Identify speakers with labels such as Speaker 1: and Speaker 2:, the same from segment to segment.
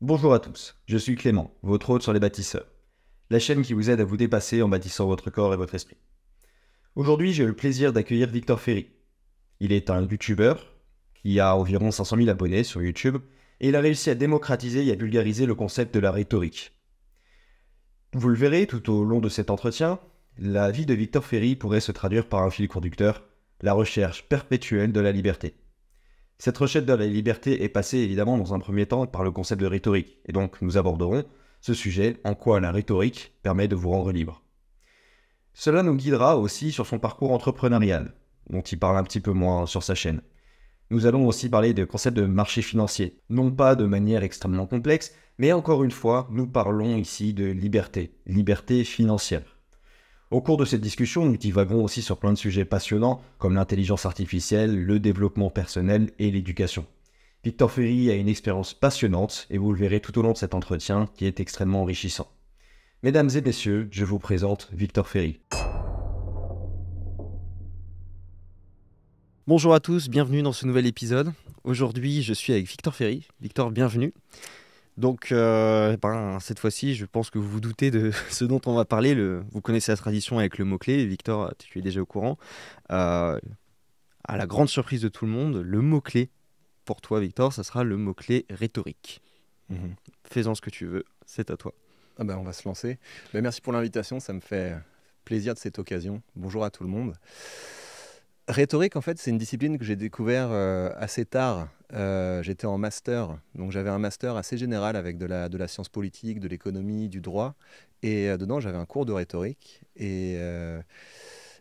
Speaker 1: Bonjour à tous, je suis Clément, votre hôte sur les bâtisseurs, la chaîne qui vous aide à vous dépasser en bâtissant votre corps et votre esprit. Aujourd'hui, j'ai le plaisir d'accueillir Victor Ferry. Il est un youtubeur qui a environ 500 000 abonnés sur YouTube et il a réussi à démocratiser et à vulgariser le concept de la rhétorique. Vous le verrez tout au long de cet entretien, la vie de Victor Ferry pourrait se traduire par un fil conducteur, la recherche perpétuelle de la liberté. Cette recherche de la liberté est passée évidemment dans un premier temps par le concept de rhétorique, et donc nous aborderons ce sujet, en quoi la rhétorique permet de vous rendre libre. Cela nous guidera aussi sur son parcours entrepreneurial, dont il parle un petit peu moins sur sa chaîne. Nous allons aussi parler de concept de marché financier, non pas de manière extrêmement complexe, mais encore une fois, nous parlons ici de liberté, liberté financière. Au cours de cette discussion, nous divaguerons aussi sur plein de sujets passionnants comme l'intelligence artificielle, le développement personnel et l'éducation. Victor Ferry a une expérience passionnante et vous le verrez tout au long de cet entretien qui est extrêmement enrichissant. Mesdames et messieurs, je vous présente Victor Ferry. Bonjour à tous, bienvenue dans ce nouvel épisode. Aujourd'hui, je suis avec Victor Ferry. Victor, bienvenue. Donc, euh, ben, cette fois-ci, je pense que vous vous doutez de ce dont on va parler. vous connaissez la tradition avec le mot-clé. Victor, tu es déjà au courant. Euh, à la grande surprise de tout le monde, le mot-clé pour toi, Victor, ça sera le mot-clé rhétorique. Mhm. Fais-en ce que tu veux, c'est à toi.
Speaker 2: Ah ben, on va se lancer. Ben, merci pour l'invitation, ça me fait plaisir de cette occasion. Bonjour à tout le monde. Rhétorique, en fait, c'est une discipline que j'ai découvert euh, assez tard euh, j'étais en master, donc j'avais un master assez général avec de la, science politique, de l'économie, du droit, et euh, dedans j'avais un cours de rhétorique, et euh,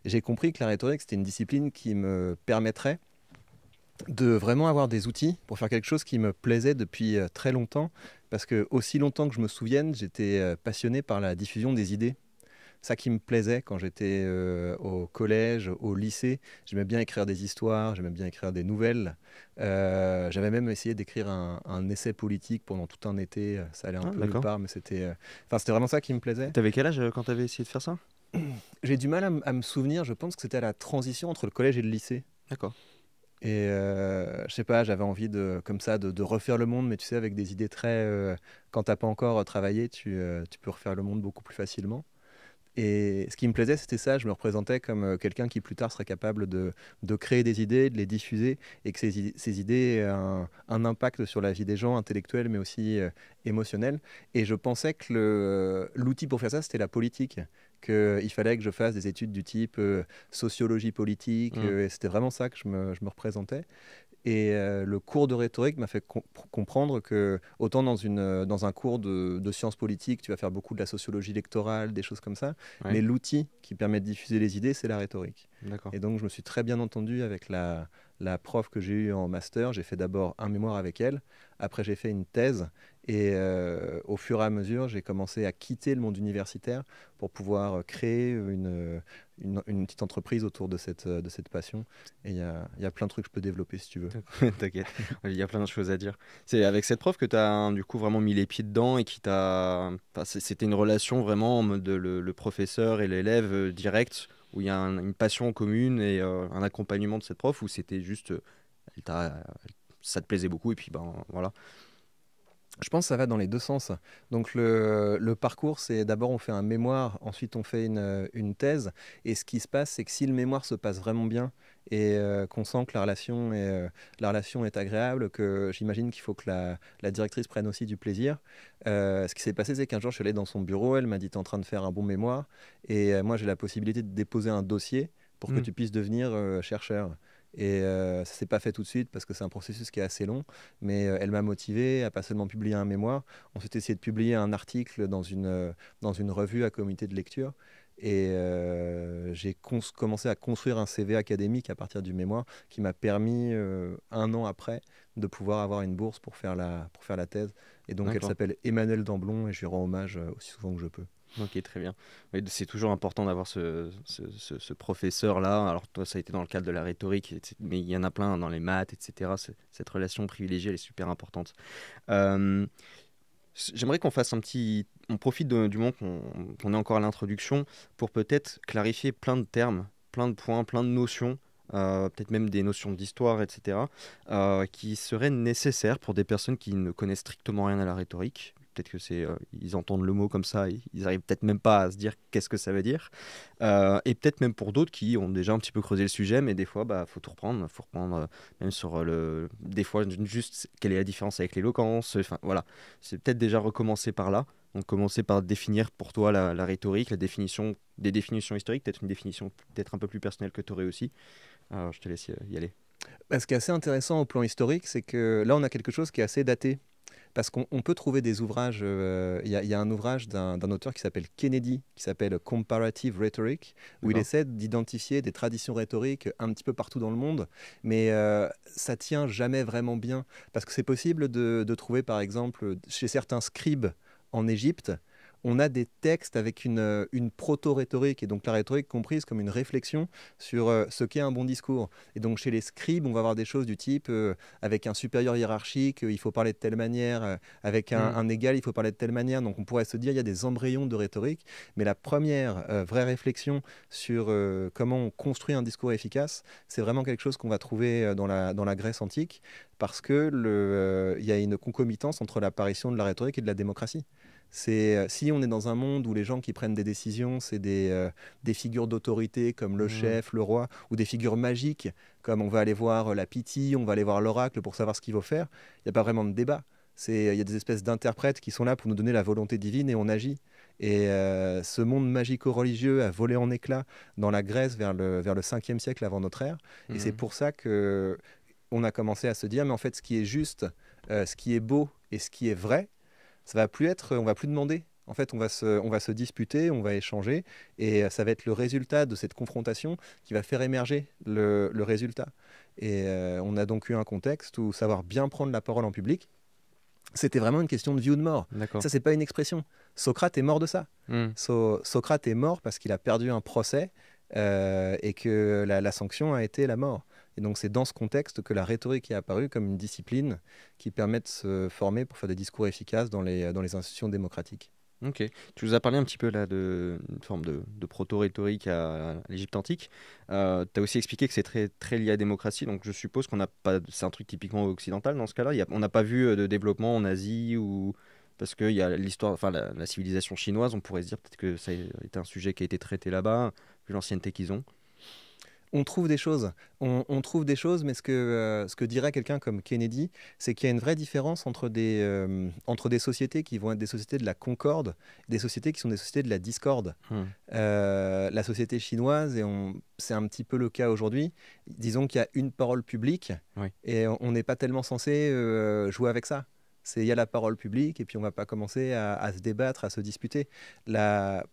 Speaker 2: j'ai compris que la rhétorique c'était une discipline qui me permettrait de vraiment avoir des outils pour faire quelque chose qui me plaisait depuis très longtemps, parce que aussi longtemps que je me souvienne, j'étais passionné par la diffusion des idées ça qui me plaisait quand j'étais euh, au collège, au lycée. J'aimais bien écrire des histoires, j'aimais bien écrire des nouvelles. Euh, j'avais même essayé d'écrire un, essai politique pendant tout un été. Ça allait un ah, peu nulle part, mais c'était euh, enfin, c'était vraiment ça qui me plaisait. Tu avais quel âge quand tu avais essayé de faire ça J'ai du mal à, me souvenir. Je pense que c'était à la transition entre le collège et le lycée. D'accord. Et euh, je sais pas, j'avais envie de, comme ça, de, refaire le monde, mais tu sais, avec des idées très. Quand quand t'as pas encore travaillé, tu, peux refaire le monde beaucoup plus facilement. Et ce qui me plaisait, c'était ça. Je me représentais comme euh, quelqu'un qui plus tard serait capable de, créer des idées, de les diffuser, et que ces, idées aient un, impact sur la vie des gens, intellectuels mais aussi euh, émotionnel. Et je pensais que euh, l'outil pour faire ça, c'était la politique qu'il fallait que je fasse des études du type sociologie politique, mmh. et c'était vraiment ça que je me, je me représentais. Et euh, le cours de rhétorique m'a fait comprendre que, autant dans, une, euh, dans un cours de, sciences politiques, tu vas faire beaucoup de la sociologie électorale, des choses comme ça, mais l'outil qui permet de diffuser les idées, c'est la rhétorique. Et donc, je me suis très bien entendu avec la, la prof que j'ai eue en master, j'ai fait d'abord un mémoire avec elle, après j'ai fait une thèse, et euh, au fur et à mesure, j'ai commencé à quitter le monde universitaire pour pouvoir euh, créer euh, une, petite entreprise autour de cette, passion. Et il y a, plein de trucs
Speaker 1: que je peux développer si tu veux. T'inquiète, il y a plein de choses à dire. C'est avec cette prof que tu as du coup vraiment mis les pieds dedans et qui t'a... c'était une relation vraiment de le professeur et l'élève direct où il y a une passion commune et euh, un accompagnement de cette prof, où c'était juste, euh, ça te plaisait beaucoup, et puis ben voilà. Je pense que ça
Speaker 2: va dans les deux sens. Donc le, parcours, c'est d'abord on fait un mémoire, ensuite on fait euh, une, thèse. Et ce qui se passe, c'est que si le mémoire se passe vraiment bien et euh, qu'on sent que euh, la relation est, agréable, que j'imagine qu'il faut que la, directrice prenne aussi du plaisir, ce qui s'est passé, c'est qu'un jour je suis allé dans son bureau, elle m'a dit « t'es en train de faire un bon mémoire » et moi j'ai la possibilité de déposer un dossier pour que mmh. tu puisses devenir chercheur. Et ça euh, ça s'est pas fait tout de suite parce que c'est un processus qui est assez long, mais euh, elle m'a motivé à pas seulement publier un mémoire, on s'est essayé de publier un article dans une, euh, dans une revue à comité de lecture. Et j'ai commencé à construire un CV académique à partir du mémoire qui m'a permis, un an après, de pouvoir avoir une bourse pour faire la, pour faire la thèse. Et donc elle s'appelle Emmanuel Damblon et je lui rends hommage aussi souvent que je peux.
Speaker 1: Ok, très bien. C'est toujours important d'avoir ce, ce, professeur-là. Alors, toi, ça a été dans le cadre de la rhétorique, mais il y en a plein hein, dans les maths, etc. Cette relation privilégiée, elle est super importante. Euh, j'aimerais qu'on fasse un petit. On profite du moment qu'on est encore à l'introduction pour peut-être clarifier plein de termes, plein de points, plein de notions. Euh, peut-être même des notions d'histoire, etc., euh, qui seraient nécessaires pour des personnes qui ne connaissent strictement rien à la rhétorique peut-être que c'est, euh, ils entendent le mot comme ça, ils, arrivent peut-être même pas à se dire qu'est-ce que ça veut dire. Euh, et peut-être même pour d'autres qui ont déjà un petit peu creusé le sujet, mais des fois, bah, faut tout reprendre, faut reprendre euh, même sur le, des fois juste quelle est la différence avec l'éloquence. Enfin voilà, c'est peut-être déjà recommencer par là. Donc commencer par définir pour toi la, rhétorique, la définition, des définitions historiques, peut-être une définition peut-être un peu plus personnelle que tu aussi. Alors je te laisse y aller.
Speaker 2: Bah, ce qui est assez intéressant au plan historique, c'est que là on a quelque chose qui est assez daté parce qu'on peut trouver des ouvrages. Euh, il y, a un ouvrage d'un auteur qui s'appelle Kennedy, qui s'appelle Comparative Rhetoric, où il essaie d'identifier des traditions rhétoriques un petit peu partout dans le monde, mais euh, ça tient jamais vraiment bien, parce que c'est possible de trouver, par exemple, chez certains scribes en Égypte, on a des textes avec euh, une, proto-rhétorique, et donc la rhétorique comprise comme une réflexion sur euh, ce qu'est un bon discours. Et donc chez les scribes, on va avoir des choses du type euh, avec un supérieur hiérarchique, il faut parler de telle manière, avec mm. un, égal, il faut parler de telle manière. Donc on pourrait se dire, il y a des embryons de rhétorique, mais la première vraie réflexion sur comment on construit un discours efficace, c'est vraiment quelque chose qu'on va trouver dans la, Grèce antique, parce qu'il il y a une concomitance entre l'apparition de la rhétorique et de la démocratie. C'est euh, si on est dans un monde où les gens qui prennent des décisions, c'est des, euh, figures d'autorité comme le mm. chef, le roi, ou des figures magiques comme on va aller voir euh, la pitié, on va aller voir l'oracle pour savoir ce qu'il faut faire. Il n'y a pas vraiment de débat. Il y a des espèces d'interprètes qui sont là pour nous donner la volonté divine et on agit. Et ce monde magico-religieux a volé en éclats dans la Grèce vers le, vers 5e siècle avant notre ère. Et c'est mm. pour ça que on a commencé à se dire, mais en fait, ce qui est juste, ce qui est beau et ce qui est vrai, ça va plus être, on va plus demander. En fait, on va, se, disputer, on va échanger, et ça va être le résultat de cette confrontation qui va faire émerger le, résultat. Et euh, on a donc eu un contexte où savoir bien prendre la parole en public, c'était vraiment une question de vie ou de mort. Ça, c'est pas une expression. Socrate est mort de ça. Hmm. Socrate est mort parce qu'il a perdu un procès euh, et que la sanction a été la mort. Et donc c'est dans ce contexte que la rhétorique est apparue comme une discipline qui permet de se former pour faire des discours efficaces dans
Speaker 1: les, dans les institutions démocratiques. Ok. Tu nous as parlé un petit peu là d'une forme de, proto-rhétorique à, l'Égypte antique. Euh, tu as aussi expliqué que c'est très, très lié à la démocratie, donc je suppose qu'on n'a pas. C'est un truc typiquement occidental dans ce cas-là. On n'a pas vu euh, de développement en Asie ou. Parce qu'il y a l'histoire, enfin la, civilisation chinoise, on pourrait se dire peut-être que ça a été un sujet qui a été traité là-bas, vu l'ancienneté qu'ils ont
Speaker 2: on trouve des choses. On, trouve des choses, mais euh, ce que, dirait quelqu'un comme Kennedy, c'est qu'il y a une vraie différence entre des, euh, entre des sociétés qui vont être des sociétés de la concorde, des sociétés qui sont des sociétés de la discorde. Hmm. Euh, la société chinoise, et c'est un petit peu le cas aujourd'hui, disons qu'il y a une parole publique, et on n'est pas tellement censé jouer avec ça il y a la parole publique et puis on ne va pas commencer à, se débattre, à se disputer.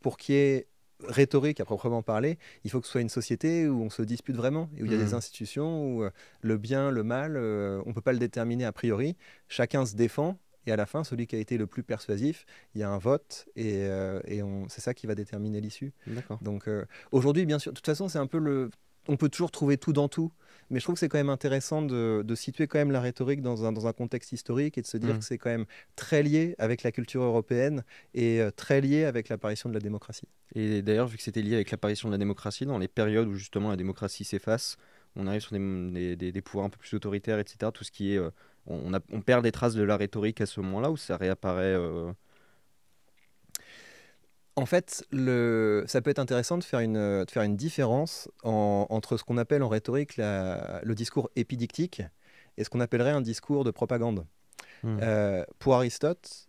Speaker 2: pour qui est rhétorique à proprement parler, il faut que ce soit une société où on se dispute vraiment, et où il y a des mm. institutions où euh, le bien, le mal, euh, on peut pas le déterminer a priori. Chacun se défend, et à la fin, celui qui a été le plus persuasif, il y a un vote, et, euh, c'est ça qui va déterminer l'issue. Donc aujourd'hui, bien sûr, de toute façon, c'est un peu le. On peut toujours trouver tout dans tout. Mais je trouve que c'est quand même intéressant de, situer quand même la rhétorique dans un, contexte historique et de se dire mm. que c'est quand même très lié avec la culture européenne et euh, très lié avec l'apparition de la démocratie.
Speaker 1: Et d'ailleurs, vu que c'était lié avec l'apparition de la démocratie, dans les périodes où justement la démocratie s'efface, on arrive sur des, des, pouvoirs un peu plus autoritaires, etc. Tout ce qui est... Euh, on, on, perd des traces de la rhétorique à ce moment-là où ça réapparaît euh, en fait, ça peut être intéressant
Speaker 2: de faire une, différence entre ce qu'on appelle en rhétorique le discours épidictique et ce qu'on appellerait un discours de propagande. Hmm. Euh, pour Aristote,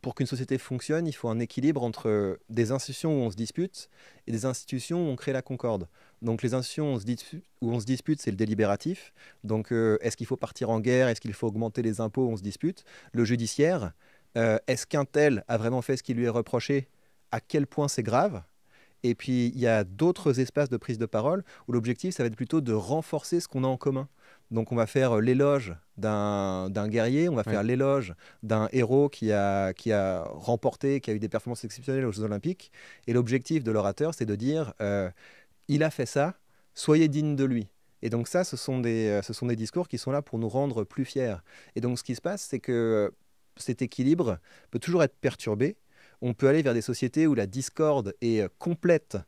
Speaker 2: pour qu'une société fonctionne, il faut un équilibre entre des institutions où on se dispute et des institutions où on crée la concorde. Donc les institutions où on se, dispute, où on se dispute, c'est le délibératif. Donc euh, est-ce qu'il faut partir en guerre Est-ce qu'il faut augmenter les impôts On se dispute. Le judiciaire, euh, est-ce qu'un tel a vraiment fait ce qui lui est reproché à quel point c'est grave. Et puis, il y a d'autres espaces de prise de parole où l'objectif, ça va être plutôt de renforcer ce qu'on a en commun. Donc, on va faire euh, l'éloge d'un guerrier, on va faire l'éloge d'un héros qui a, qui a remporté, qui a eu des performances exceptionnelles aux Jeux Olympiques. Et l'objectif de l'orateur, c'est de dire euh, il a fait ça, soyez digne de lui. Et donc, ça, ce sont, des, euh, ce sont des discours qui sont là pour nous rendre plus fiers. Et donc, ce qui se passe, c'est que cet équilibre peut toujours être perturbé on peut aller vers des sociétés où la discorde est euh, complète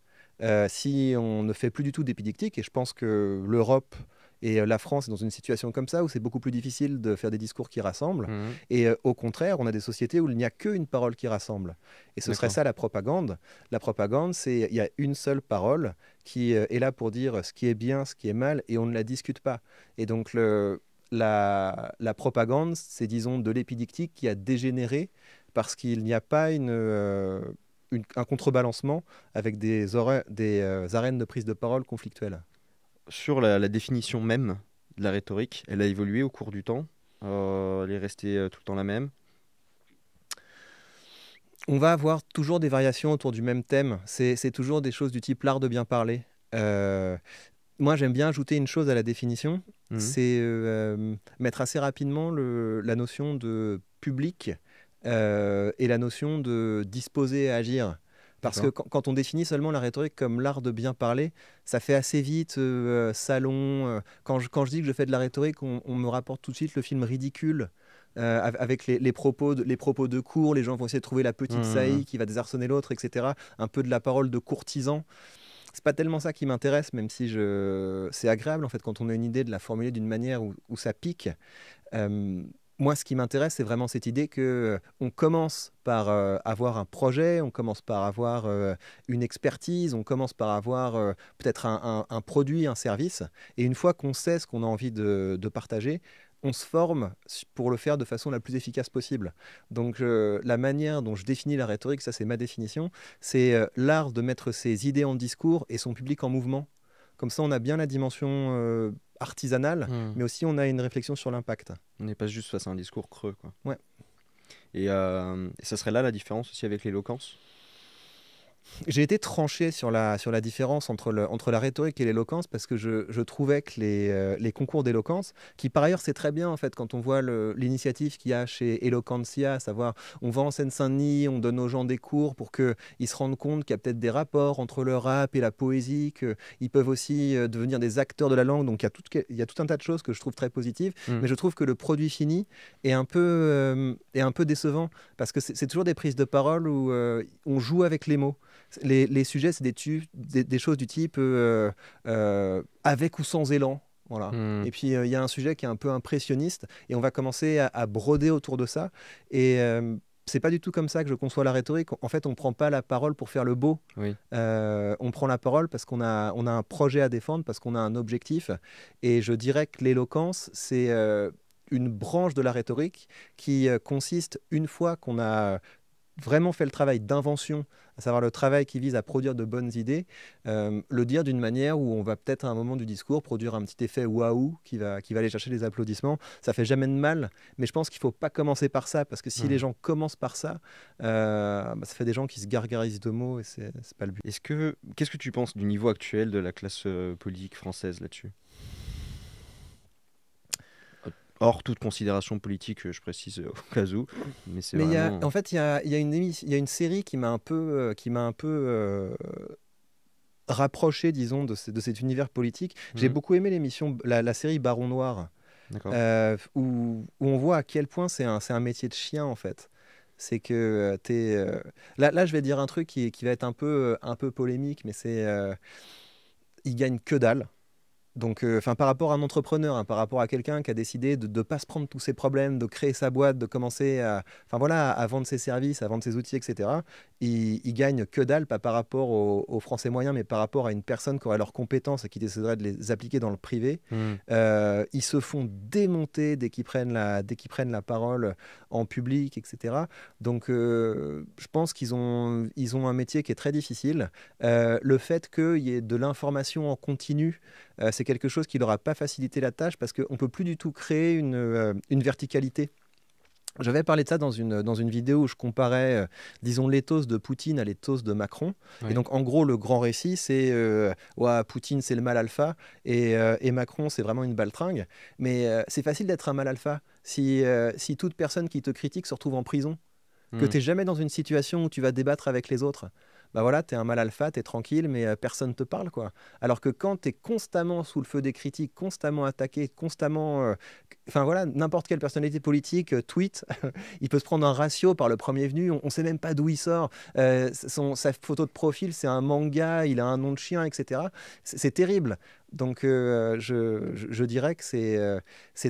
Speaker 2: euh, si on ne fait plus du tout d'épidictique. Et je pense que l'Europe et euh, la France sont dans une situation comme ça où c'est beaucoup plus difficile de faire des discours qui rassemblent. Mmh. Et au contraire, on a des sociétés où il n'y a qu'une parole qui rassemble. Et ce serait ça la propagande. La propagande, c'est il y a une seule parole qui est là pour dire ce qui est bien, ce qui est mal, et on ne la discute pas. Et donc la, la propagande, c'est disons de l'épidictique qui a dégénéré parce qu'il n'y a pas une, euh, un contrebalancement avec des,
Speaker 1: des euh, arènes de prise de parole conflictuelles. Sur la, définition même de la rhétorique, elle a évolué au cours du temps. Euh, elle est restée tout le temps la même.
Speaker 2: On va avoir toujours des variations autour du même thème. C'est toujours des choses du type l'art de bien parler. moi, j'aime bien ajouter une chose à la définition. Mmh. C'est mettre assez rapidement la notion de public euh, et la notion de disposer à agir. Parce que quand, on définit seulement la rhétorique comme l'art de bien parler, ça fait assez vite euh, euh, salon. Quand je, quand je dis que je fais de la rhétorique, on, me rapporte tout de suite le film ridicule. avec les, propos de, les propos de cours, les gens vont essayer de trouver la petite mmh, mmh, saillie mmh. qui va désarçonner l'autre, etc. Un peu de la parole de courtisan. C'est pas tellement ça qui m'intéresse, même si je... c'est agréable en fait quand on a une idée de la formuler d'une manière où, ça pique moi, ce qui m'intéresse, c'est vraiment cette idée que euh, on commence par euh, avoir un projet, on commence par avoir euh, une expertise, on commence par avoir peut-être un, produit, un service. Et une fois qu'on sait ce qu'on a envie de, de, partager, on se forme pour le faire de façon la plus efficace possible. Donc la manière dont je définis la rhétorique, ça c'est ma définition, c'est l'art de mettre ses idées en discours et son public en mouvement. Comme ça, on a bien la dimension artisanal, hmm.
Speaker 1: mais aussi on a une réflexion sur l'impact. On n'est pas juste face à un discours creux. Quoi. Ouais. et euh, ça serait là la différence aussi avec l'éloquence j'ai été tranché sur la,
Speaker 2: sur la différence entre, le, entre la rhétorique et l'éloquence parce que je, je trouvais que les, euh, les concours d'éloquence, qui par ailleurs c'est très bien en fait quand on voit l'initiative qu'il y a chez Eloquencia à savoir on va en Seine-Saint-Denis, on donne aux gens des cours pour qu'ils se rendent compte qu'il y a peut-être des rapports entre le rap et la poésie, qu'ils peuvent aussi euh, devenir des acteurs de la langue. Donc il y, a tout, il y a tout un tas de choses que je trouve très positives, mm. mais je trouve que le produit fini est un peu, euh, est un peu décevant parce que c'est toujours des prises de parole où on joue avec les mots les, sujets, c'est des, choses du type euh, euh, avec ou sans élan. Hmm. Et puis, euh, il y a un sujet qui est un peu impressionniste, et on va commencer à, broder autour de ça. Et c'est pas du tout comme ça que je conçois la rhétorique. En fait, on prend pas la parole pour faire le beau. on prend la parole parce qu'on a, un projet à défendre, parce qu'on a un objectif. Et je dirais que l'éloquence, c'est une branche de la rhétorique qui consiste, une fois qu'on a vraiment fait le travail d'invention à savoir le travail qui vise à produire de bonnes idées, euh, le dire d'une manière où on va peut-être à un moment du discours produire un petit effet waouh qui va, qui va aller chercher les applaudissements. Ça fait jamais de mal, mais je pense qu'il ne faut pas commencer par ça parce que si mmh. les gens commencent par ça, euh, bah, ça fait des gens qui se gargarisent de mots et c'est pas le but. Est-ce que qu'est-ce que
Speaker 1: tu penses du niveau actuel de la classe euh, politique française là-dessus hors toute considération politique, euh, je précise euh, au cas où. Mais, c'est vraiment... en euh,
Speaker 2: fait, il y a, une série qui m'a un peu, qui m'a un peu rapproché, disons, de, cet univers politique. J'ai mhm. beaucoup aimé l'émission, la, série Baron Noir, où, on voit à quel point c'est un, un, métier de chien, en fait. C'est que tu Là, là, je vais dire un truc qui, qui, va être un peu, un peu polémique, mais c'est. il gagne que dalle donc, euh, enfin, par rapport à un entrepreneur, hein, par rapport à quelqu'un qui a décidé de ne pas se prendre tous ses problèmes, de créer sa boîte, de commencer à, voilà, à vendre ses services, à vendre ses outils, etc. Il, il gagne que dalle, pas par rapport aux, Français moyens, mais par rapport à une personne qui aurait leurs compétences et qui déciderait de les appliquer dans le privé. Hmm. Euh, ils se font démonter dès qu'ils prennent la, dès qu'ils prennent la parole en public, etc. Donc euh, je pense qu'ils ont, ils ont un métier qui est très difficile. Euh, le fait qu'il y ait de l'information en continu, euh, c'est quelque chose qui leur a pas facilité la tâche parce qu'on ne peut plus du tout créer une verticalité j'avais parlé de ça dans une, vidéo où je comparais, euh, disons, l'éthos de Poutine à l'éthos de Macron. Et donc, en gros, le grand récit, c'est euh, Poutine, c'est le mal alpha, euh, et, Macron, c'est vraiment une baltringue. Mais c'est facile d'être un mal alpha si, toute personne qui te critique se retrouve en prison, que hmm. tu n'es jamais dans une situation où tu vas débattre avec les autres bah voilà, t'es un mal alpha, t'es tranquille, mais euh, personne te parle, quoi. Alors que quand t'es constamment sous le feu des critiques, constamment attaqué, constamment, euh, enfin voilà, n'importe quelle personnalité politique euh, tweet, il peut se prendre un ratio par le premier venu, on, sait même pas d'où il sort, son, sa photo de profil c'est un manga, il a un nom de chien, etc. C'est terrible. Donc euh, je, dirais que c'est euh,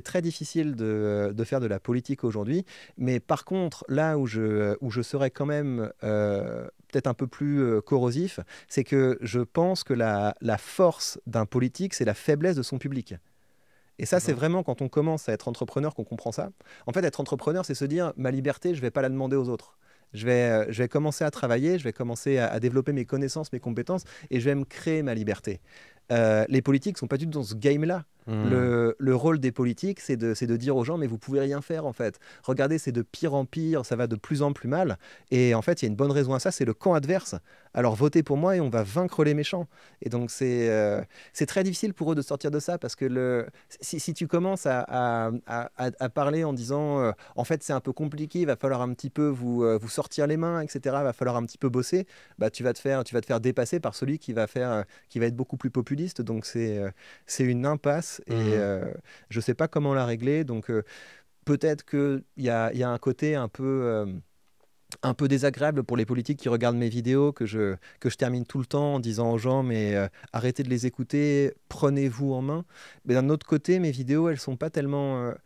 Speaker 2: très difficile euh, de, faire de la politique aujourd'hui. Mais par contre, là où je, serais quand même peut-être un peu plus corrosif, c'est que je pense que la, force d'un politique, c'est la faiblesse de son public. Et ça, c'est vraiment quand on commence à être entrepreneur qu'on comprend ça. En fait, être entrepreneur, c'est se dire, ma liberté, je ne vais pas la demander aux autres. Je vais, commencer à travailler, je vais commencer à, développer mes connaissances, mes compétences, et je vais me créer ma liberté. Euh, les politiques sont pas du tout dans ce game-là. Hmm. Le, rôle des politiques, c'est de, dire aux gens, mais vous pouvez rien faire en fait. Regardez, c'est de pire en pire, ça va de plus en plus mal. Et en fait, il y a une bonne raison à ça, c'est le camp adverse. Alors votez pour moi et on va vaincre les méchants. Et donc c'est euh, très difficile pour eux de sortir de ça parce que si, tu commences à, parler en disant, euh, en fait c'est un peu compliqué, il va falloir un petit peu vous, euh, sortir les mains, etc. Il va falloir un petit peu bosser. Bah tu vas te faire, tu vas te faire dépasser par celui qui va faire, qui va être beaucoup plus populiste. Donc c'est une impasse et mhm. euh, je ne sais pas comment la régler. Donc euh, peut-être qu'il y a, y a, un côté un peu euh, un peu désagréable pour les politiques qui regardent mes vidéos que je, que je termine tout le temps en disant aux gens mais arrêtez de les écouter, prenez-vous en main. Mais d'un autre côté, mes vidéos, elles sont pas tellement... Je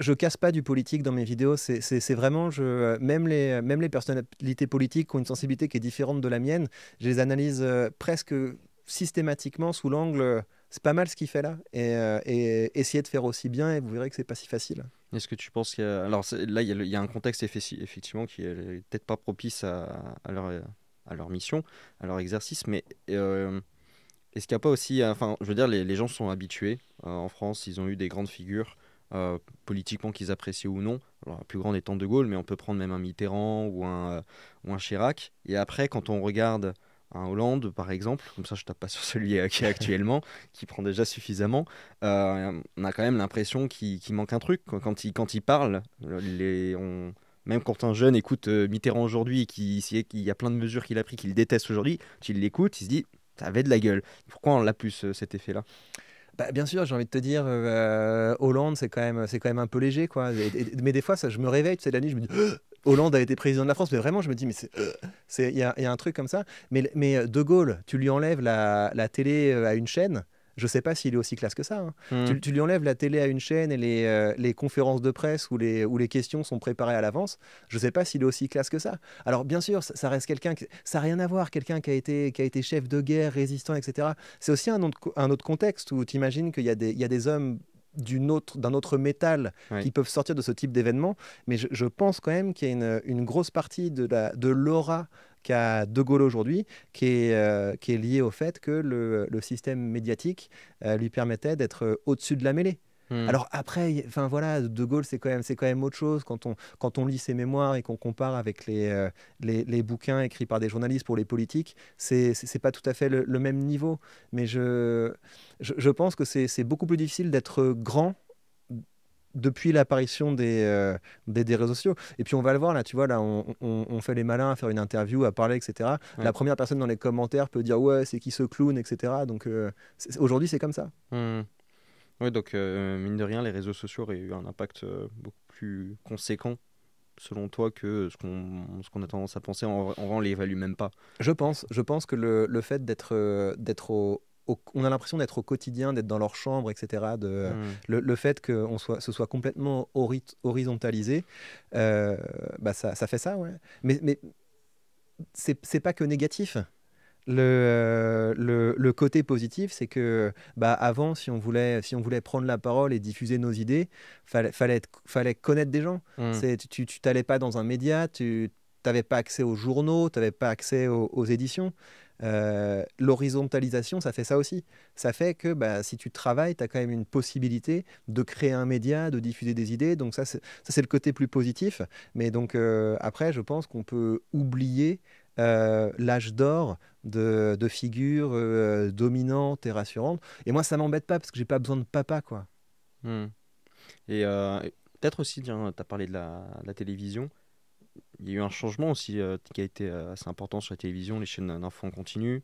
Speaker 2: je casse pas du politique dans mes vidéos, c'est vraiment, je, même, les, même les personnalités politiques qui ont une sensibilité qui est différente de la mienne, je les analyse presque systématiquement sous l'angle c'est pas mal ce qu'il fait là. Et, euh, essayer essayez de faire aussi bien et vous verrez que c'est pas si facile.
Speaker 1: Est-ce que tu penses qu'il y a... Alors là, il y, a un contexte effectivement qui est peut-être pas propice à, à, leur... à, leur, mission, à leur exercice, mais euh, est-ce qu'il n'y a pas aussi... Enfin, je veux dire, les, gens sont habitués. Euh, en France, ils ont eu des grandes figures. politiquement qu'ils appréciaient ou non. Alors, la plus grande étant De Gaulle, mais on peut prendre même un Mitterrand ou un, ou un Chirac. Et après, quand on regarde un Hollande, par exemple, comme ça je tape pas sur celui euh, qui est actuellement, qui prend déjà suffisamment, euh, on a quand même l'impression qu'il manque un truc. Quand il, quand il parle, même quand un jeune écoute euh, Mitterrand aujourd'hui et qu'il y a plein de mesures qu'il a pris qu'il déteste aujourd'hui, tu l'écoute, il se dit ça avait de la gueule. Pourquoi on l'a plus cet effet-là bah, bien sûr, j'ai envie de te dire, euh,
Speaker 2: Hollande, c'est quand, même, quand même un peu léger. quoi. mais des fois, ça, je me réveille, tu sais, la nuit, je me dis, Hollande a été président de la France, mais vraiment, je me dis, mais c'est, il y, a, un truc comme ça. Mais, De Gaulle, tu lui enlèves la télé euh, à une chaîne, je sais pas s'il est aussi classe que ça. Hein. Mmh. Tu, lui enlèves la télé à une chaîne et les, euh, conférences de presse où les, questions sont préparées à l'avance, je sais pas s'il est aussi classe que ça. Alors bien sûr, ça, reste quelqu'un, ça n'a rien à voir, quelqu'un qui, a été, chef de guerre, résistant, etc. C'est aussi un autre, contexte où tu imagines qu'il y, a des, hommes d'un autre, métal qui peuvent sortir de ce type d'événement. Mais je, pense quand même qu'il y a une, grosse partie de l'aura qu'a De Gaulle aujourd'hui, euh, qui, est, lié au fait que le, système médiatique euh, lui permettait d'être euh, au-dessus de la mêlée. Hmm. Alors après, enfin voilà, De Gaulle, c'est quand même, c'est quand même autre chose quand on quand on lit ses mémoires et qu'on compare avec les, les, bouquins écrits par des journalistes pour les politiques, c'est c'est pas tout à fait le, même niveau. Mais je je, je pense que c'est beaucoup plus difficile d'être grand depuis l'apparition euh, des, des, réseaux sociaux. Et puis on va le voir, là, tu vois, là, on, fait les malins à faire une interview, à parler, etc. La première personne dans les commentaires peut dire, ouais, c'est qui ce clown, etc. Donc euh, aujourd'hui, c'est comme ça.
Speaker 1: Hmm. Oui, donc euh, mine de rien, les réseaux sociaux auraient eu un impact beaucoup plus conséquent selon toi que ce qu'on a tendance à penser en, en, on les évalue même pas Je pense, je pense que le, le fait d'être
Speaker 2: d'être au, on a l'impression d'être au quotidien, d'être dans leur chambre, etc. De, euh, hmm. le, fait que soit, ce soit complètement horizontalisé, euh, bah, ça, fait ça, Mais, mais c'est pas que négatif. Le, euh, côté positif, c'est que bah, avant, si on, voulait, prendre la parole et diffuser nos idées, fallait, fallait, connaître des gens. Hmm. Tu t'allais pas dans un média, tu n'avais pas accès aux journaux, tu n'avais pas accès aux éditions. Euh, l'horizontalisation, ça fait ça aussi. Ça fait que bah, si tu travailles, tu as quand même une possibilité de créer un média, de diffuser des idées. Donc ça, c'est le côté plus positif. Mais donc euh, après, je pense qu'on peut oublier euh, l'âge d'or de, de figures dominantes et rassurantes. Et moi, ça m'embête pas parce que j'ai pas besoin de papa, quoi.
Speaker 1: Hmm. Et peut-être aussi, tu as parlé de la télévision il y a eu un changement aussi euh, qui a été euh, assez important sur la télévision, les chaînes d'infos en continu,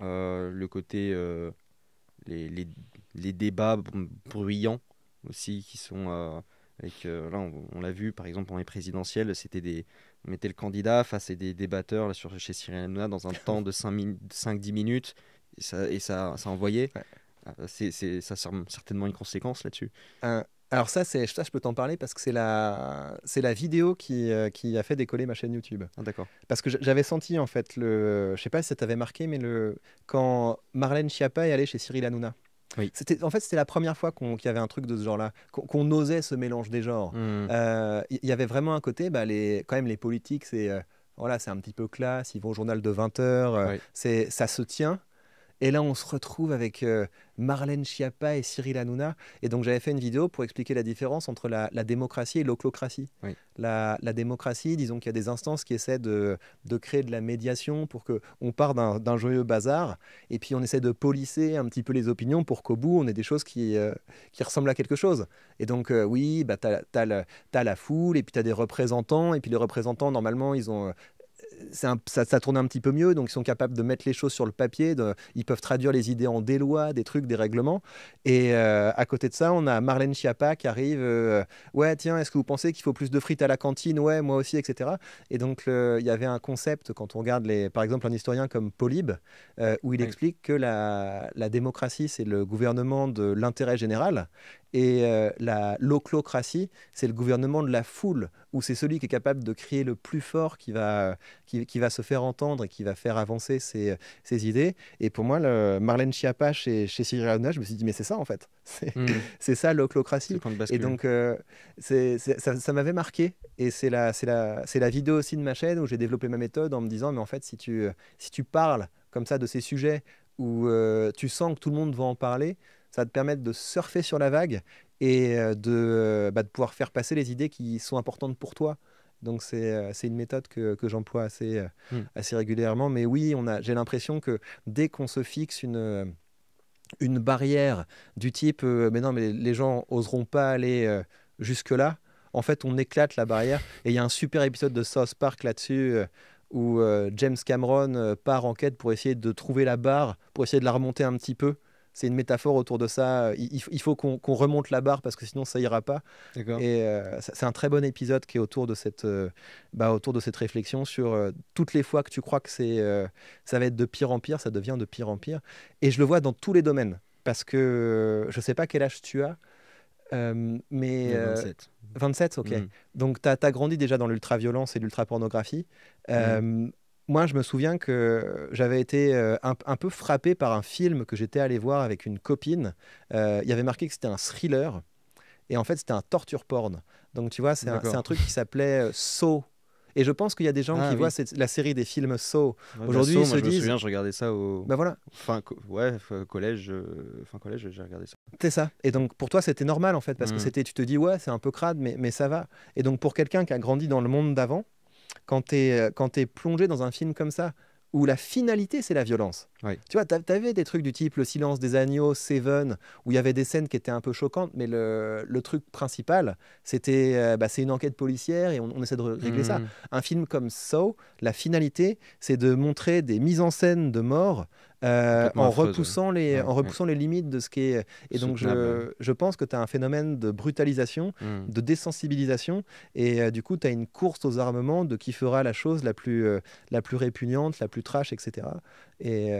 Speaker 1: euh, le côté les, débats bruyants aussi qui sont avec là on, l'a vu par exemple pendant les présidentielles, c'était des on mettait le candidat face à des débatteurs là, sur, chez Cyril Hanouna dans un temps de 5-10 minutes et ça, et ça, ça envoyait. C'est, ça sert certainement une conséquence là-dessus. Alors ça, je peux t'en parler parce que c'est la, vidéo euh, qui, a fait décoller
Speaker 2: ma chaîne YouTube. Ah, d'accord. Parce que j'avais senti en fait le, je sais pas si ça t'avait marqué, mais le quand Marlène Schiappa est allée chez Cyril Hanouna. C'était, en fait, c'était la première fois qu'il y avait un truc de ce genre-là, qu'on, osait ce mélange des genres. Mmh. Euh, il y, avait vraiment un côté, bah, les, quand même, les politiques, c'est euh, voilà, c'est un petit peu classe, ils vont au journal de 20 heures, c'est ça se tient. Et là, on se retrouve avec euh, Marlène Schiappa et Cyril Hanouna. Et donc, j'avais fait une vidéo pour expliquer la différence entre la, démocratie et l'oclocratie. La, démocratie, disons qu'il y a des instances qui essaient de, créer de la médiation pour qu'on part d'un joyeux bazar. Et puis, on essaie de polisser un petit peu les opinions pour qu'au bout, on ait des choses qui, euh, qui ressemblent à quelque chose. Et donc, euh, oui, bah, tu as, as, la foule, et puis tu as des représentants. Et puis, les représentants, normalement, ils ont ça, tourne un petit peu mieux, donc ils sont capables de mettre les choses sur le papier, ils peuvent traduire les idées en des lois, des trucs, des règlements. Et euh, à côté de ça, on a Marlène Schiappa qui arrive, euh, ouais tiens, est-ce que vous pensez qu'il faut plus de frites à la cantine Ouais, moi aussi, etc. Et donc il y avait un concept, quand on regarde les, par exemple un historien comme Polybe, euh, où il explique que la démocratie, c'est le gouvernement de l'intérêt général, et euh, la l'oclocratie, c'est le gouvernement de la foule, où c'est celui qui est capable de crier le plus fort, qui va, qui, va se faire entendre et qui va faire avancer ses, ses idées. Et pour moi, Marlène Schiappa chez, chez Cyril je me suis dit, mais c'est ça en fait. Hmm. C'est ça l'oclocratie. Et donc, euh, ça, m'avait marqué. Et c'est la, la, la vidéo aussi de ma chaîne où j'ai développé ma méthode en me disant, mais en fait, si tu, si tu parles comme ça de ces sujets où euh, tu sens que tout le monde va en parler, ça va te permettre de surfer sur la vague et euh, de, euh, bah, de pouvoir faire passer les idées qui sont importantes pour toi. Donc c'est euh, une méthode que, j'emploie assez, hmm. assez régulièrement. Mais oui, j'ai l'impression que dès qu'on se fixe une, une barrière du type mais non, mais les gens oseront pas aller jusque-là », en fait, on éclate la barrière. Et il y a un super épisode de South Park là-dessus où James Cameron part en quête pour essayer de trouver la barre, pour essayer de la remonter un petit peu c'est une métaphore autour de ça. Il, faut qu'on remonte la barre parce que sinon ça ira pas. Et euh, c'est un très bon épisode qui est autour de cette, euh, bah, autour de cette réflexion sur euh, toutes les fois que tu crois que c'est, ça va être de pire en pire, ça devient de pire en pire. Et je le vois dans tous les domaines parce que je sais pas quel âge tu as. mais 27. 27, ok. Mm. Donc, tu as, grandi déjà dans l'ultra-violence et l'ultra-pornographie. Mm moi, je me souviens que j'avais été euh, un, peu frappé par un film que j'étais allé voir avec une copine. Euh, il y avait marqué que c'était un thriller. Et en fait, c'était un torture porn. Donc, tu vois, c'est un, truc qui s'appelait euh, So. Et je pense qu'il y a des gens ah qui voient la série des films So. Bah, Aujourd'hui, se moi, disent. Je me souviens, je regardais ça au. Ben voilà.
Speaker 1: ouais, collège, fin collège, j'ai regardé ça.
Speaker 2: C'est ça. Et donc, pour toi, c'était normal, en fait, parce que mm. c'était, tu te dis, ouais, c'est un peu crade, mais ça va. Et donc, pour quelqu'un qui a grandi dans le monde d'avant, quand tu es, euh, plongé dans un film comme ça, où la finalité, c'est la violence. Tu vois, tu avais des trucs du type Le silence des agneaux, Seven, où il y avait des scènes qui étaient un peu choquantes, mais le, truc principal, c'était euh, bah, c'est une enquête policière et on, essaie de régler ça. Mmh. Un film comme So, la finalité, c'est de montrer des mises en scène de mort euh, en, repoussant les, en repoussant les limites de ce qui est. Et donc, je, je, pense que tu as un phénomène de brutalisation, hmm. de désensibilisation, et euh, du coup, tu as une course aux armements de qui fera la chose la plus, euh, la plus répugnante, la plus trash, etc. Et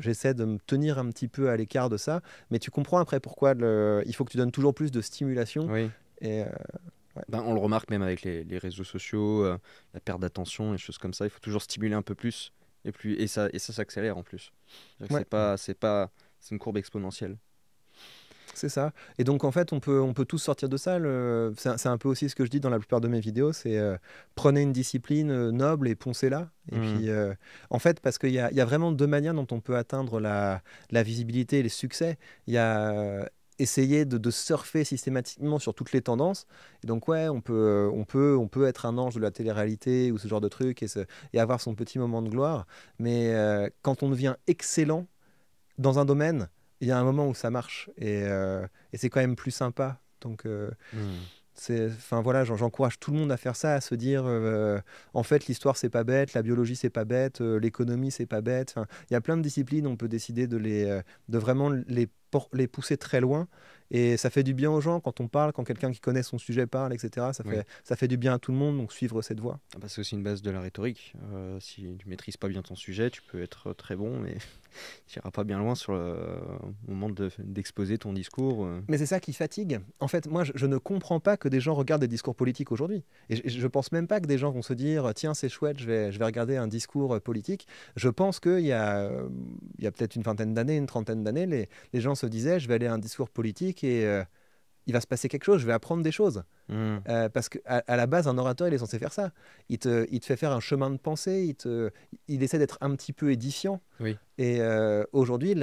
Speaker 2: j'essaie de me tenir un petit peu à l'écart de ça, mais tu comprends après pourquoi il faut que tu donnes toujours plus de
Speaker 1: stimulation. Oui. Ben, on le remarque même avec les, les réseaux sociaux, la perte d'attention, les choses comme ça. Il faut toujours stimuler un peu plus et, plus, et ça et ça s'accélère en plus. C'est pas c'est pas c'est une courbe exponentielle.
Speaker 2: C'est ça. Et donc en fait, on peut on peut tous sortir de ça. C'est un peu aussi ce que je dis dans la plupart de mes vidéos, c'est euh, prenez une discipline euh, noble et poncez-la. Et mmh. puis euh, en fait, parce qu'il y, y a, vraiment deux manières dont on peut atteindre la, la visibilité et les succès. Il y a essayer de, surfer systématiquement sur toutes les tendances. Et donc ouais, on peut, euh, on peut, on peut être un ange de la télé-réalité ou ce genre de truc et, avoir son petit moment de gloire. Mais euh, quand on devient excellent dans un domaine, il y a un moment où ça marche et, euh, c'est quand même plus sympa. Donc, hmm. Enfin voilà, j'encourage tout le monde à faire ça, à se dire euh, en fait l'histoire c'est pas bête, la biologie c'est pas bête, euh, l'économie c'est pas bête. Il y a plein de disciplines, on peut décider de les, euh, de vraiment les, les pousser très loin. Et ça fait du bien aux gens quand on parle, quand quelqu'un qui connaît son sujet parle, etc. Ça, fait, ça fait du bien à tout le monde, donc suivre cette voie.
Speaker 1: Ah, c'est aussi une base de la rhétorique. si tu maîtrises pas bien ton sujet, tu peux être très bon, mais tu n'iras pas bien loin sur le euh, moment d'exposer ton discours. Euh.
Speaker 2: Mais c'est ça qui fatigue. En fait, moi, je, ne comprends pas que des gens regardent des discours politiques aujourd'hui. Et je ne pense même pas que des gens vont se dire tiens, c'est chouette, je vais, je vais regarder un discours euh, politique. Je pense qu'il y a, y peut-être une vingtaine d'années, une trentaine d'années, les, gens se disaient je vais aller à un discours politique et il va se passer quelque chose, je vais apprendre des choses. Hmm. Euh, parce qu'à à la base, un orateur, il est censé faire ça. Il te, fait faire un chemin de pensée, il, te, il essaie d'être un petit peu édifiant. Oui. Et euh, aujourd'hui,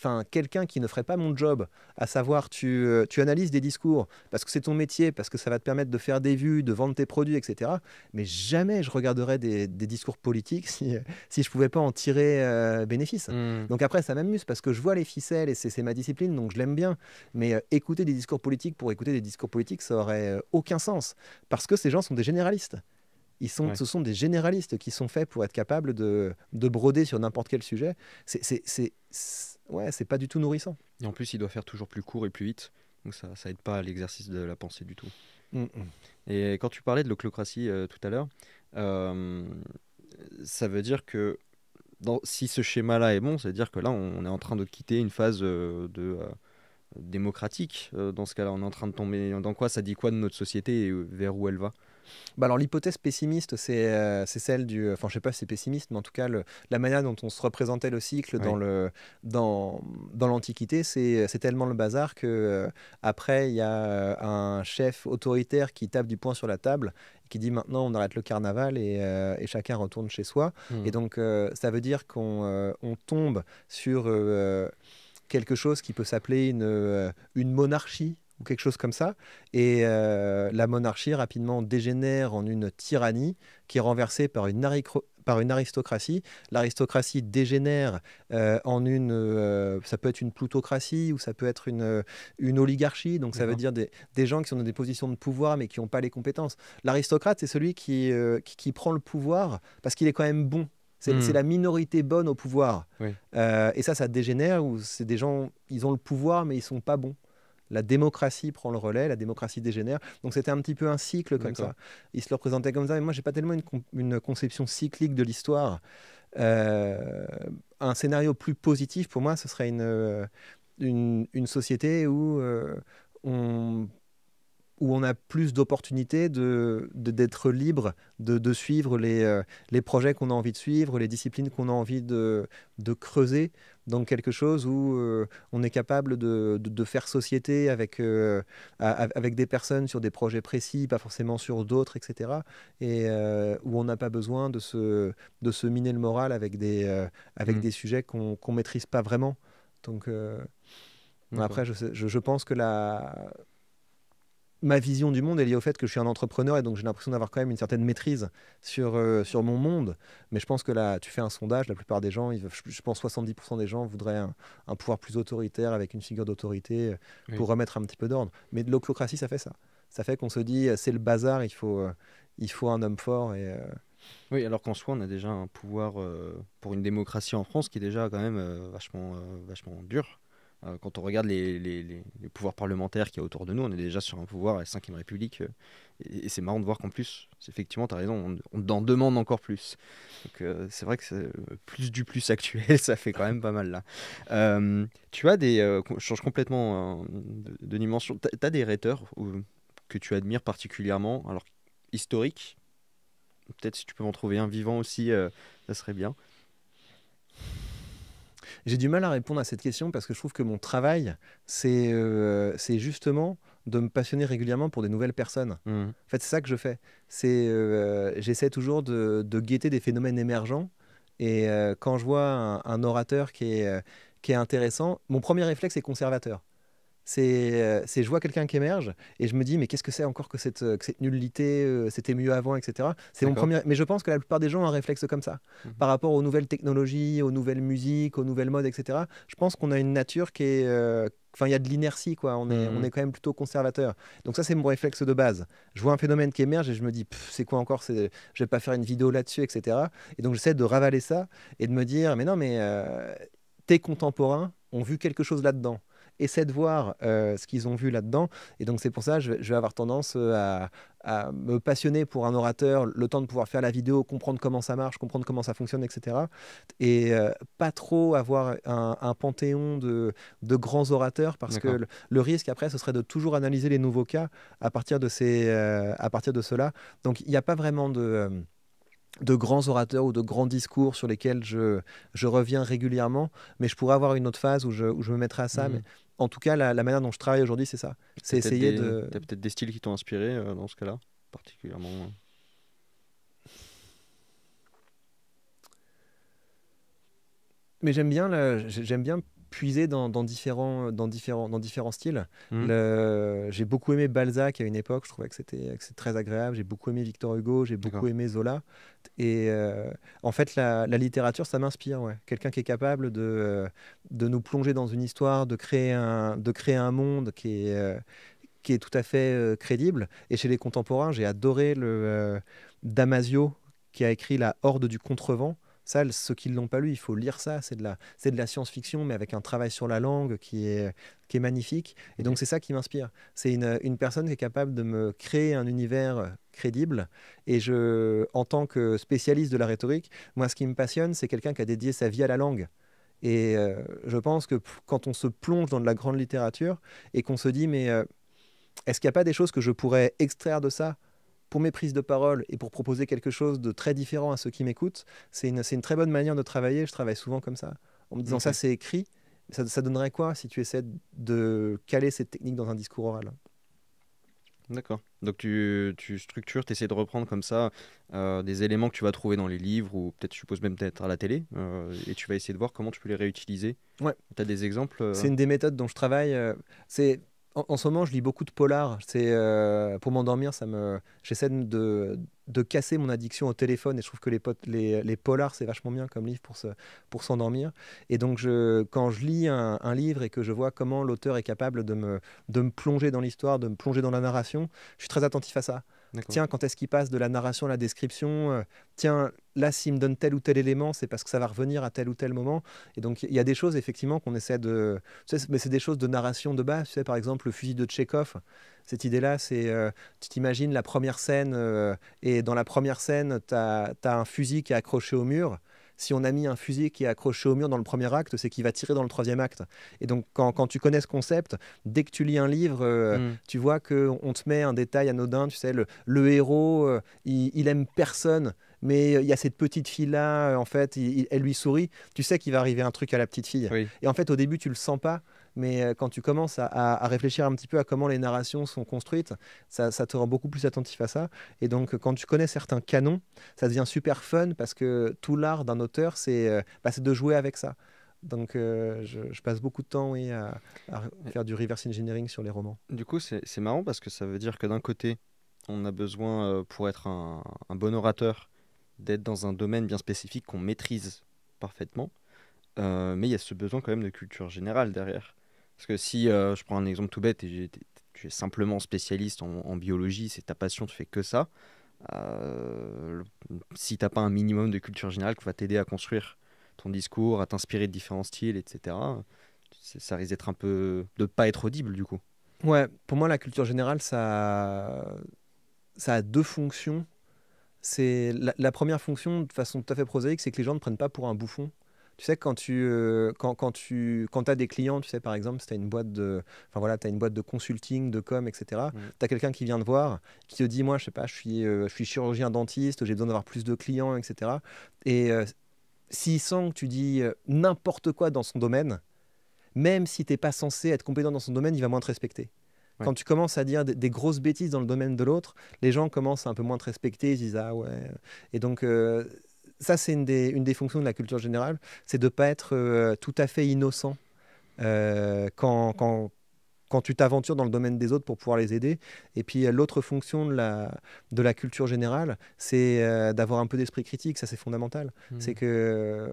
Speaker 2: enfin, quelqu'un qui ne ferait pas mon job, à savoir tu, euh, tu analyses des discours parce que c'est ton métier, parce que ça va te permettre de faire des vues, de vendre tes produits, etc. Mais jamais je regarderais des, des discours politiques si, je ne pouvais pas en tirer euh, bénéfice. Hmm. Donc après, ça m'amuse parce que je vois les ficelles et c'est ma discipline, donc je l'aime bien. Mais euh, écouter des discours politiques pour écouter des discours politiques, ça aurait aucun sens parce que ces gens sont des généralistes. Ils sont, Ce sont des généralistes qui sont faits pour être capables de, de broder sur n'importe quel sujet. C'est
Speaker 1: ouais, c'est pas du tout nourrissant. Et en plus, il doit faire toujours plus court et plus vite. Donc ça, ça aide pas à l'exercice de la pensée du tout. Et quand tu parlais de l'oclocratie euh, tout à l'heure, euh, ça veut dire que si ce schéma-là est bon, ça veut dire que là, on est en train de quitter une phase euh, démocratique. dans ce cas-là, on est en train de tomber dans quoi Ça dit quoi de notre société et vers où elle va bah, alors l'hypothèse pessimiste, c'est
Speaker 2: euh, celle du, euh, enfin je sais pas si c'est pessimiste, mais en tout cas la manière dont on se représentait le cycle dans l'Antiquité, c'est tellement le bazar que euh, après il y a un chef autoritaire qui tape du poing sur la table qui dit maintenant on arrête le carnaval et, chacun retourne chez soi. Hmm. Et donc ça veut dire qu'on tombe sur quelque chose qui peut s'appeler une monarchie ou quelque chose comme ça. Et euh, la monarchie rapidement dégénère en une tyrannie qui est renversée par une, par une aristocratie. L'aristocratie dégénère euh, en une, euh, ça peut être une plutocratie ou ça peut être une, une oligarchie. Donc ça veut dire des, des, gens qui sont dans des positions de pouvoir mais qui n'ont pas les compétences. L'aristocrate, c'est celui qui, qui, prend le pouvoir parce qu'il est quand même bon. C'est hmm. la minorité bonne au pouvoir. et ça, ça dégénère où c'est des gens, ils ont le pouvoir, mais ils sont pas bons la démocratie prend le relais, la démocratie dégénère. Donc c'était un petit peu un cycle comme ça. Il se le représentait comme ça. Et moi, j'ai pas tellement une, conception cyclique de l'histoire. Euh, un scénario plus positif, pour moi, ce serait une, euh, une, société où euh, on où on a plus d'opportunités de, d'être libre, de, suivre les, euh, les projets qu'on a envie de suivre, les disciplines qu'on a envie de, de creuser. dans quelque chose où euh, on est capable de, faire société avec, euh, avec des personnes sur des projets précis, pas forcément sur d'autres, etc. Et où on n'a pas besoin de se, de se miner le moral avec des, avec mm. des sujets qu'on ne maîtrise pas vraiment. Donc après, je, pense que la, ma vision du monde est liée au fait que je suis un entrepreneur et donc j'ai l'impression d'avoir quand même une certaine maîtrise sur, euh, sur mon monde. Mais je pense que là, tu fais un sondage, la plupart des gens, je pense 70% des gens voudraient un, pouvoir plus autoritaire avec une figure d'autorité euh, pour remettre un petit peu d'ordre. Mais de l'oclocratie, ça fait ça. Ça fait qu'on se dit, euh, c'est le bazar, il faut, il faut un homme fort et.
Speaker 1: Oui, alors qu'en soi, on a déjà un pouvoir pour une démocratie en France qui est déjà quand même vachement, vachement dur. Euh, quand on regarde les, pouvoirs parlementaires qu'il y a autour de nous, on est déjà sur un pouvoir à la 5ème République. Euh, et, c'est marrant de voir qu'en plus, effectivement, tu as raison, on, en demande encore plus. Donc euh, c'est vrai que plus du plus actuel, ça fait quand même pas mal là. tu as des. je change complètement de, dimension. Tu as, des rhéteurs que tu admires particulièrement, alors historiques peut-être si tu peux en trouver un vivant aussi, ça serait bien. J'ai du
Speaker 2: mal à répondre à cette question parce que je trouve que mon travail, c'est euh, justement de me passionner régulièrement pour des nouvelles personnes. Mmh. En fait, c'est ça que je fais. Euh, j'essaie toujours de, guetter des phénomènes émergents. Et euh, quand je vois un, orateur qui est intéressant, mon premier réflexe est conservateur. Euh, c'est je vois quelqu'un qui émerge et je me dis mais qu'est-ce que c'est encore que cette, euh, nullité, euh, c'était mieux avant, etc. Mais je pense que la plupart des gens ont un réflexe comme ça mhm. par rapport aux nouvelles technologies, aux nouvelles musiques, aux nouvelles modes, etc. Je pense qu'on a une nature qui est Enfin, il y a de l'inertie, quoi. On mhm. est, quand même plutôt conservateur. Donc ça, c'est mon réflexe de base. Je vois un phénomène qui émerge et je me dis, c'est quoi encore Je vais pas faire une vidéo là-dessus, etc. Et donc j'essaie de ravaler ça et de me dire, mais non, mais tes contemporains ont vu quelque chose là-dedans essaient de voir euh, ce qu'ils ont vu là-dedans. Et donc c'est pour ça que je, vais avoir tendance euh, à, me passionner pour un orateur, le temps de pouvoir faire la vidéo, comprendre comment ça marche, comprendre comment ça fonctionne, etc. Et euh, pas trop avoir un, panthéon de, grands orateurs, parce que le, risque après, ce serait de toujours analyser les nouveaux cas à partir de, ces, à partir de cela. Donc il n'y a pas vraiment de de grands orateurs ou de grands discours sur lesquels je, reviens régulièrement, mais je pourrais avoir une autre phase où je, me mettrai à ça. Mmh. Mais en tout cas, la, manière dont je travaille aujourd'hui, c'est ça. C'est essayer de.
Speaker 1: T'as peut-être des styles qui t'ont inspiré euh, dans ce cas-là, particulièrement. Euh. Mais j'aime bien, j'aime
Speaker 2: bien puiser dans, différents, dans, différents, dans différents styles. Mmh. J'ai beaucoup aimé Balzac à une époque, je trouvais que c'était très agréable. J'ai beaucoup aimé Victor Hugo, j'ai beaucoup aimé Zola. Et euh, en fait, la, littérature, ça m'inspire. Ouais. Quelqu'un qui est capable de, euh, de nous plonger dans une histoire, de créer un, de créer un monde qui est, euh, qui est tout à fait crédible. Et chez les contemporains, j'ai adoré le Damasio qui a écrit La Horde du Contrevent ça, ceux qui ne l'ont pas lu, il faut lire ça. C'est de la, science-fiction, mais avec un travail sur la langue qui est, magnifique. Et donc, c'est ça qui m'inspire. C'est une, personne qui est capable de me créer un univers euh, crédible. Et en tant que spécialiste de la rhétorique, moi, ce qui me passionne, c'est quelqu'un qui a dédié sa vie à la langue. Et euh, je pense que quand on se plonge dans de la grande littérature et qu'on se dit, mais euh, est-ce qu'il n'y a pas des choses que je pourrais extraire de ça pour mes prises de parole et pour proposer quelque chose de très différent à ceux qui m'écoutent, c'est une, très bonne manière de travailler. Je travaille souvent comme ça, en me disant ça c'est écrit, ça, donnerait quoi si tu essaies de caler cette technique dans un discours oral
Speaker 1: D'accord. Donc tu, structures, tu essaies de reprendre comme ça euh, des éléments que tu vas trouver dans les livres ou peut-être, je suppose même peut-être à la télé, euh, et tu vas essayer de voir comment tu peux les réutiliser. Ouais. Tu as des exemples euh C'est une des
Speaker 2: méthodes dont je travaille. c'est en, ce moment, je lis beaucoup de polars. Euh, pour m'endormir, ça me. J'essaie de, casser mon addiction au téléphone et je trouve que les, polars c'est vachement bien comme livre pour s'endormir. Et donc, quand je lis un, livre et que je vois comment l'auteur est capable de me plonger dans l'histoire, de me plonger dans la narration, je suis très attentif à ça. Tiens, quand est-ce qu'il passe de la narration à la description euh, Tiens, là, s'il me donne tel ou tel élément, c'est parce que ça va revenir à tel ou tel moment. Et donc, il y a des choses, effectivement, qu'on essaie de. mais c'est des choses de narration de base. Tu sais, par exemple, le fusil de Tchekhov. Cette idée-là, c'est. Euh, tu t'imagines la première scène, euh, et dans la première scène, tu as, as, un fusil qui est accroché au mur si on a mis un fusil qui est accroché au mur dans le premier acte, c'est qu'il va tirer dans le troisième acte. Et donc, quand, tu connais ce concept, dès que tu lis un livre, euh, hmm. tu vois qu'on te met un détail anodin, tu sais, le, héros, euh, il, aime personne. Mais il y a cette petite fille-là, euh, en fait, elle lui sourit. Tu sais qu'il va arriver un truc à la petite fille. Et en fait, au début, tu le sens pas mais euh, quand tu commences à, réfléchir un petit peu à comment les narrations sont construites, ça, te rend beaucoup plus attentif à ça. Et donc, quand tu connais certains canons, ça devient super fun parce que tout l'art d'un auteur, c'est euh, bah, de jouer avec ça. Donc, euh, je, passe beaucoup de temps à, faire du reverse engineering sur les romans.
Speaker 1: Du coup, c'est marrant parce que ça veut dire que d'un côté, on a besoin, pour être un, bon orateur, d'être dans un domaine bien spécifique qu'on maîtrise parfaitement. mais il y a ce besoin quand même de culture générale derrière. Parce que si euh, je prends un exemple tout bête tu es simplement spécialiste en, biologie, c'est ta passion, tu fais que ça. Euh, si n'as pas un minimum de culture générale qui va t'aider à construire ton discours, à t'inspirer de différents styles, etc., ça risque d'être un peu. de pas être audible du coup. Ouais, pour moi, la culture générale,
Speaker 2: ça, ça a deux fonctions. C'est la, première fonction, de façon tout à fait prosaïque, c'est que les gens ne prennent pas pour un bouffon tu sais, quand tu euh, quand, quand, tu as des clients, tu sais, par exemple, si tu as une boîte de, enfin voilà, as une boîte de consulting, de com, etc., mm. tu as quelqu'un qui vient te voir, qui te dit, moi, je sais pas, je suis, euh, je suis chirurgien dentiste, j'ai besoin d'avoir plus de clients, etc. Et euh, s'il sent que tu dis n'importe quoi dans son domaine, même si tu n'es pas censé être compétent dans son domaine, il va moins te respecter. Quand tu commences à dire des, grosses bêtises dans le domaine de l'autre, les gens commencent à un peu moins te respecter, ils disent ah ouais. Et donc ça, c'est une des, fonctions de la culture générale, c'est de ne pas être euh, tout à fait innocent euh, quand, quand, tu t'aventures dans le domaine des autres pour pouvoir les aider. Et puis euh, l'autre fonction de la, de la culture générale, c'est d'avoir un peu d'esprit critique, ça c'est fondamental. Mmh. C'est que,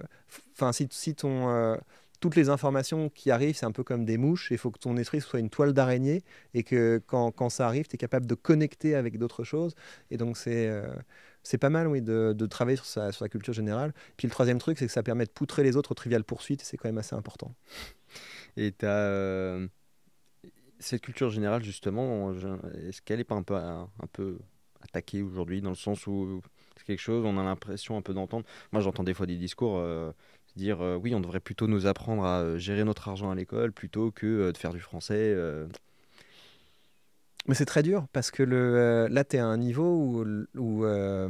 Speaker 2: enfin, si, ton toutes les informations qui arrivent, c'est un peu comme des mouches. Il faut que ton esprit soit une toile d'araignée et que quand, ça arrive, tu es capable de connecter avec d'autres choses. Et donc, c'est c'est pas mal, oui, de, travailler sur sa, sur culture générale. Puis le troisième truc, c'est que ça permet de poutrer les autres triviales poursuites, c'est quand même assez important.
Speaker 1: Et tu as. Euh, cette culture générale, justement, est-ce qu'elle n'est pas un peu, un, peu attaquée aujourd'hui, dans le sens où c'est quelque chose, on a l'impression un peu d'entendre. Moi, j'entends des fois des discours. Euh, dire euh, oui on devrait plutôt nous apprendre à gérer notre argent à l'école plutôt que de faire du français mais
Speaker 2: c'est très dur parce que le, euh, là, tu es à un niveau où, où euh,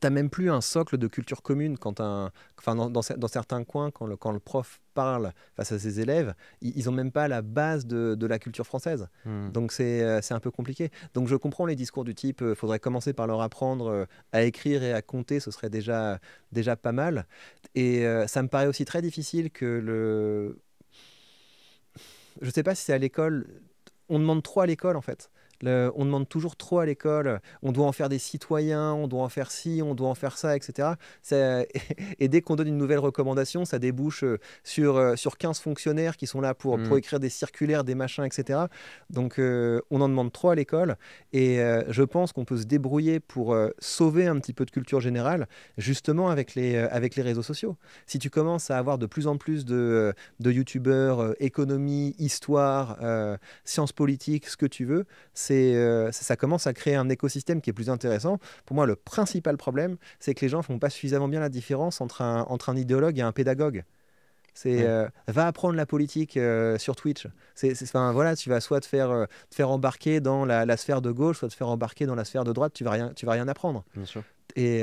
Speaker 2: tu même plus un socle de culture commune. Quand un, enfin, dans, certains coins, quand le, quand le prof parle face à ses élèves, ils n'ont même pas la base de, la culture française. Hmm. Donc euh, c'est un peu compliqué. Donc je comprends les discours du type il faudrait commencer par leur apprendre à écrire et à compter, ce serait déjà, déjà pas mal. Et ça me paraît aussi très difficile que le je sais pas si c'est à l'école. On demande trop à l'école, en fait on demande toujours trop à l'école, on doit en faire des citoyens, on doit en faire ci, on doit en faire ça, etc. et dès qu'on donne une nouvelle recommandation, ça débouche euh, sur, euh, sur 15 fonctionnaires qui sont là pour, pour hmm. écrire des circulaires, des machins, etc. Donc euh, on en demande trop à l'école, et je pense qu'on peut se débrouiller pour sauver un petit peu de culture générale, justement avec les, avec les réseaux sociaux. Si tu commences à avoir de plus en plus de, de youtubeurs, économie, histoire, sciences politiques, ce que tu veux, euh, ça commence à créer un écosystème qui est plus intéressant. Pour moi, le principal problème, c'est que les gens font pas suffisamment bien la différence entre un, entre idéologue et un pédagogue. C'est euh, va apprendre la politique euh, sur Twitch. C'est enfin voilà, tu vas soit te faire faire embarquer dans la, sphère de gauche, soit te faire embarquer dans la sphère de droite. Tu vas rien, tu vas rien apprendre. Et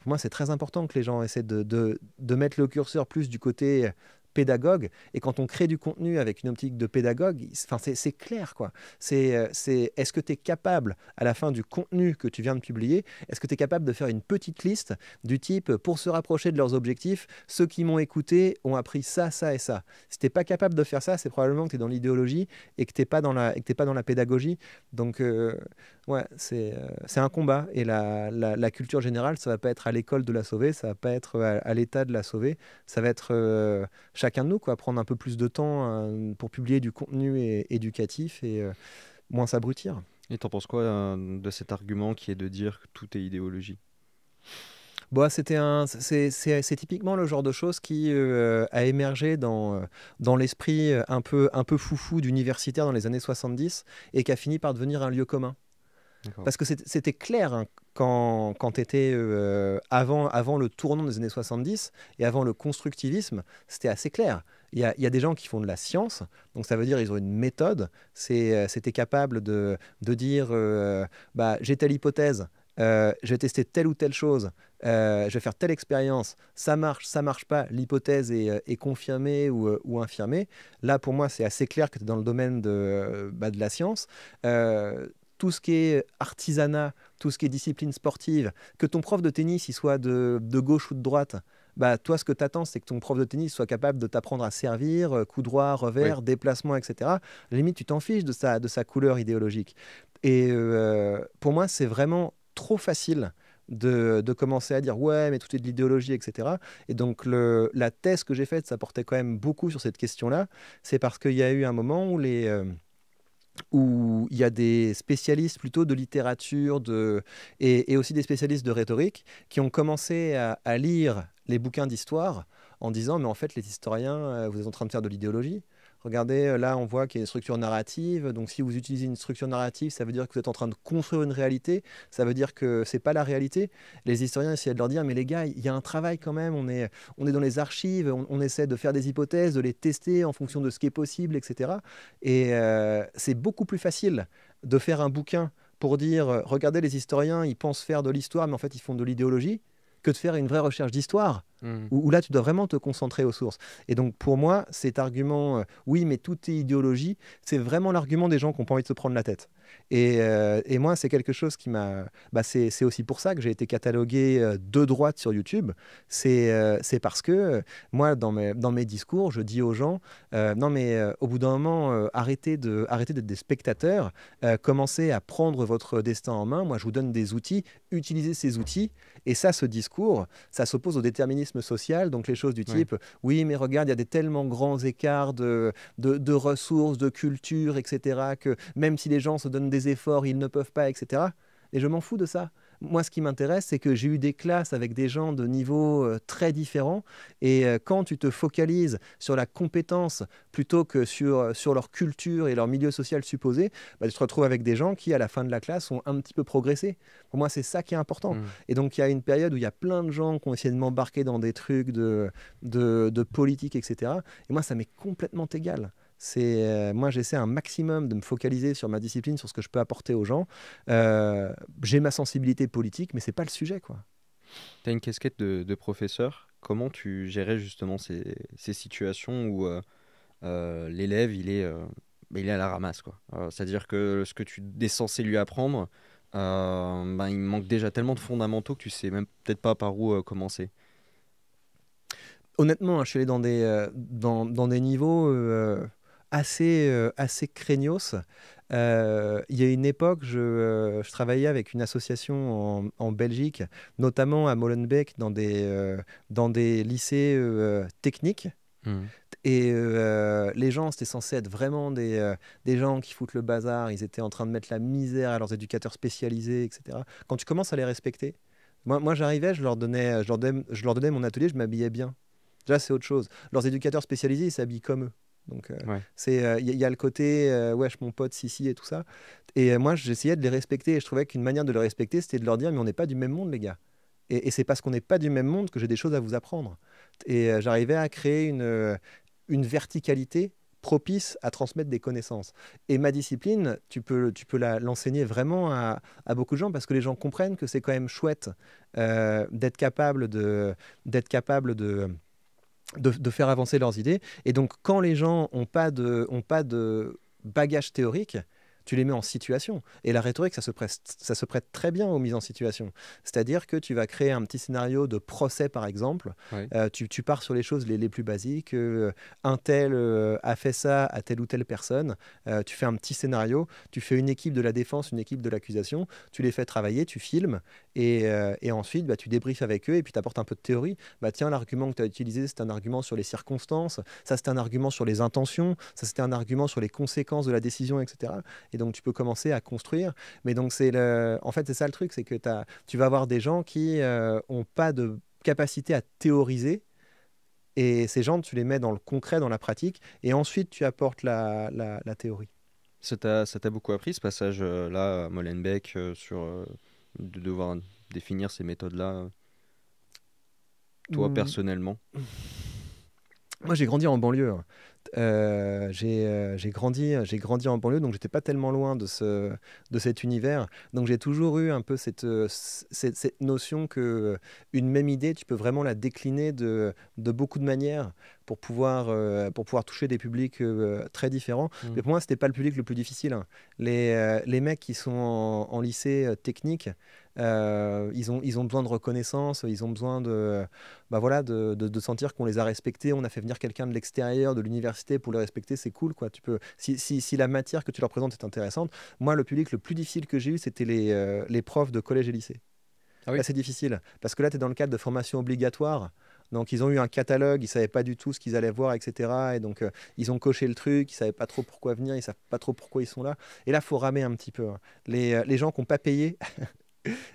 Speaker 2: pour moi, c'est très important que les gens essaient de, de, mettre le curseur plus du côté pédagogue. Et quand on crée du contenu avec une optique de pédagogue, enfin, c'est clair. quoi. C'est euh, Est-ce que tu es capable, à la fin du contenu que tu viens de publier, est-ce que tu es capable de faire une petite liste du type euh, pour se rapprocher de leurs objectifs, ceux qui m'ont écouté ont appris ça, ça et ça. Si tu pas capable de faire ça, c'est probablement que tu es dans l'idéologie et que tu n'es pas, dans la, pas dans la pédagogie. Donc, euh, ouais, c'est un combat. Et la, la, culture générale, ça va pas être à l'école de la sauver, ça va pas être à, l'État de la sauver, ça va être chacun de nous, quoi, prendre un peu plus de temps euh, pour publier du contenu éducatif et euh, moins s'abrutir.
Speaker 1: Et t'en penses quoi euh, de cet argument qui est de dire que tout est idéologie Bon, bah, c'était un, c'est, typiquement le
Speaker 2: genre de choses qui a émergé dans, dans l'esprit un peu, un peu foufou d'universitaire dans les années 70 et qui a fini par devenir un lieu commun. Parce que c'était clair hein, quand, quand tu étais euh, avant, avant le tournant des années 70 et avant le constructivisme, c'était assez clair. Il y, a, des gens qui font de la science, donc ça veut dire ils ont une méthode. Euh, c'était capable de, dire euh, bah, j'ai telle hypothèse, euh, je vais tester telle ou telle chose, je vais faire telle expérience, ça marche, ça marche pas, l'hypothèse est, confirmée ou, infirmée. Là, pour moi, c'est assez clair que tu es dans le domaine de, bah, de la science. Euh, tout ce qui est euh, artisanat, tout ce qui est discipline sportive, que ton prof de tennis il soit de, gauche ou de droite, bah, toi, ce que tu attends, c'est que ton prof de tennis soit capable de t'apprendre à servir, euh, coup droit, revers, déplacement, etc. À limite, tu t'en fiches de sa, couleur idéologique. Et euh, pour moi, c'est vraiment trop facile de, commencer à dire ouais, mais tout est de l'idéologie, etc. Et donc, la thèse que j'ai faite, ça portait quand même beaucoup sur cette question-là. C'est parce qu'il y a eu un moment où les où il y a des spécialistes plutôt de littérature et, aussi des spécialistes de rhétorique qui ont commencé à, à lire les bouquins d'histoire en disant mais en fait les historiens, euh, vous êtes en train de faire de l'idéologie. Regardez, euh, là, on voit qu'il y a une structure narrative, Donc, si vous utilisez une structure narrative, ça veut dire que vous êtes en train de construire une réalité. Ça veut dire que ce n'est pas la réalité. Les historiens essaient de leur dire, mais les gars, il y a un travail quand même. On est, on est dans les archives. On, essaie de faire des hypothèses, de les tester en fonction de ce qui est possible, etc. Et euh, c'est beaucoup plus facile de faire un bouquin pour dire, euh, regardez, les historiens, ils pensent faire de l'histoire, mais en fait, ils font de l'idéologie que de faire une vraie recherche d'histoire, hmm. où, là, tu dois vraiment te concentrer aux sources. Et donc, pour moi, cet argument, euh, oui, mais tout est idéologie, c'est vraiment l'argument des gens qui n'ont pas envie de se prendre la tête. Et, euh, et moi, c'est quelque chose qui m'a. Bah, c'est aussi pour ça que j'ai été catalogué euh, de droite sur YouTube. C'est parce que moi, dans mes, dans mes discours, je dis aux gens non, mais au bout d'un moment, arrêtez d'être de, arrêtez des spectateurs, commencez à prendre votre destin en main. Moi, je vous donne des outils, utilisez ces outils. Et ça, ce discours, ça s'oppose au déterminisme social, donc les choses du type oui, mais regarde, il y a des tellement grands écarts de, de, ressources, de culture, etc., que même si les gens se donnent des efforts, ils ne peuvent pas, etc. Et je m'en fous de ça. Moi, ce qui m'intéresse, c'est que j'ai eu des classes avec des gens de niveaux euh, très différents. Et euh, quand tu te focalises sur la compétence plutôt que sur, euh, leur culture et leur milieu social supposé, bah, tu te retrouves avec des gens qui, à la fin de la classe, ont un petit peu progressé. Pour moi, c'est ça qui est important. Mm. Et donc, il y a une période où il y a plein de gens qui ont essayé de m'embarquer dans des trucs de politique, etc. Et moi, ça m'est complètement égal. C'est euh, moi, j'essaie un maximum de me focaliser sur ma discipline, sur ce que je peux apporter aux gens. Euh, j'ai ma sensibilité politique, mais c'est pas le sujet, quoi.
Speaker 1: Tu as une casquette de, professeur. Comment tu gérais justement ces, situations où euh, l'élève, il est, il est à la ramasse, quoi. C'est-à-dire que ce que tu es censé lui apprendre, ben, il manque déjà tellement de fondamentaux que tu sais même peut-être pas par où commencer
Speaker 2: honnêtement, hein, je suis allé dans des, dans, dans, des niveaux assez, euh, assez craignos. Euh, il y a une époque, je, euh, travaillais avec une association en, Belgique, notamment à Molenbeek, dans des, dans des lycées techniques. Hmm. Et les gens, c'était censé être vraiment des, des, gens qui foutent le bazar. Ils étaient en train de mettre la misère à leurs éducateurs spécialisés, etc. Quand tu commences à les respecter, moi, moi j'arrivais, je leur, donnais, je, leur je leur donnais mon atelier, je m'habillais bien. Là, c'est autre chose. Leurs éducateurs spécialisés, ils s'habillent comme eux. Donc, euh, c'est il euh, y, a le côté, euh, wesh, mon pote, si et tout ça. Et moi, j'essayais de les respecter. Et je trouvais qu'une manière de les respecter, c'était de leur dire, mais on n'est pas du même monde, les gars. Et, c'est parce qu'on n'est pas du même monde que j'ai des choses à vous apprendre. Et j'arrivais à créer une, une verticalité propice à transmettre des connaissances. Et ma discipline, tu peux, tu peux l'enseigner vraiment à, à, beaucoup de gens parce que les gens comprennent que c'est quand même chouette d'être capable de, d'être capable de de, faire avancer leurs idées. Et donc, quand les gens n'ont pas de, ont pas de bagage théorique, tu les mets en situation. Et la rhétorique, ça se prête, ça se prête très bien aux mises en situation. C'est-à-dire que tu vas créer un petit scénario de procès, par exemple. Euh, tu, pars sur les choses les, plus basiques. Euh, un tel euh, a fait ça à telle ou telle personne. tu fais un petit scénario. Tu fais une équipe de la défense, une équipe de l'accusation. Tu les fais travailler, tu filmes. Et, ensuite, bah, tu débriefes avec eux et puis tu apportes un peu de théorie. Bah, tiens, l'argument que tu as utilisé, c'est un argument sur les circonstances. Ça, c'est un argument sur les intentions. Ça, c'était un argument sur les conséquences de la décision, etc. Et donc, tu peux commencer à construire. Mais donc, c'est le... en fait, c'est ça le truc, c'est que as... tu vas avoir des gens qui n'ont euh, pas de capacité à théoriser. Et ces gens, tu les mets dans le concret, dans la pratique, et ensuite tu apportes la, la, la théorie.
Speaker 1: Ça t'a beaucoup appris ce passage-là euh, Molenbeek euh, sur de devoir définir ces méthodes-là,
Speaker 2: toi hmm. personnellement Moi, j'ai grandi en banlieue. Hein. Euh, euh, j'ai grandi, j'ai grandi en banlieue, donc j'étais pas tellement loin de, ce, de cet univers. Donc j'ai toujours eu un peu cette, euh, cette, notion que une même idée, tu peux vraiment la décliner de, de beaucoup de manières pour pouvoir, pour pouvoir toucher des publics très différents. Mmh. Mais pour moi, c'était pas le public le plus difficile. Hein. Les, les mecs qui sont en lycée technique, euh, ils, ont, ils ont besoin de reconnaissance, ils ont besoin de, bah voilà, de, sentir qu'on les a respectés. On a fait venir quelqu'un de l'extérieur, de l'université pour les respecter, c'est cool. Quoi. Tu peux, si, la matière que tu leur présentes est intéressante, moi, le public le plus difficile que j'ai eu, c'était les, euh, profs de collège et lycée. Ah c'est difficile, parce que là, tu es dans le cadre de formation obligatoire. Donc ils ont eu un catalogue, ils savaient pas du tout ce qu'ils allaient voir, etc. Et donc euh, ils ont coché le truc, ils savaient pas trop pourquoi venir, ils savent pas trop pourquoi ils sont là. Et là, faut ramer un petit peu. Hein. Les, les, gens qui n'ont pas payé,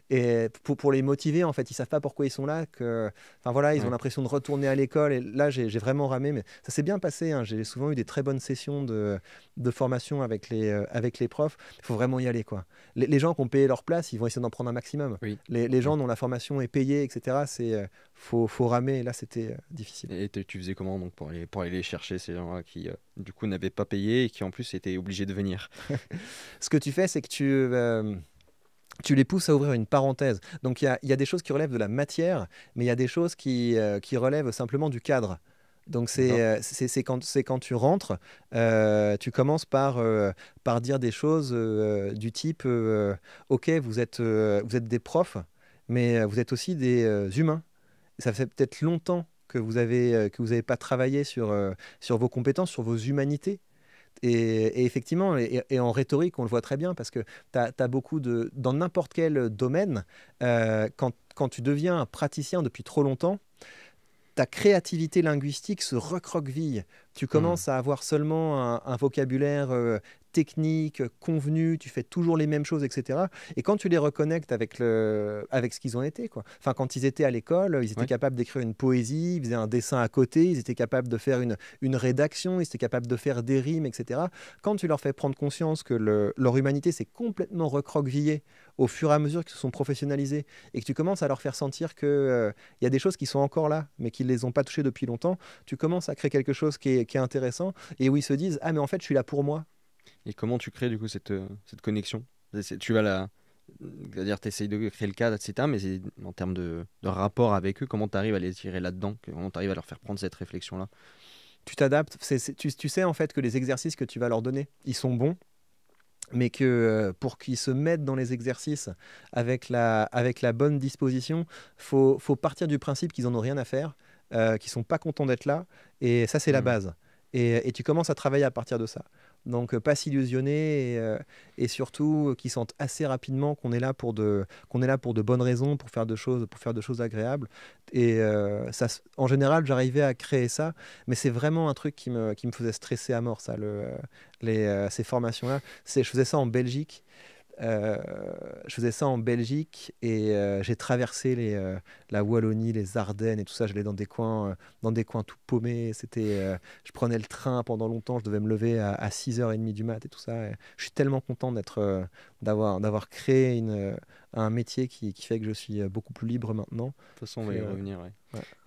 Speaker 2: et pour, pour, les motiver, en fait, ils savent pas pourquoi ils sont là. Que, enfin voilà, ils ont l'impression de retourner à l'école. Et là, j'ai vraiment ramé, mais ça s'est bien passé. Hein. J'ai souvent eu des très bonnes sessions de, formation avec les, euh, avec les profs. Il faut vraiment y aller, quoi. Les, gens qui ont payé leur place, ils vont essayer d'en prendre un maximum. Les, gens dont la formation est payée, etc. C'est euh, faut, ramer. Et là, c'était euh,
Speaker 1: difficile. Et tu faisais comment donc pour aller, pour aller chercher ces gens-là qui du coup n'avaient pas payé et qui en plus étaient obligés de venir
Speaker 2: Ce que tu fais, c'est que tu tu les pousses à ouvrir une parenthèse. Donc il y, a, des choses qui relèvent de la matière, mais il y a des choses qui, euh, relèvent simplement du cadre. Donc c'est euh, quand, tu rentres, euh, tu commences par, dire des choses du type Ok, vous êtes, des profs, mais vous êtes aussi des humains. Ça fait peut-être longtemps que vous n'avez pas travaillé sur vos compétences, sur vos humanités. Et, effectivement, et, en rhétorique, on le voit très bien parce que tu as, beaucoup de. Dans n'importe quel domaine, euh, quand, tu deviens un praticien depuis trop longtemps, ta créativité linguistique se recroqueville. Tu commences hmm. à avoir seulement un, vocabulaire euh, technique, convenues, tu fais toujours les mêmes choses, etc. Et quand tu les reconnectes avec, le, avec ce qu'ils ont été, Enfin, quand ils étaient à l'école, ils étaient capables d'écrire une poésie, ils faisaient un dessin à côté, ils étaient capables de faire une, rédaction, ils étaient capables de faire des rimes, etc. Quand tu leur fais prendre conscience que leur humanité s'est complètement recroquevillée au fur et à mesure qu'ils se sont professionnalisés et que tu commences à leur faire sentir que euh, il y a des choses qui sont encore là, mais qu'ils ne les ont pas touchées depuis longtemps, tu commences à créer quelque chose qui est, qui est intéressant et où ils se disent Ah, mais en fait, je suis là pour moi.
Speaker 1: Et comment tu crées du coup cette, euh, cette connexion Tu vas la. C'est-à-dire, tu essayes de créer le cadre, etc. Mais en termes de, rapport avec eux, comment tu arrives à les tirer là-dedans Comment tu arrives à leur faire prendre cette réflexion-là Tu t'adaptes. Tu, sais en fait que les exercices que tu vas leur donner, ils sont
Speaker 2: bons, mais que euh, pour qu'ils se mettent dans les exercices avec la, avec la bonne disposition, faut, faut partir du principe qu'ils n'en ont rien à faire, euh, qu'ils sont pas contents d'être là, et ça c'est la mmh. base. et, tu commences à travailler à partir de ça. Donc euh, pas s'illusionner et, euh, surtout euh, qu'ils sentent assez rapidement qu'on est là pour de est là pour de bonnes raisons, pour faire de choses, pour faire de choses agréables. Et ça, en général, j'arrivais à créer ça, mais c'est vraiment un truc qui me, faisait stresser à mort ça, ces formations là. je faisais ça en Belgique. Euh, je faisais ça en Belgique et euh, j'ai traversé les, euh, la Wallonie, les Ardennes et tout ça. J'allais dans des coins, dans des coins tout paumés. C'était, je prenais le train pendant longtemps. Je devais me lever à, 6h30 du mat et tout ça. je suis tellement content d'être, d'avoir, d'avoir créé un métier qui, fait que je suis beaucoup plus libre maintenant. De toute façon, on va y revenir.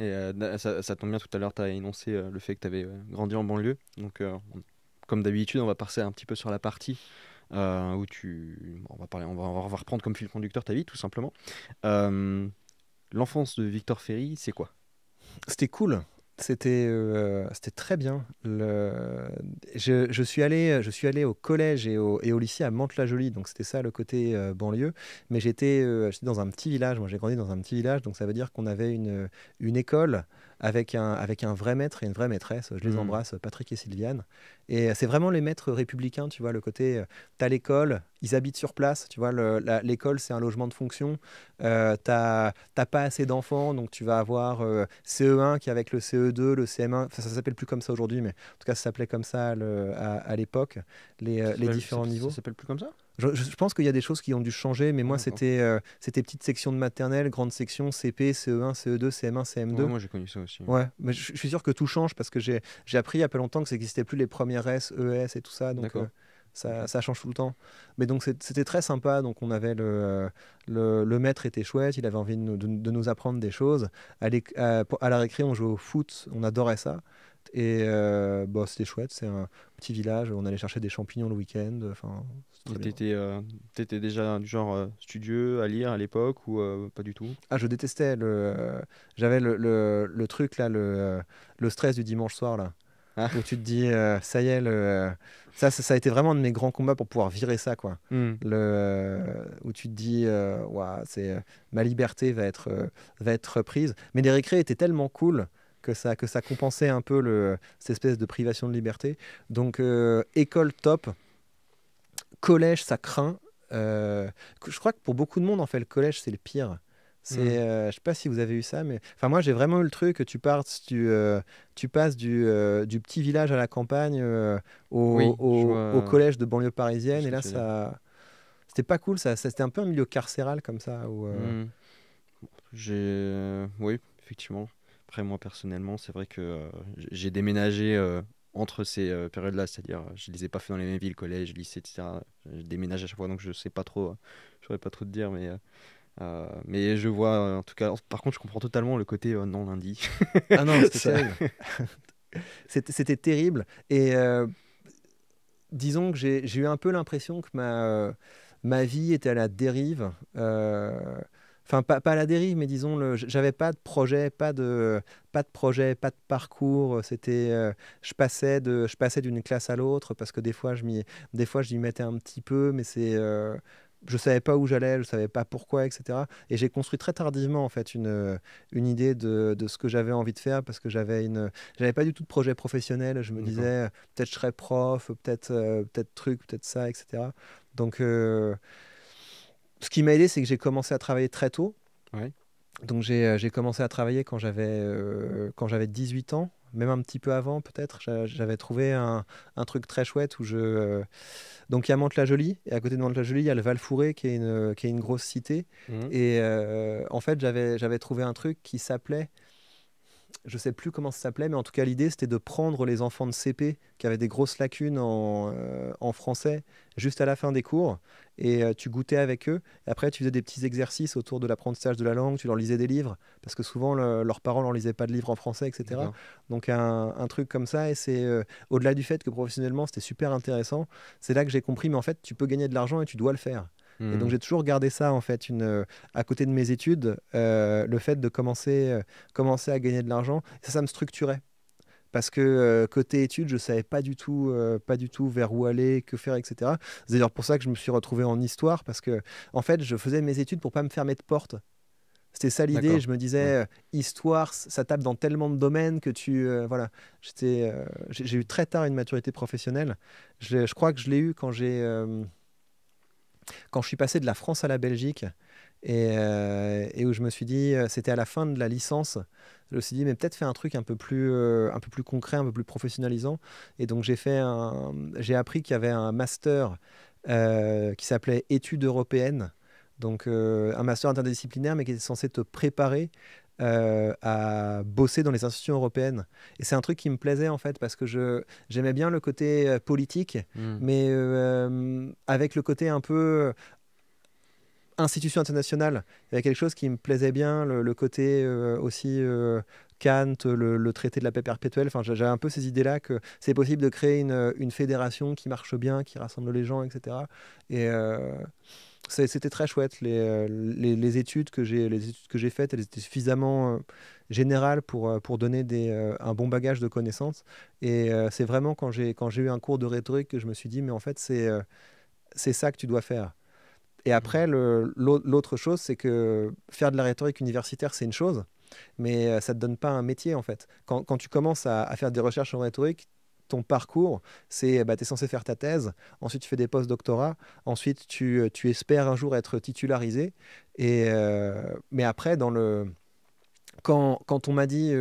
Speaker 1: Et ça, ça, tombe bien, tout à l'heure, tu as énoncé le fait que tu avais grandi en banlieue. Donc, comme d'habitude, on va passer un petit peu sur la partie euh, où tu, on va parler, on va, reprendre comme fil conducteur ta vie, tout simplement. Euh, l'enfance de Victor Ferry, c'est quoi C'était cool.
Speaker 2: C'était euh, très bien. Je, suis allé, je suis allé au collège et au, lycée à Mantes-la-Jolie, donc c'était ça le côté banlieue. Mais j'étais dans un petit village, moi j'ai grandi dans un petit village, donc ça veut dire qu'on avait une école avec un, avec un vrai maître et une vraie maîtresse. Je les mm. embrasse, Patrick et Sylviane. Et c'est vraiment les maîtres républicains, tu vois, le côté, euh, tu as l'école, ils habitent sur place, tu vois, l'école, c'est un logement de fonction, euh, tu n'as pas assez d'enfants, donc tu vas avoir euh, CE1 qui est avec le CE2, le CM1, ça, s'appelle plus comme ça aujourd'hui, mais en tout cas, ça s'appelait comme ça à, l'époque, les, euh, les différents niveaux. Ça s'appelle plus comme ça je, pense qu'il y a des choses qui ont dû changer, mais moi, c'était euh, petite section de maternelle, grande section, CP, CE1, CE2, CM1, CM2. moi, j'ai connu ça aussi. Ouais, mais je, suis sûr que tout change parce que j'ai appris il n'y a pas longtemps que ça n'existait plus les premières S, ES et tout ça. Donc, euh, ça, change tout le temps. Mais donc, c'était très sympa. Donc, on avait euh, le, le, maître était chouette, il avait envie de nous, apprendre des choses. À, à, la récré, on jouait au foot, on adorait ça. Et bon, bah, c'était chouette, c'est un petit village, on allait chercher des champignons le week-end.
Speaker 1: Enfin, tu étais, euh, déjà du genre euh, studieux à lire à l'époque ou euh, pas du tout
Speaker 2: Ah, je détestais. Le, j'avais le, le, truc, là, le, le stress du dimanche soir. là. Ah. Où tu te dis, ça y est, ça, ça, a été vraiment un de mes grands combats pour pouvoir virer ça. quoi. Hmm. Le, où tu te dis, c'est, ma liberté va être, va être reprise. Mais les récrés étaient tellement cool que ça, que ça compensait un peu le, cette espèce de privation de liberté. Donc, école top, collège, ça craint. Euh, je crois que pour beaucoup de monde, en fait, le collège, c'est le pire. C'est, euh, je sais pas si vous avez eu ça, mais enfin moi j'ai vraiment eu le truc que tu partes, tu, euh, tu passes du, petit village à la campagne au, collège de banlieue parisienne et là ça, c'était pas cool, ça, c'était un peu un milieu carcéral comme ça. Où, hmm.
Speaker 1: J'ai, oui effectivement. Après moi personnellement c'est vrai que j'ai déménagé entre ces euh, périodes-là, c'est-à-dire euh, je les ai pas fait dans les mêmes villes, collège, lycée, etc. Euh, je déménage à chaque fois, donc je sais pas trop, je saurais pas trop de dire, mais mais je vois, en tout cas, par contre, je comprends totalement le côté non lundi. ah non,
Speaker 2: c'était terrible. Et disons que j'ai eu un peu l'impression que ma ma vie était à la dérive. Euh, enfin pas, à la dérive, mais disons, le, j'avais pas de projet, pas de, pas de projet, pas de parcours. C'était, euh, je passais de, je passais d'une classe à l'autre parce que des fois je m'y, des fois je mettais un petit peu, mais c'est euh, je savais pas où j'allais, je savais pas pourquoi, etc. Et j'ai construit très tardivement en fait une, une idée de, de ce que j'avais envie de faire parce que j'avais une, j'avais pas du tout de projet professionnel. Je me disais euh, peut-être je serais prof, peut-être peut-être truc, peut-être ça, etc. Donc ce qui m'a aidé, c'est que j'ai commencé à travailler très tôt. Donc euh, j'ai commencé à travailler quand j'avais euh, quand 18 ans, même un petit peu avant peut-être. J'avais trouvé un, truc très chouette où je euh, donc il y a Mantes-la-Jolie et à côté de Mantes-la-Jolie il y a le Val-Fouré qui est une qui est une grosse cité mmh. et en fait j'avais j'avais trouvé un truc qui s'appelait je sais plus comment ça s'appelait, mais en tout cas, l'idée, c'était de prendre les enfants de CP qui avaient des grosses lacunes en, euh, en français juste à la fin des cours, et euh, tu goûtais avec eux. après, tu faisais des petits exercices autour de l'apprentissage de la langue, tu leur lisais des livres, parce que souvent, leurs parents n'en lisaient pas de livres en français, etc. Donc, un, truc comme ça, et c'est euh, au-delà du fait que professionnellement, c'était super intéressant, c'est là que j'ai compris, mais en fait, tu peux gagner de l'argent et tu dois le faire. Et donc mhm. j'ai toujours gardé ça en fait, une, euh, à côté de mes études, euh, le fait de commencer, euh, commencer à gagner de l'argent, ça, ça me structurait. Parce que côté études, je savais pas du tout, pas du tout vers où aller, que faire, etc. C'est d'ailleurs pour ça que je me suis retrouvé en histoire, parce que en fait, je faisais mes études pour pas me fermer de porte. C'était ça l'idée. Je me disais, histoire, ça tape dans tellement de domaines que tu. voilà. J'étais, j'ai, eu très tard une maturité professionnelle. Je, crois que je l'ai eu quand j'ai quand je suis passé de la France à la Belgique, et, euh, où je me suis dit, euh, c'était à la fin de la licence, je me suis dit, mais peut-être faire un truc un peu plus, euh, un peu plus concret, un peu plus professionnalisant. Et donc j'ai fait j'ai appris qu'il y avait un master qui s'appelait études européennes. Donc un master interdisciplinaire, mais qui était censé te préparer euh, à bosser dans les institutions européennes. Et c'est un truc qui me plaisait en fait parce que j'aimais bien le côté euh, politique, hmm. mais euh, avec le côté un peu institution internationale. Il y avait quelque chose qui me plaisait bien, le, côté aussi Kant, le, traité de la paix perpétuelle. Enfin, j'avais un peu ces idées-là que c'est possible de créer une, fédération qui marche bien, qui rassemble les gens, etc. Et euh, c'était très chouette les, études que j'ai les études que j'ai faites, elles étaient suffisamment euh, générales pour euh, pour donner des, un bon bagage de connaissances. Et c'est vraiment quand j'ai quand j'ai eu un cours de rhétorique que je me suis dit mais en fait c'est c'est ça que tu dois faire. Et après, mmh. l'autre chose, c'est que faire de la rhétorique universitaire, c'est une chose mais euh, ça ne te donne pas un métier en fait. Quand, tu commences à, faire des recherches en rhétorique, ton parcours, c'est bah, tu es censé faire ta thèse, ensuite tu fais des post-doctorats, ensuite tu, euh, espères un jour être titularisé, et, euh, mais après, dans le, quand, on m'a dit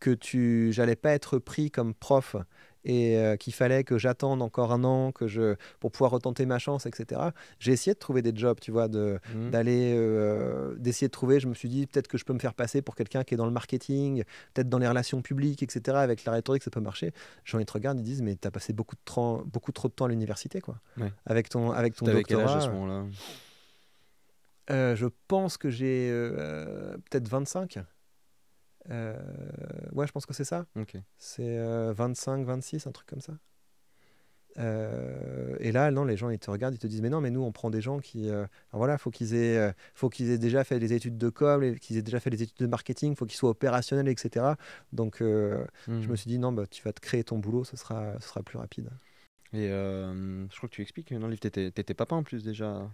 Speaker 2: que tu j'allais pas être pris comme prof et euh, qu'il fallait que j'attende encore un an que je pour pouvoir retenter ma chance etc j'ai essayé de trouver des jobs tu vois mmh. d'aller euh, d'essayer de trouver je me suis dit peut-être que je peux me faire passer pour quelqu'un qui est dans le marketing peut-être dans les relations publiques etc avec la rhétorique ça peut marcher j'en ai te regardent ils disent mais as passé beaucoup de temps beaucoup trop de temps à l'université quoi avec ton avec ton doctorat à ce moment-là euh, je pense que j'ai peut-être 25 euh, ouais, je pense que c'est ça. C'est 25, euh, 26, un truc comme ça. Euh, et là, non, les gens, ils te regardent, ils te disent, mais non, mais nous, on prend des gens qui... voilà, faut qu'ils aient, faut qu'ils aient déjà fait des études de com, qu'ils aient déjà fait des études de marketing, faut qu'ils soient opérationnels, etc. Donc, hmm. je me suis dit, non, bah, tu vas te créer ton boulot, ce sera, sera plus rapide.
Speaker 1: Et je crois que tu expliques non le livre, tu étais, papa en plus déjà.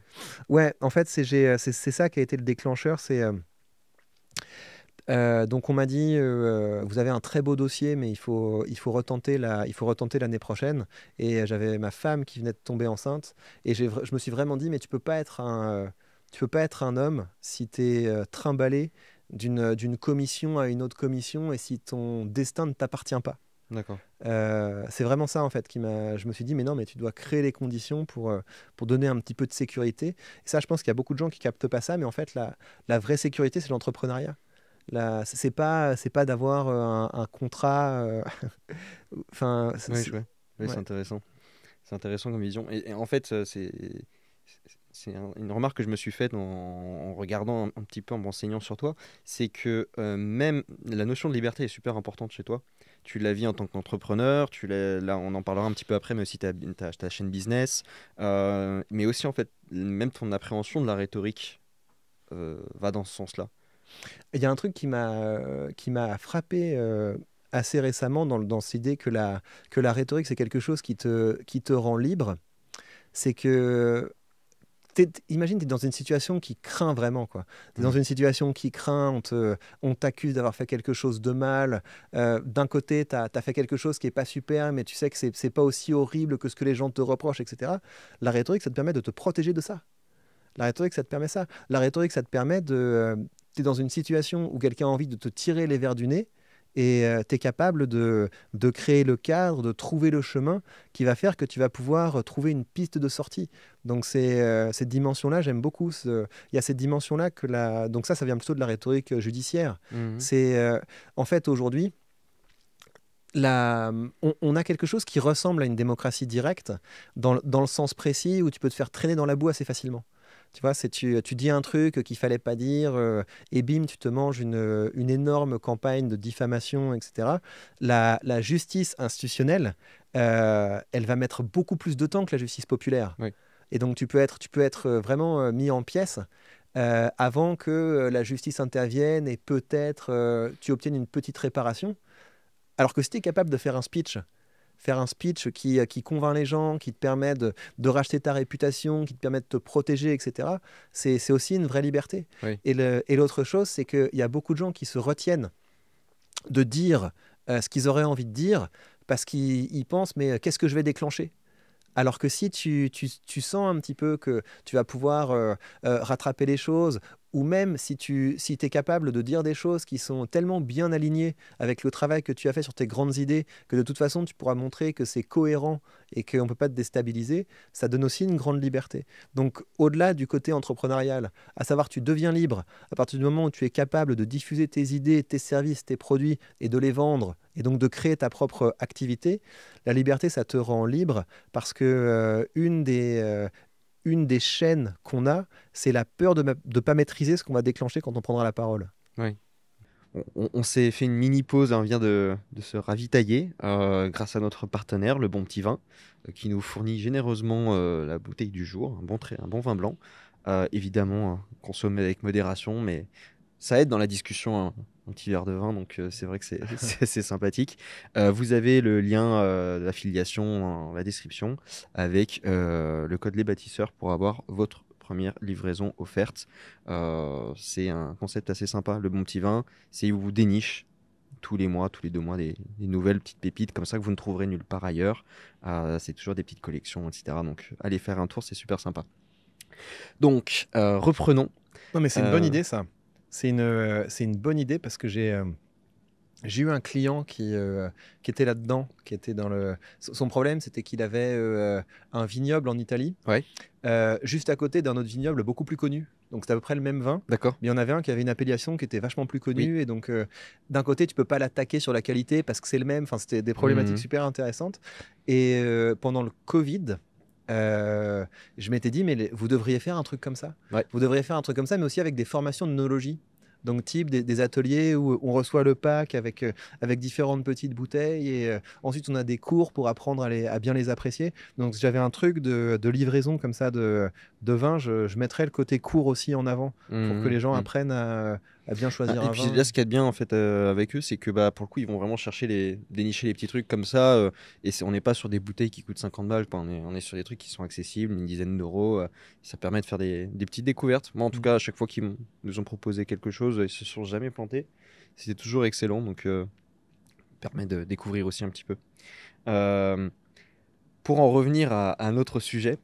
Speaker 2: Ouais, en fait, c'est ça qui a été le déclencheur. C'est euh, donc on m'a dit, euh, euh, vous avez un très beau dossier, mais il faut, il faut retenter la, il faut retenter l'année prochaine. Et j'avais ma femme qui venait de tomber enceinte, et je me suis vraiment dit, mais tu peux pas être un, tu peux pas être un homme si tu es trimballé d'une commission à une autre commission et si ton destin ne t'appartient pas. D'accord. c'est vraiment ça en fait qui m'a. Je me suis dit mais non mais tu dois créer les conditions pour pour donner un petit peu de sécurité. Et ça je pense qu'il y a beaucoup de gens qui captent pas ça mais en fait la, la vraie sécurité c'est l'entrepreneuriat c'est pas c'est pas d'avoir euh, un, contrat. Euh, enfin, c'est
Speaker 1: intéressant. C'est intéressant comme vision. Et, en fait, c'est c'est une remarque que je me suis faite en, regardant un, petit peu, en m'enseignant sur toi, c'est que euh, même la notion de liberté est super importante chez toi. Tu la vis en tant qu'entrepreneur, tu là on en parlera un petit peu après, mais aussi ta, ta, ta chaîne business, mais aussi en fait même ton appréhension de la rhétorique va dans ce sens-là.
Speaker 2: Il y a un truc qui m'a euh, qui m'a frappé euh, assez récemment dans, dans cette idée que la, que la rhétorique, c'est quelque chose qui te, qui te rend libre, c'est que imagine, tu es dans une situation qui craint vraiment. Tu es dans mm. une situation qui craint, on, t'accuse d'avoir fait quelque chose de mal. Euh, d'un côté, tu as, fait quelque chose qui n'est pas super, mais tu sais que ce c'est pas aussi horrible que ce que les gens te reprochent, etc. La rhétorique, ça te permet de te protéger de ça. La rhétorique, ça te permet ça. La rhétorique, ça te permet de, tu es dans une situation où quelqu'un a envie de te tirer les verres du nez, et euh, tu es capable de, de, créer le cadre, de trouver le chemin qui va faire que tu vas pouvoir euh, trouver une piste de sortie. Donc c'est euh, cette dimension-là, j'aime beaucoup. Il y a cette dimension-là que la... Donc ça, ça vient plutôt de la rhétorique judiciaire. Mhm. C'est en fait aujourd'hui... La... On, a quelque chose qui ressemble à une démocratie directe dans, dans le sens précis où tu peux te faire traîner dans la boue assez facilement. Tu vois, tu, dis un truc qu'il fallait pas dire euh, et bim, tu te manges une, euh, énorme campagne de diffamation, etc. La, justice institutionnelle, euh, elle va mettre beaucoup plus de temps que la justice populaire. Et donc tu peux être, tu peux être vraiment mis en pièce avant que la justice intervienne et peut-être tu obtiennes une petite réparation, alors que si tu es capable de faire un speech faire un speech qui, euh, qui convainc les gens, qui te permet de, de, racheter ta réputation, qui te permet de te protéger, etc., c'est aussi une vraie liberté. Et l'autre chose, c'est qu'il y a beaucoup de gens qui se retiennent de dire euh, ce qu'ils auraient envie de dire parce qu'ils pensent, mais euh, qu'est-ce que je vais déclencher alors que si tu, tu, tu, sens un petit peu que tu vas pouvoir rattraper les choses ou même si tu si es capable de dire des choses qui sont tellement bien alignées avec le travail que tu as fait sur tes grandes idées, que de toute façon tu pourras montrer que c'est cohérent et qu'on ne peut pas te déstabiliser, ça donne aussi une grande liberté. Donc au-delà du côté entrepreneurial, à savoir tu deviens libre à partir du moment où tu es capable de diffuser tes idées, tes services, tes produits et de les vendre et donc de créer ta propre activité, la liberté, ça te rend libre parce que euh, une des, euh, une des chaînes qu'on a, c'est la peur de ne pas maîtriser ce qu'on va déclencher
Speaker 1: quand on prendra la parole. Oui. On, s'est fait une mini pause, on hein, vient de, se ravitailler euh, grâce à notre partenaire, le Bon Petit Vin, euh, qui nous fournit généreusement euh, la bouteille du jour, un bon, un bon vin blanc. évidemment, hein, consommer avec modération, mais ça aide dans la discussion hein un petit verre de vin, donc euh, c'est vrai que c'est sympathique. Euh, vous avez le lien euh, d'affiliation dans la description avec le code Les Bâtisseurs pour avoir votre première livraison offerte. c'est un concept assez sympa, le bon petit vin, c'est où vous déniche tous les mois, tous les deux mois, des, des, nouvelles petites pépites comme ça que vous ne trouverez nulle part ailleurs. c'est toujours des petites collections, etc. Donc allez faire un tour, c'est super sympa. Donc reprenons. Non mais c'est une bonne idée ça.
Speaker 2: C'est une, euh, c'est une bonne idée parce que j'ai euh, j'ai eu un client qui, euh, qui était là-dedans, qui était dans le. Son problème, c'était qu'il avait un vignoble en Italie, juste à côté d'un autre vignoble beaucoup plus connu. Donc c'est à peu près le même vin. D'accord. il y en avait un qui avait une appellation qui était vachement plus connue. Et donc d'un côté, tu peux pas l'attaquer sur la qualité parce que c'est le même. Enfin, c'était des problématiques mmh. super intéressantes. Et pendant le Covid, euh, je m'étais dit, mais vous devriez faire un truc comme ça. Vous devriez faire un truc comme ça, mais aussi avec des formations de nologie. Donc, type des, ateliers où on reçoit le pack avec, euh, avec différentes petites bouteilles et euh, ensuite on a des cours pour apprendre à, bien les apprécier. Donc, j'avais un truc de, livraison comme ça de, de vin, je, mettrais le côté cours aussi en avant pour mmh, que les gens mmh. apprennent à, bien choisir et puis là
Speaker 1: ce qu'il y a de bien en fait euh, avec eux c'est que bah pour le coup ils vont vraiment chercher les dénicher les petits trucs comme ça euh, et on n'est pas sur des bouteilles qui coûtent 50 balles on est, on est sur des trucs qui sont accessibles une dizaine d'euros euh, ça permet de faire des, petites découvertes moi en tout mm. cas à chaque fois qu'ils nous ont proposé quelque chose ils se sont jamais plantés c'était toujours excellent donc permet de découvrir aussi un petit peu pour en revenir à, à un autre sujet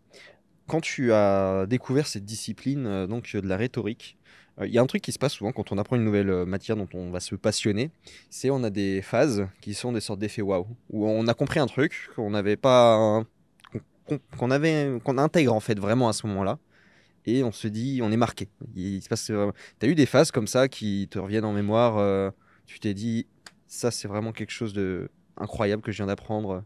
Speaker 1: quand tu as découvert cette discipline donc de la rhétorique euh, il y a un truc qui se passe souvent quand on apprend une nouvelle euh, matière dont on va se passionner, c'est on a des phases qui sont des sortes d'effets waouh, où on a compris un truc qu'on n'avait pas, qu'on avait, qu'on intègre en fait vraiment à ce moment-là, et on se dit, on est marqué. Il, se passe, euh, t'as eu des phases comme ça qui te reviennent en mémoire. tu t'es dit, ça c'est vraiment quelque chose de incroyable que je viens d'apprendre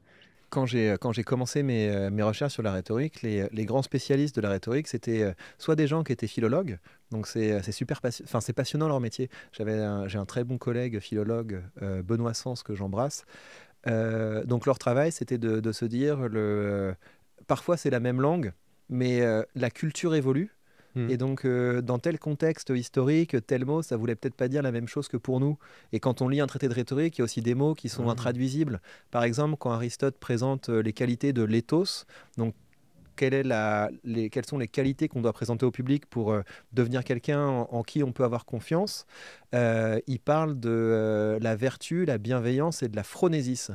Speaker 1: quand j'ai euh, quand j'ai commencé mes, euh, mes, recherches sur la rhétorique, les, euh,
Speaker 2: les grands spécialistes de la rhétorique, c'était soit des gens qui étaient philologues, donc c'est super enfin c'est passionnant leur métier. J'avais j'ai un très bon collègue philologue Benoît Sens que j'embrasse. donc leur travail, c'était de, se dire le parfois c'est la même langue, mais la culture évolue Mm. Et donc, euh, dans tel contexte historique, tel mot, ça voulait peut-être pas dire la même chose que pour nous. Et quand on lit un traité de rhétorique, il y a aussi des mots qui sont mm. intraduisibles. Par exemple, quand Aristote présente euh, les qualités de l'éthos, donc quelle est quelles sont les qualités qu'on doit présenter au public pour euh, devenir quelqu'un en, qui on peut avoir confiance. il parle de la vertu, la bienveillance et de la phronésis.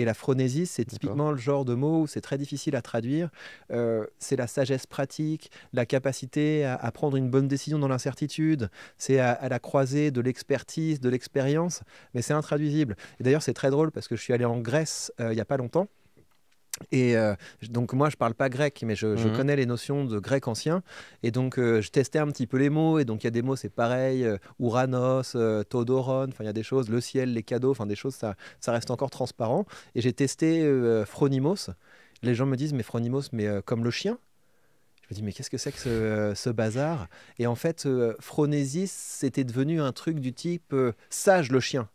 Speaker 2: Et la phronésie, c'est typiquement le genre de mot où c'est très difficile à traduire. Euh, c'est la sagesse pratique, la capacité à, prendre une bonne décision dans l'incertitude. C'est à, la croisée de l'expertise, de l'expérience, mais c'est intraduisible. Et d'ailleurs, c'est très drôle parce que je suis allé en Grèce euh, il n'y a pas longtemps. Et euh, donc moi, je parle pas grec, mais je, mhm. connais les notions de grec ancien. Et donc euh, je testais un petit peu les mots. Et donc il y a des mots, c'est pareil, euh, Uranos, Ouranos, Todoron, enfin il y a des choses, le ciel, les cadeaux, enfin des choses, ça, reste encore transparent. Et j'ai testé Phronimos. Les gens me disent, mais Phronimos, mais comme le chien je me dis, mais qu'est-ce que c'est que ce, bazar Et en fait, phronesis c'était devenu un truc du type sage le chien.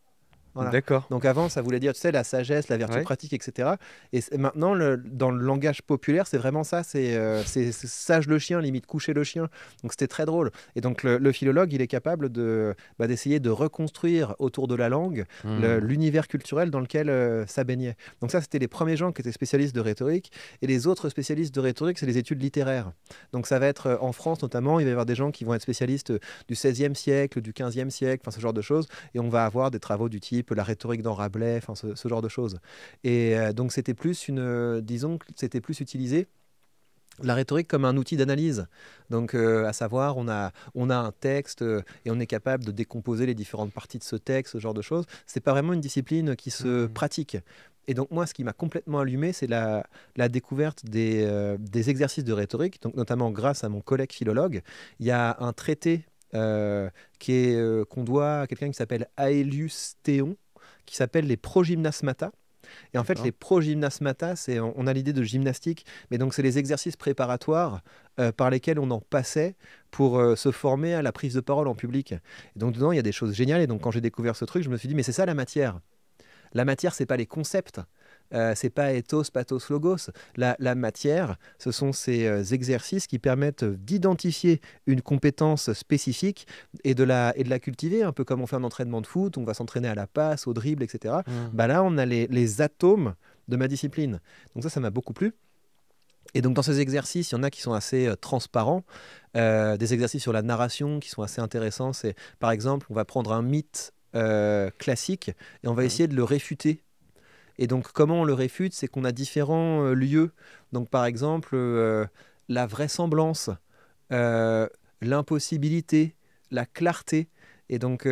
Speaker 2: D'accord. Donc avant, ça voulait dire, tu sais, la sagesse, la vertu pratique, etc. Et maintenant, dans le langage populaire, c'est vraiment ça, euh, c'est sage le chien, limite coucher le chien. Donc c'était très drôle. Et donc le, philologue, il est capable de bah, d'essayer de reconstruire autour de la langue hmm. l'univers culturel dans lequel euh, ça baignait. Donc ça, c'était les premiers gens qui étaient spécialistes de rhétorique. Et les autres spécialistes de rhétorique, c'est les études littéraires. Donc ça va être euh, en France notamment, il va y avoir des gens qui vont être spécialistes du 16e siècle, du 15e siècle, enfin ce genre de choses. Et on va avoir des travaux du type la rhétorique dans Rabelais, ce, genre de choses. Et euh, donc c'était plus une, euh, disons que c'était plus utilisé la rhétorique comme un outil d'analyse. Donc, euh, à savoir, on a, on a un texte et on est capable de décomposer les différentes parties de ce texte, ce genre de choses. C'est pas vraiment une discipline qui se mmh. pratique. Et donc, moi, ce qui m'a complètement allumé, c'est la, découverte des, des, exercices de rhétorique, donc notamment grâce à mon collègue philologue. Il y a un traité euh, euh, qu'on doit à quelqu'un qui s'appelle Aelius Théon, qui s'appelle les progymnasmata. Et en fait, les progymnasmata, c'est on a l'idée de gymnastique, mais donc c'est les exercices préparatoires euh, par lesquels on en passait pour se former à la prise de parole en public. donc dedans, il y a des choses géniales. Et donc quand j'ai découvert ce truc, je me suis dit, mais c'est ça la matière. La matière, c'est pas les concepts, euh, c'est pas ethos, pathos, logos. La, matière, ce sont ces euh, exercices qui permettent d'identifier une compétence spécifique et de, la, et de la cultiver, un peu comme on fait un entraînement de foot, on va s'entraîner à la passe, au dribble, etc. Mmh. Bah là, on a les, atomes de ma discipline. Donc ça, ça m'a beaucoup plu. Et donc dans ces exercices, il y en a qui sont assez euh, transparents, des exercices sur la narration qui sont assez intéressants. C'est par exemple, on va prendre un mythe classique et on va mmh. essayer de le réfuter et donc, comment on le réfute C'est qu'on a différents euh, lieux. Donc, par exemple, euh, la vraisemblance, euh, l'impossibilité, la clarté. Et donc,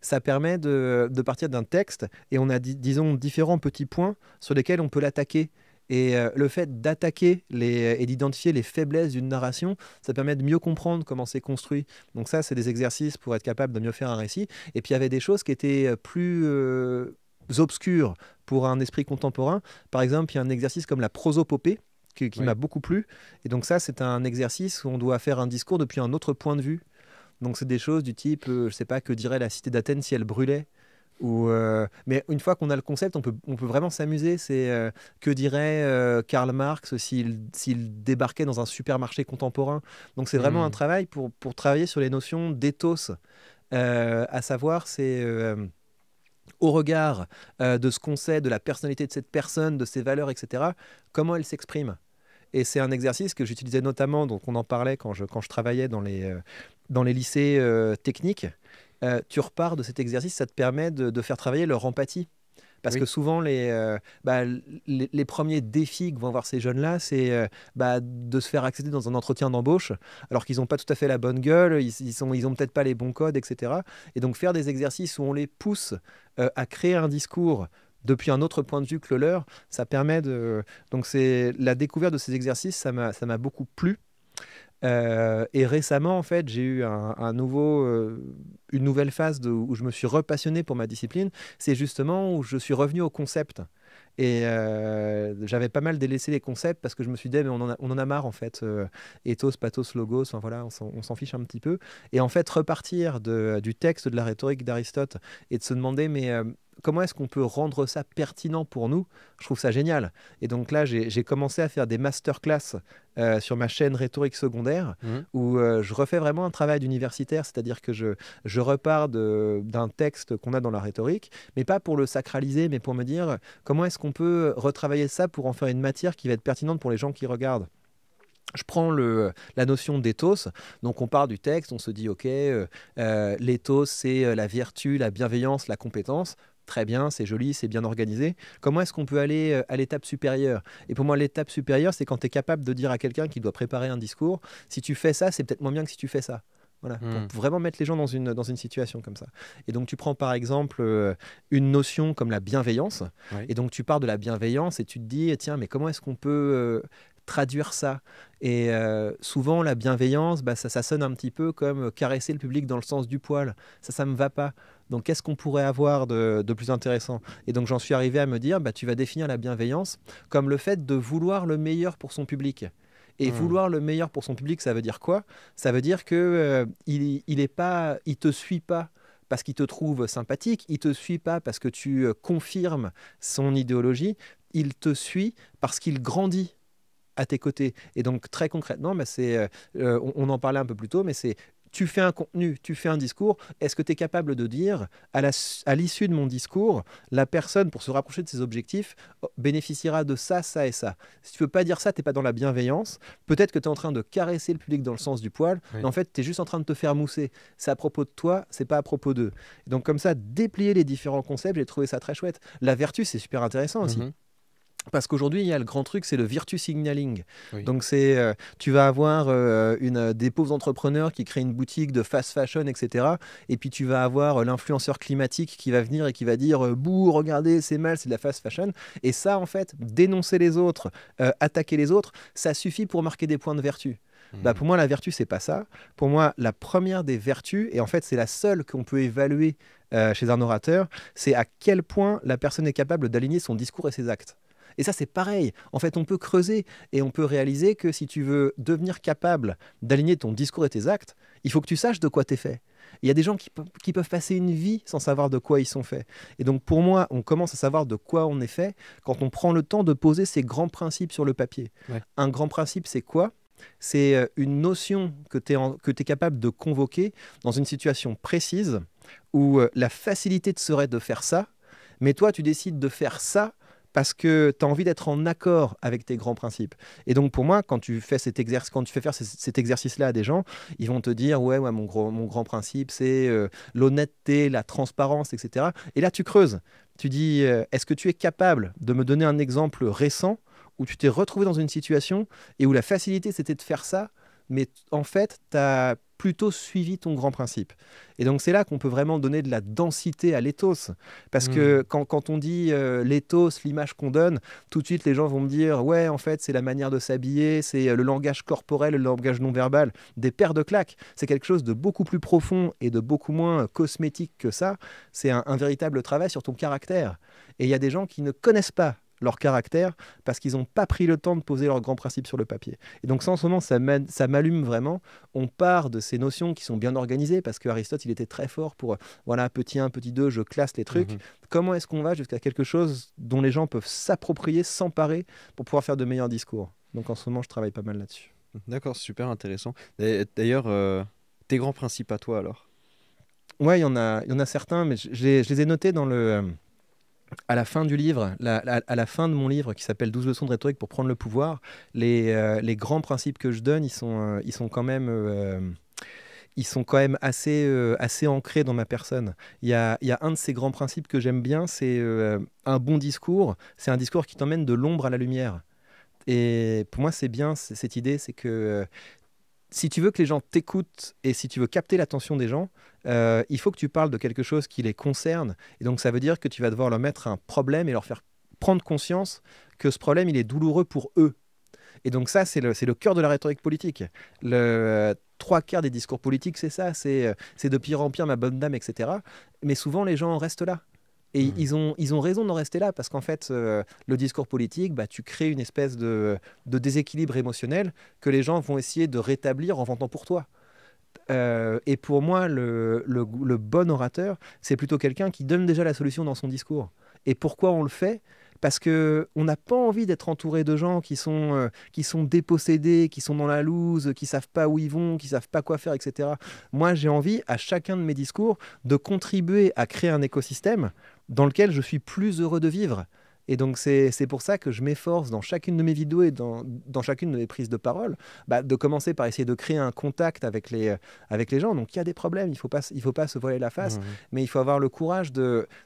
Speaker 2: ça permet de, partir d'un texte et on a, disons, différents petits points sur lesquels on peut l'attaquer. Et le fait d'attaquer et d'identifier les faiblesses d'une narration, ça permet de mieux comprendre comment c'est construit. Donc ça, c'est des exercices pour être capable de mieux faire un récit. Et puis il y avait des choses qui étaient plus obscures pour un esprit contemporain. Par exemple, il y a un exercice comme la prosopopée qui, qui m'a beaucoup plu. Et donc ça, c'est un exercice où on doit faire un discours depuis un autre point de vue. Donc c'est des choses du type, je euh, je sais pas, que dirait la cité d'Athènes si elle brûlait ou euh, mais une fois qu'on a le concept, on peut, on peut vraiment s'amuser. C'est euh, que dirait Karl Marx s'il débarquait dans un supermarché contemporain. Donc c'est vraiment hmm. un travail pour, pour travailler sur les notions d'éthos. à savoir, c'est au regard euh, de ce qu'on sait, de la personnalité de cette personne, de ses valeurs, etc., comment elle s'exprime. Et c'est un exercice que j'utilisais notamment, donc on en parlait quand je, quand je travaillais dans les, euh, dans les lycées euh, techniques. tu repars de cet exercice, ça te permet de, de faire travailler leur empathie. Parce que souvent, euh, bah, les, les, premiers défis que vont avoir ces jeunes-là, c'est euh, bah, de se faire accéder dans un entretien d'embauche, alors qu'ils n'ont pas tout à fait la bonne gueule, ils n'ont ils peut-être pas les bons codes, etc. Et donc faire des exercices où on les pousse euh, à créer un discours depuis un autre point de vue que le leur, ça permet de... Donc c'est la découverte de ces exercices, ça m'a beaucoup plu. Euh, et récemment, en fait, j'ai eu un, nouveau, euh, une nouvelle phase de, où je me suis repassionné pour ma discipline. C'est justement où je suis revenu au concept. Et euh, j'avais pas mal délaissé les concepts parce que je me suis dit, mais on en a, on en a marre en fait. ethos, pathos, logos, enfin voilà, on s'en fiche un petit peu. Et en fait, repartir de, du texte de la rhétorique d'Aristote et de se demander, mais comment est-ce qu'on peut rendre ça pertinent pour nous Je trouve ça génial. Et donc là, j'ai commencé à faire des masterclass euh, sur ma chaîne rhétorique secondaire mmh. où euh, je refais vraiment un travail d'universitaire, c'est-à-dire que je, repars d'un texte qu'on a dans la rhétorique, mais pas pour le sacraliser, mais pour me dire comment est-ce qu'on peut retravailler ça pour en faire une matière qui va être pertinente pour les gens qui regardent je prends la notion d'éthos. Donc, on part du texte, on se dit, OK, euh, euh, l'éthos, c'est la vertu, la bienveillance, la compétence très bien, c'est joli, c'est bien organisé. Comment est-ce qu'on peut aller euh, à l'étape supérieure Et pour moi, l'étape supérieure, c'est quand tu es capable de dire à quelqu'un qui doit préparer un discours, si tu fais ça, c'est peut-être moins bien que si tu fais ça. Voilà, pour hmm. vraiment mettre les gens dans une, dans une situation comme ça. Et donc tu prends par exemple euh, une notion comme la bienveillance, et donc tu pars de la bienveillance et tu te dis, tiens, mais comment est-ce qu'on peut euh, traduire ça Et souvent la bienveillance, bah, ça, ça sonne un petit peu comme caresser le public dans le sens du poil, ça, ça me va pas. Donc qu'est-ce qu'on pourrait avoir de, plus intéressant Et donc j'en suis arrivé à me dire, bah, tu vas définir la bienveillance comme le fait de vouloir le meilleur pour son public. Et hmm. vouloir le meilleur pour son public, ça veut dire quoi Ça veut dire que euh, il, est pas, il te suit pas parce qu'il te trouve sympathique, il te suit pas parce que tu euh, confirmes son idéologie, il te suit parce qu'il grandit à tes côtés. Et donc très concrètement, bah, c'est, euh, on, en parlait un peu plus tôt, mais c'est tu fais un contenu, tu fais un discours, est-ce que tu es capable de dire, à l'issue de mon discours, la personne, pour se rapprocher de ses objectifs, oh, bénéficiera de ça, ça et ça Si tu peux pas dire ça, tu n'es pas dans la bienveillance. Peut-être que tu es en train de caresser le public dans le sens du poil, en fait, tu es juste en train de te faire mousser. C'est à propos de toi, c'est pas à propos d'eux. Donc comme ça, déplier les différents concepts, j'ai trouvé ça très chouette. La vertu, c'est super intéressant aussi. Mhm. Parce qu'aujourd'hui, il y a le grand truc, c'est le virtue signaling. Donc, c'est, euh, tu vas avoir euh, une, des pauvres entrepreneurs qui créent une boutique de fast fashion, etc. Et puis, tu vas avoir euh, l'influenceur climatique qui va venir et qui va dire Bouh, regardez, c'est mal, c'est de la fast fashion. Et ça, en fait, dénoncer les autres, attaquer les autres, ça suffit pour marquer des points de vertu. Mmh. Bah pour moi, la vertu, c'est pas ça. Pour moi, la première des vertus, et en fait, c'est la seule qu'on peut évaluer chez un orateur, c'est à quel point la personne est capable d'aligner son discours et ses actes. Et ça, c'est pareil. En fait, on peut creuser et on peut réaliser que si tu veux devenir capable d'aligner ton discours et tes actes, il faut que tu saches de quoi t'es fait. Il y a des gens qui, peuvent passer une vie sans savoir de quoi ils sont faits. Et donc pour moi, on commence à savoir de quoi on est fait quand on prend le temps de poser ces grands principes sur le papier. Un grand principe, c'est quoi C'est euh, une notion que tu es, es, capable de convoquer dans une situation précise où euh, la facilité te serait de faire ça, mais toi tu décides de faire ça parce que tu as envie d'être en accord avec tes grands principes. Et donc pour moi, quand tu fais cet exercice, quand tu fais faire cet exercice-là à des gens, ils vont te dire ouais, ouais mon, grand principe, c'est euh, l'honnêteté, la transparence, etc. Et là, tu creuses. Tu dis euh, est-ce que tu es capable de me donner un exemple récent où tu t'es retrouvé dans une situation et où la facilité c'était de faire ça mais en fait, tu as plutôt suivi ton grand principe. Et donc c'est là qu'on peut vraiment donner de la densité à l'éthos. Parce que hmm. quand, on dit euh, l'éthos, l'image qu'on donne, tout de suite les gens vont me dire, ouais, en fait, c'est la manière de s'habiller, c'est euh, le langage corporel, le langage non verbal, des paires de claques. C'est quelque chose de beaucoup plus profond et de beaucoup moins euh, cosmétique que ça. C'est un véritable travail sur ton caractère. Et il y a des gens qui ne connaissent pas leur caractère parce qu'ils n'ont pas pris le temps de poser leurs grands principes sur le papier. Et donc ça, en ce moment, ça m'allume vraiment. On part de ces notions qui sont bien organisées parce que Aristote il était très fort pour, voilà, petit 1, petit 2, je classe les trucs. Mm-hmm. Comment est-ce qu'on va jusqu'à quelque chose dont les gens peuvent s'approprier, s'emparer pour pouvoir faire de meilleurs discours Donc en ce moment, je travaille pas mal là-dessus.
Speaker 1: D'accord, super intéressant. D'ailleurs, euh, tes grands principes à toi alors
Speaker 2: Ouais, il y, en a, y en a certains, mais je les ai notés dans le... Euh, à la fin du livre, à la fin de mon livre qui s'appelle 12 leçons de rhétorique pour prendre le pouvoir, les, euh, grands principes que je donne, ils sont, euh, ils sont quand même... Euh, ils sont quand même assez, assez ancrés dans ma personne. Il y a, il y a un de ces grands principes que j'aime bien, c'est un bon discours, c'est un discours qui t'emmène de l'ombre à la lumière. Et pour moi, c'est bien cette idée, c'est que si tu veux que les gens t'écoutent et si tu veux capter l'attention des gens, euh, il faut que tu parles de quelque chose qui les concerne. Et donc, ça veut dire que tu vas devoir leur mettre un problème et leur faire prendre conscience que ce problème, il est douloureux pour eux. Et donc, ça, c'est le, cœur de la rhétorique politique. Le, euh, trois quarts des discours politiques, c'est ça, c'est euh, de pire en pire, ma bonne dame, etc. Mais souvent, les gens restent là. Et hmm. ils, ont, raison d'en rester là, parce qu'en fait, euh, le discours politique, bah, tu crées une espèce de, déséquilibre émotionnel que les gens vont essayer de rétablir en vantant pour toi. Euh, et pour moi, le, bon orateur, c'est plutôt quelqu'un qui donne déjà la solution dans son discours. Et pourquoi on le fait parce qu'on n'a pas envie d'être entouré de gens euh, qui sont dépossédés, qui sont dans la loose, qui savent pas où ils vont, qui savent pas quoi faire, etc. Moi, j'ai envie à chacun de mes discours de contribuer à créer un écosystème dans lequel je suis plus heureux de vivre. Et donc c'est pour ça que je m'efforce dans chacune de mes vidéos et dans, dans chacune de mes prises de parole bah, de commencer par essayer de créer un contact avec les, avec les gens. Donc il y a des problèmes, il ne faut, pas, il faut pas se voiler la face, mmh. mais il faut avoir le courage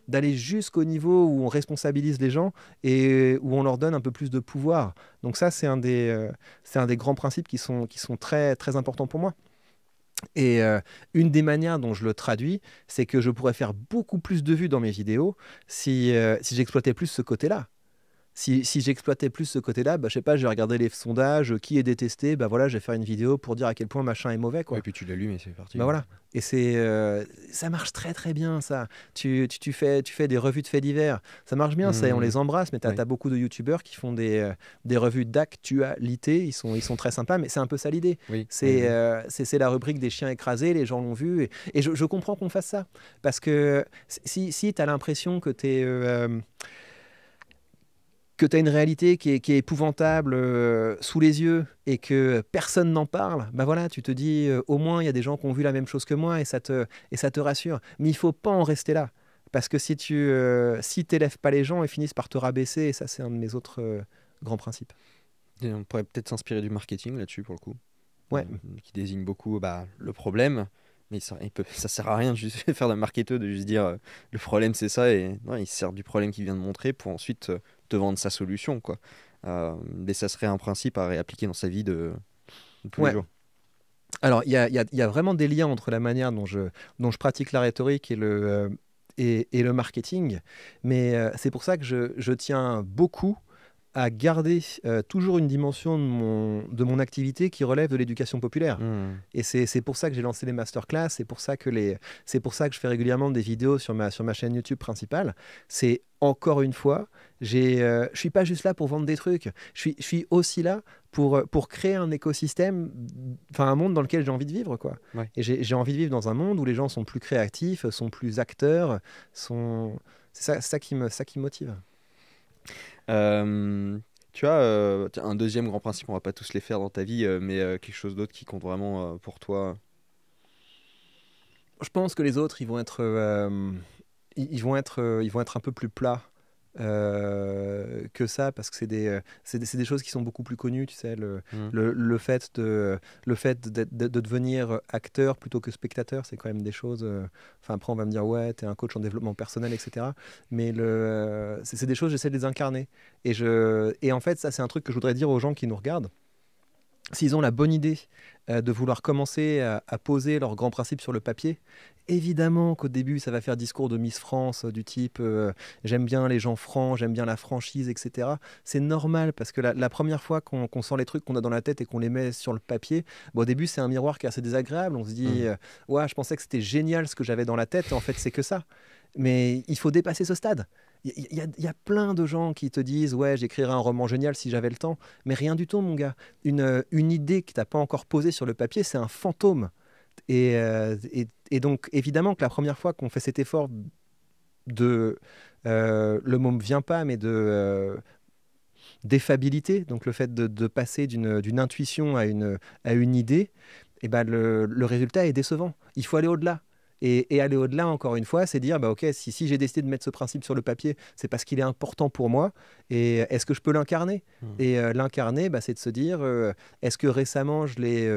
Speaker 2: d'aller jusqu'au niveau où on responsabilise les gens et où on leur donne un peu plus de pouvoir. Donc ça c'est un, des, euh, c'est un des grands principes qui sont, qui sont très, très importants pour moi. Et euh, une des manières dont je le traduis, c'est que je pourrais faire beaucoup plus de vues dans mes vidéos si euh, j'exploitais plus ce côté-là si, j'exploitais plus ce côté-là, bah, je sais pas, je vais regarder les sondages, qui est détesté, bah voilà, je vais faire une vidéo pour dire à quel point machin est mauvais. Quoi. et puis tu l'allumes et c'est parti. Bah, voilà. Et c'est, euh, ça marche très très bien ça. Tu, tu, fais, tu fais des revues de faits divers. Ça marche bien, ça, on mmh. les embrasse, mais tu as, beaucoup de youtubeurs qui font des, euh, des revues d'actualité. Ils sont, ils sont très sympas, mais c'est un peu ça l'idée. Oui. C'est mmh. euh, c'est la rubrique des chiens écrasés, les gens l'ont vu. Et, et, je, comprends qu'on fasse ça. Parce que si, si tu as l'impression que tu es que tu as une réalité qui est, épouvantable euh, sous les yeux et que personne n'en parle, ben voilà, tu te dis euh, au moins il y a des gens qui ont vu la même chose que moi et ça te, et ça te rassure. Mais il faut pas en rester là. Parce que si tu euh, si t'élèves pas les gens, ils finissent par te rabaisser. Et ça, c'est un de mes autres grands principes.
Speaker 1: on pourrait peut-être s'inspirer du marketing là-dessus, pour le coup. Ouais. qui désigne beaucoup bah, le problème mais ça, ne sert à rien de juste faire d'un marketeur de juste dire le problème c'est ça et non, il sert du problème qu'il vient de montrer pour ensuite te vendre sa solution, quoi. Euh, mais ça serait un principe à réappliquer dans sa vie de, tous les jours. Alors, il y a, vraiment des liens entre la manière dont je, dont je pratique la
Speaker 2: rhétorique et le, euh, et, le marketing, mais euh, c'est pour ça que je, je tiens beaucoup à garder euh, toujours une dimension de mon, de mon activité qui relève de l'éducation populaire. Hmm. Et c'est pour ça que j'ai lancé les masterclass, c'est pour, ça que les, pour ça que je fais régulièrement des vidéos sur ma, sur ma chaîne YouTube principale. C'est encore une fois, euh, je ne suis pas juste là pour vendre des trucs, je suis, aussi là pour, euh, pour créer un écosystème, enfin un monde dans lequel j'ai envie de vivre. Quoi. Et j'ai envie de vivre dans un monde où les gens sont plus créatifs, sont plus acteurs, sont... c'est ça, ça, qui me, ça qui me motive.
Speaker 1: Euh, tu as euh, un deuxième grand principe, on va pas tous les faire dans ta vie, euh, mais quelque chose d'autre qui compte vraiment pour toi Je pense que les autres, ils vont
Speaker 2: être, ils, vont être, ils vont être un peu plus plats. Euh, que ça parce que c'est des, euh, des, des, choses qui sont beaucoup plus connues, tu sais, le, mm. le, le fait, de, le fait de, de, devenir acteur plutôt que spectateur, c'est quand même des choses, euh, enfin après on va me dire ouais, t'es un coach en développement personnel, etc. Mais le, c'est des choses, j'essaie de les incarner. Et, je, et en fait ça c'est un truc que je voudrais dire aux gens qui nous regardent s'ils ont la bonne idée euh, de vouloir commencer à, poser leurs grands principes sur le papier, évidemment qu'au début, ça va faire discours de Miss France euh, du type euh, j'aime bien les gens francs, j'aime bien la franchise, etc. C'est normal parce que la, première fois qu'on sent les trucs qu'on a dans la tête et qu'on les met sur le papier, au début, c'est un miroir qui est assez désagréable. On se dit mmh. je pensais que c'était génial ce que j'avais dans la tête, en fait, c'est que ça. Mais il faut dépasser ce stade. Il y, a plein de gens qui te disent Ouais, j'écrirais un roman génial si j'avais le temps. Mais rien du tout, mon gars. Une, euh, idée que tu n'as pas encore posée sur le papier, c'est un fantôme. Euh, et, donc, évidemment, que la première fois qu'on fait cet effort de. Euh, le mot ne vient pas, mais de. défabilité, donc le fait de, passer d'une intuition à une, à une idée, et eh ben le résultat est décevant. Il faut aller au-delà. Et, aller au-delà, encore une fois, c'est dire, bah, ok, si, j'ai décidé de mettre ce principe sur le papier, c'est parce qu'il est important pour moi, et euh, est-ce que je peux l'incarner hmm. Et euh, l'incarner, bah, c'est de se dire, euh, est-ce que récemment je l'ai,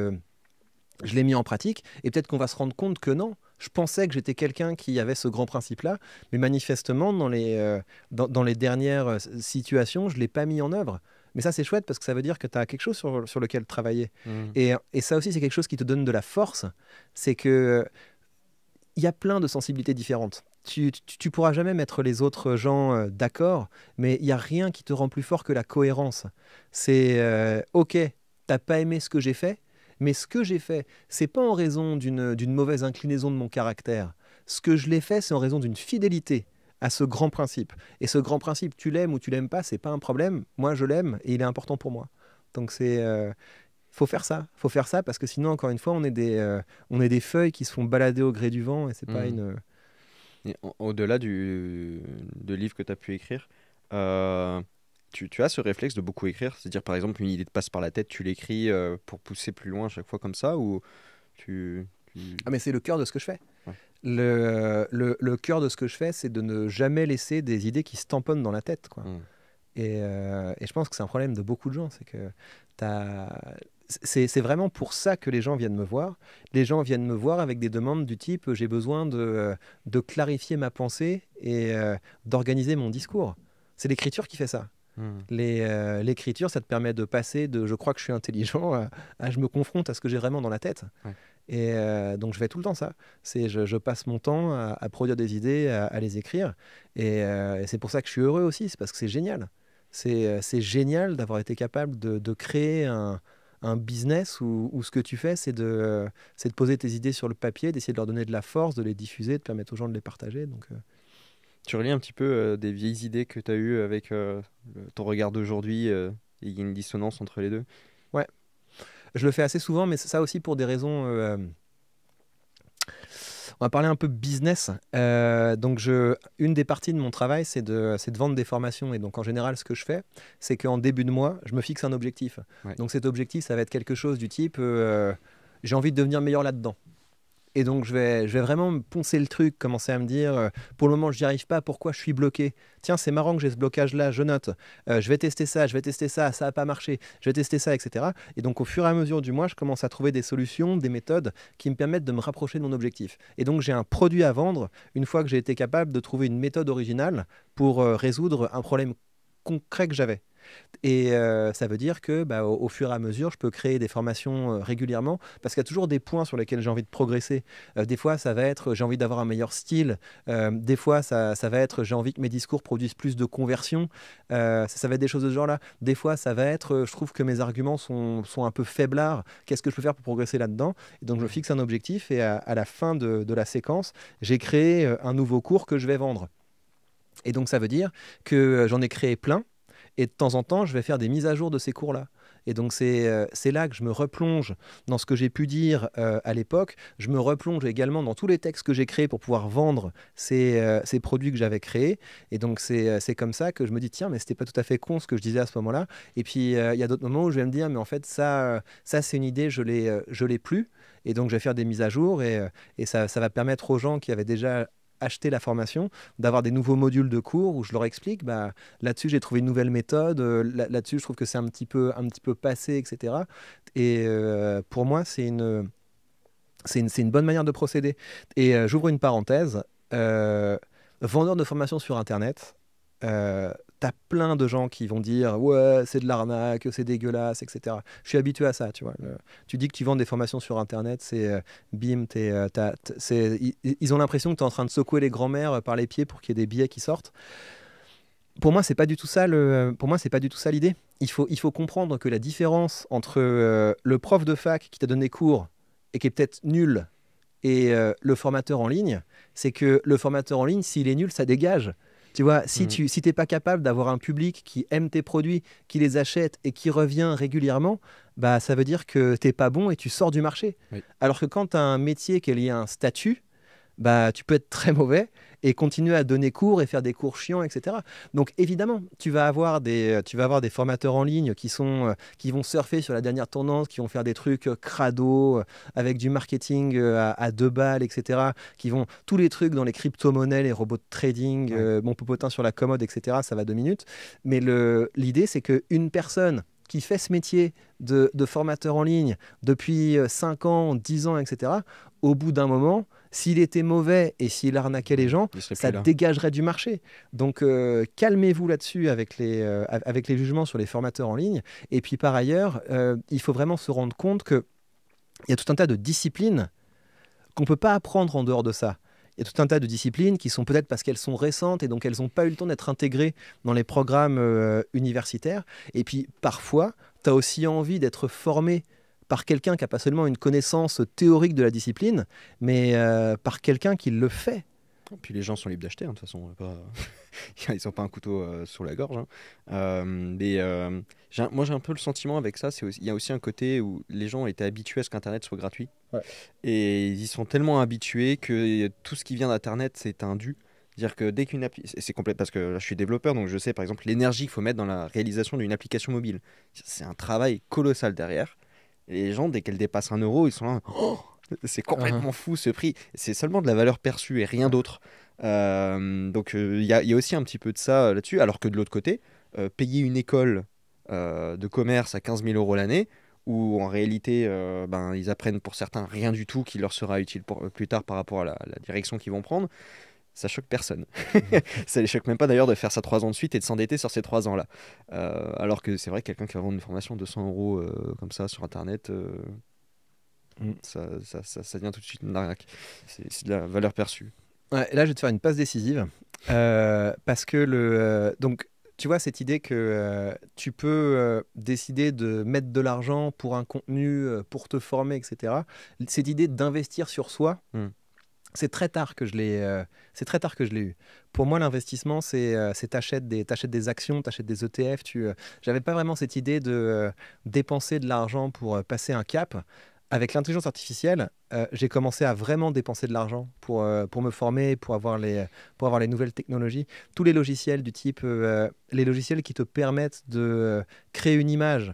Speaker 2: je l'ai mis en pratique Et peut-être qu'on va se rendre compte que non. Je pensais que j'étais quelqu'un qui avait ce grand principe-là, mais manifestement, dans les, dans, les dernières situations, je ne l'ai pas mis en œuvre. Mais ça, c'est chouette parce que ça veut dire que tu as quelque chose sur, lequel travailler. Hmm. Et, et, ça aussi, c'est quelque chose qui te donne de la force. C'est que il y a plein de sensibilités différentes. Tu, tu, pourras jamais mettre les autres gens euh, d'accord, mais il n'y a rien qui te rend plus fort que la cohérence. C'est ok, euh, ok, t'as pas aimé ce que j'ai fait, mais ce que j'ai fait, c'est pas en raison d'une mauvaise inclinaison de mon caractère. Ce que je l'ai fait, c'est en raison d'une fidélité à ce grand principe. Et ce grand principe, tu l'aimes ou tu l'aimes pas, c'est pas un problème. Moi, je l'aime et il est important pour moi. Donc c'est euh, faut faire ça, faut faire ça parce que sinon encore une fois on est des euh, on est des feuilles qui se font balader au gré du vent et c'est pas hmm.
Speaker 1: une euh, au-delà du de livre que tu as pu écrire euh, tu, tu, as ce réflexe de beaucoup écrire c'est-à-dire par exemple une idée te passe par la tête tu l'écris pour pousser plus loin à chaque fois comme ça ou tu, ah
Speaker 2: mais c'est le cœur de ce que
Speaker 1: je fais le,
Speaker 2: le, le, cœur de ce que je fais c'est de ne jamais laisser des idées qui se tamponnent dans la tête quoi hmm. Et, et, je pense que c'est un problème de beaucoup de gens, c'est que as, c'est vraiment pour ça que les gens viennent me voir. Les gens viennent me voir avec des demandes du type euh, j'ai besoin euh, de, clarifier ma pensée et euh, d'organiser mon discours. C'est l'écriture qui fait ça. Hmm. L'écriture, ça te permet de passer de je crois que je suis intelligent à, je me confronte à ce que j'ai vraiment dans la tête. Et donc je fais tout le temps ça. C'est je, passe mon temps à, produire des idées, à, les écrire. Et, c'est pour ça que je suis heureux aussi, c'est parce que c'est génial. C'est génial d'avoir été capable de créer un, un business où, ce que tu fais, c'est de, c'est de poser tes idées sur le papier, d'essayer de leur donner de la force, de les diffuser, de permettre aux gens de les partager. Donc, euh,
Speaker 1: Tu relis un petit peu euh, des vieilles idées que tu as eues avec euh, ton regard d'aujourd'hui et il y a une dissonance entre les deux Ouais. Je le fais assez
Speaker 2: souvent, mais ça aussi pour des raisons on va parler un peu business. Euh, donc, je, une des parties de mon travail, c'est de, de, vendre des formations. Et donc, en général, ce que je fais, c'est qu'en début de mois, je me fixe un objectif. Donc, cet objectif, ça va être quelque chose du type euh, j'ai envie de devenir meilleur là-dedans. Et donc, je vais, vraiment me poncer le truc, commencer à me dire, euh, pour le moment, je n'y arrive pas, pourquoi je suis bloqué Tiens, c'est marrant que j'ai ce blocage-là, je note. Euh, je vais tester ça, je vais tester ça, ça n'a pas marché, je vais tester ça, etc. Et donc, au fur et à mesure du mois, je commence à trouver des solutions, des méthodes qui me permettent de me rapprocher de mon objectif. Et donc, j'ai un produit à vendre une fois que j'ai été capable de trouver une méthode originale pour euh, résoudre un problème concret que j'avais. Et euh, ça veut dire que bah, au, fur et à mesure, je peux créer des formations euh, régulièrement parce qu'il y a toujours des points sur lesquels j'ai envie de progresser. Euh, des fois, ça va être j'ai envie d'avoir un meilleur style. des fois, ça, va être j'ai envie que mes discours produisent plus de conversion. Ça, va être des choses de ce genre-là. Des fois, ça va être je trouve que mes arguments sont, un peu faiblards. Qu'est-ce que je peux faire pour progresser là-dedans Et donc, je mmh. fixe un objectif et à, la fin de la séquence, j'ai créé un nouveau cours que je vais vendre. Et donc, ça veut dire que j'en ai créé plein et de temps en temps, je vais faire des mises à jour de ces cours-là. Et donc c'est euh, là que je me replonge dans ce que j'ai pu dire euh, à l'époque. Je me replonge également dans tous les textes que j'ai créés pour pouvoir vendre ces, euh, produits que j'avais créés. Et donc c'est comme ça que je me dis, tiens, mais c'était pas tout à fait con ce que je disais à ce moment-là. Et puis il y a d'autres moments où je vais me dire, mais en fait ça, ça c'est une idée, je l'ai l'ai plus. Et donc je vais faire des mises à jour et, ça, ça va permettre aux gens qui avaient déjà acheter la formation, d'avoir des nouveaux modules de cours où je leur explique, bah, là-dessus j'ai trouvé une nouvelle méthode, euh, là-dessus je trouve que c'est un, petit peu, un petit peu passé, etc. Et euh, pour moi, c'est une, c'est une, une, bonne manière de procéder. Et euh, j'ouvre une parenthèse, vendeur de formation sur Internet, t'as plein de gens qui vont dire ouais c'est de l'arnaque c'est dégueulasse etc je suis habitué à ça tu vois tu dis que tu vends des formations sur internet c'est euh, bim t'es, euh, c'est, ils ont l'impression que tu es en train de secouer les grand mères euh, par les pieds pour qu'il y ait des billets qui sortent pour moi c'est pas du tout ça le pour moi c'est pas du tout ça l'idée il faut il faut comprendre que la différence entre le prof de fac qui t'a donné cours et qui est peut-être nul et le formateur en ligne c'est que le formateur en ligne s'il est nul ça dégage tu vois, si mm. tu si t'es pas capable d'avoir un public qui aime tes produits, qui les achète et qui revient régulièrement, bah ça veut dire que t'es pas bon et tu sors du marché. Alors que quand tu as un métier qui est lié un statut, bah, tu peux être très mauvais et continuer à donner cours et faire des cours chiants, etc. Donc évidemment, tu vas avoir des, euh, tu vas avoir des formateurs en ligne qui, sont, euh, qui vont surfer sur la dernière tendance, qui vont faire des trucs euh, crado, avec du marketing à, deux balles, etc. Qui vont tous les trucs dans les crypto-monnaies, les robots de trading, bon mon popotin sur la commode, etc. Ça va deux minutes. Mais l'idée, c'est qu'une personne qui fait ce métier de, de formateur en ligne depuis 5 ans, 10 ans, etc., au bout d'un moment, s'il était mauvais et s'il arnaquait les mmh, gens, ça dégagerait du marché. Donc euh, calmez-vous là-dessus avec, les, euh, avec les jugements sur les formateurs en ligne. Et puis par ailleurs, euh, il faut vraiment se rendre compte qu'il y a tout un tas de disciplines qu'on ne peut pas apprendre en dehors de ça. Il y a tout un tas de disciplines qui sont peut-être parce qu'elles sont récentes et donc elles n'ont pas eu le temps d'être intégrées dans les programmes universitaires. Et puis parfois, tu as aussi envie d'être formé par quelqu'un qui n'a pas seulement une connaissance théorique de la discipline, mais euh, par quelqu'un qui le fait.
Speaker 1: puis les gens sont libres d'acheter, hein, de toute façon, ils n'ont pas un couteau euh, sur la gorge. Hein. Euh, mais moi j'ai un peu le sentiment avec ça, il y a aussi un côté où les gens étaient habitués à ce qu'Internet soit gratuit. Et ils y sont tellement habitués que tout ce qui vient d'Internet c'est un dû. cest dire que dès qu'une c'est complète parce que je suis développeur, donc je sais par exemple l'énergie qu'il faut mettre dans la réalisation d'une application mobile. C'est un travail colossal derrière. Les gens, dès qu'elles dépassent un euro, ils sont là. Oh, c'est complètement uh-huh. fou ce prix. C'est seulement de la valeur perçue et rien d'autre. Euh, donc euh, il y, a aussi un petit peu de ça euh, là-dessus. Alors que de l'autre côté, payer une école de commerce à 15 000 euros l'année, où en réalité ben, ils apprennent pour certains rien du tout qui leur sera utile plus tard par rapport à la direction qu'ils vont prendre, ça choque personne. ça les choque même pas d'ailleurs de faire ça trois ans de suite et de s'endetter sur ces trois ans-là. Euh, alors que c'est vrai, quelqu'un qui va vendre une formation de 200 euros euh, comme ça sur Internet, euh, mm. ça, ça, devient tout de suite une C'est de la valeur perçue. là,
Speaker 2: je vais te faire une passe décisive. parce que le. donc, tu vois, cette idée que tu peux décider de mettre de l'argent pour un contenu, pour te former, etc. Cette idée d'investir sur soi. Mm. C'est très tard que je l'ai. Euh, c'est très tard que je l'ai eu. Pour moi, l'investissement, c'est euh, t'achètes des achètes des actions, t'achètes des ETF. Tu, n'avais euh, j'avais pas vraiment cette idée de dépenser de l'argent pour passer un cap. Avec l'intelligence artificielle, j'ai commencé à vraiment dépenser de l'argent pour pour me former, pour avoir les pour avoir les nouvelles technologies, tous les logiciels du type les logiciels qui te permettent de créer une image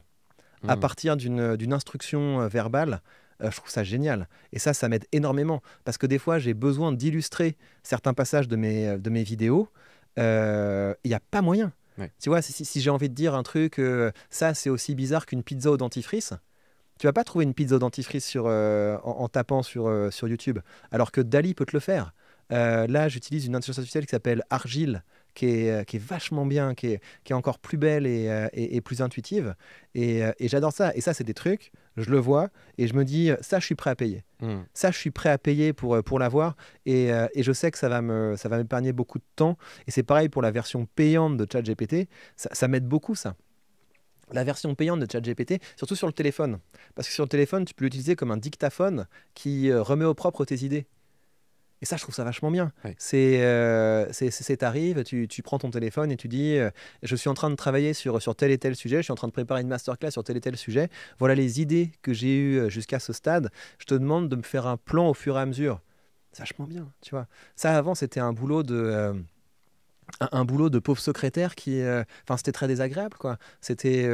Speaker 2: à hmm. partir d'une instruction verbale. Euh, je trouve ça génial. Et ça, ça m'aide énormément. Parce que des fois, j'ai besoin d'illustrer certains passages de mes, euh, de mes vidéos. Euh, il n'y a pas moyen. Tu vois, si, j'ai envie de dire un truc, ça, c'est aussi bizarre qu'une pizza au dentifrice. Tu vas pas trouver une pizza au dentifrice en, tapant sur, sur YouTube. Alors que Dali peut te le faire. là, j'utilise une intelligence artificielle qui s'appelle Argile, euh, qui est, vachement bien, qui est, encore plus belle et, euh, plus intuitive. Euh, et, j'adore ça. Et ça, c'est des trucs, je le vois, et je me dis, ça, je suis prêt à payer. Hmm. Ça, je suis prêt à payer pour, pour l'avoir. Et, je sais que ça va m'épargner beaucoup de temps. Et c'est pareil pour la version payante de ChatGPT. Ça, ça m'aide beaucoup, ça la version payante de ChatGPT, surtout sur le téléphone. Parce que sur le téléphone, tu peux l'utiliser comme un dictaphone qui remet au propre tes idées. Et ça, je trouve ça vachement bien. Euh, c'est C'est, c'est, t'arrives, tu, tu, prends ton téléphone et tu dis, euh, je suis en train de travailler sur, sur tel et tel sujet, je suis en train de préparer une masterclass sur tel et tel sujet. Voilà les idées que j'ai eues euh, jusqu'à ce stade. Je te demande de me faire un plan au fur et à mesure. C'est vachement bien, tu vois. Ça, avant, c'était un boulot de... un, boulot de pauvre secrétaire qui... Enfin, c'était très désagréable, quoi. C'était,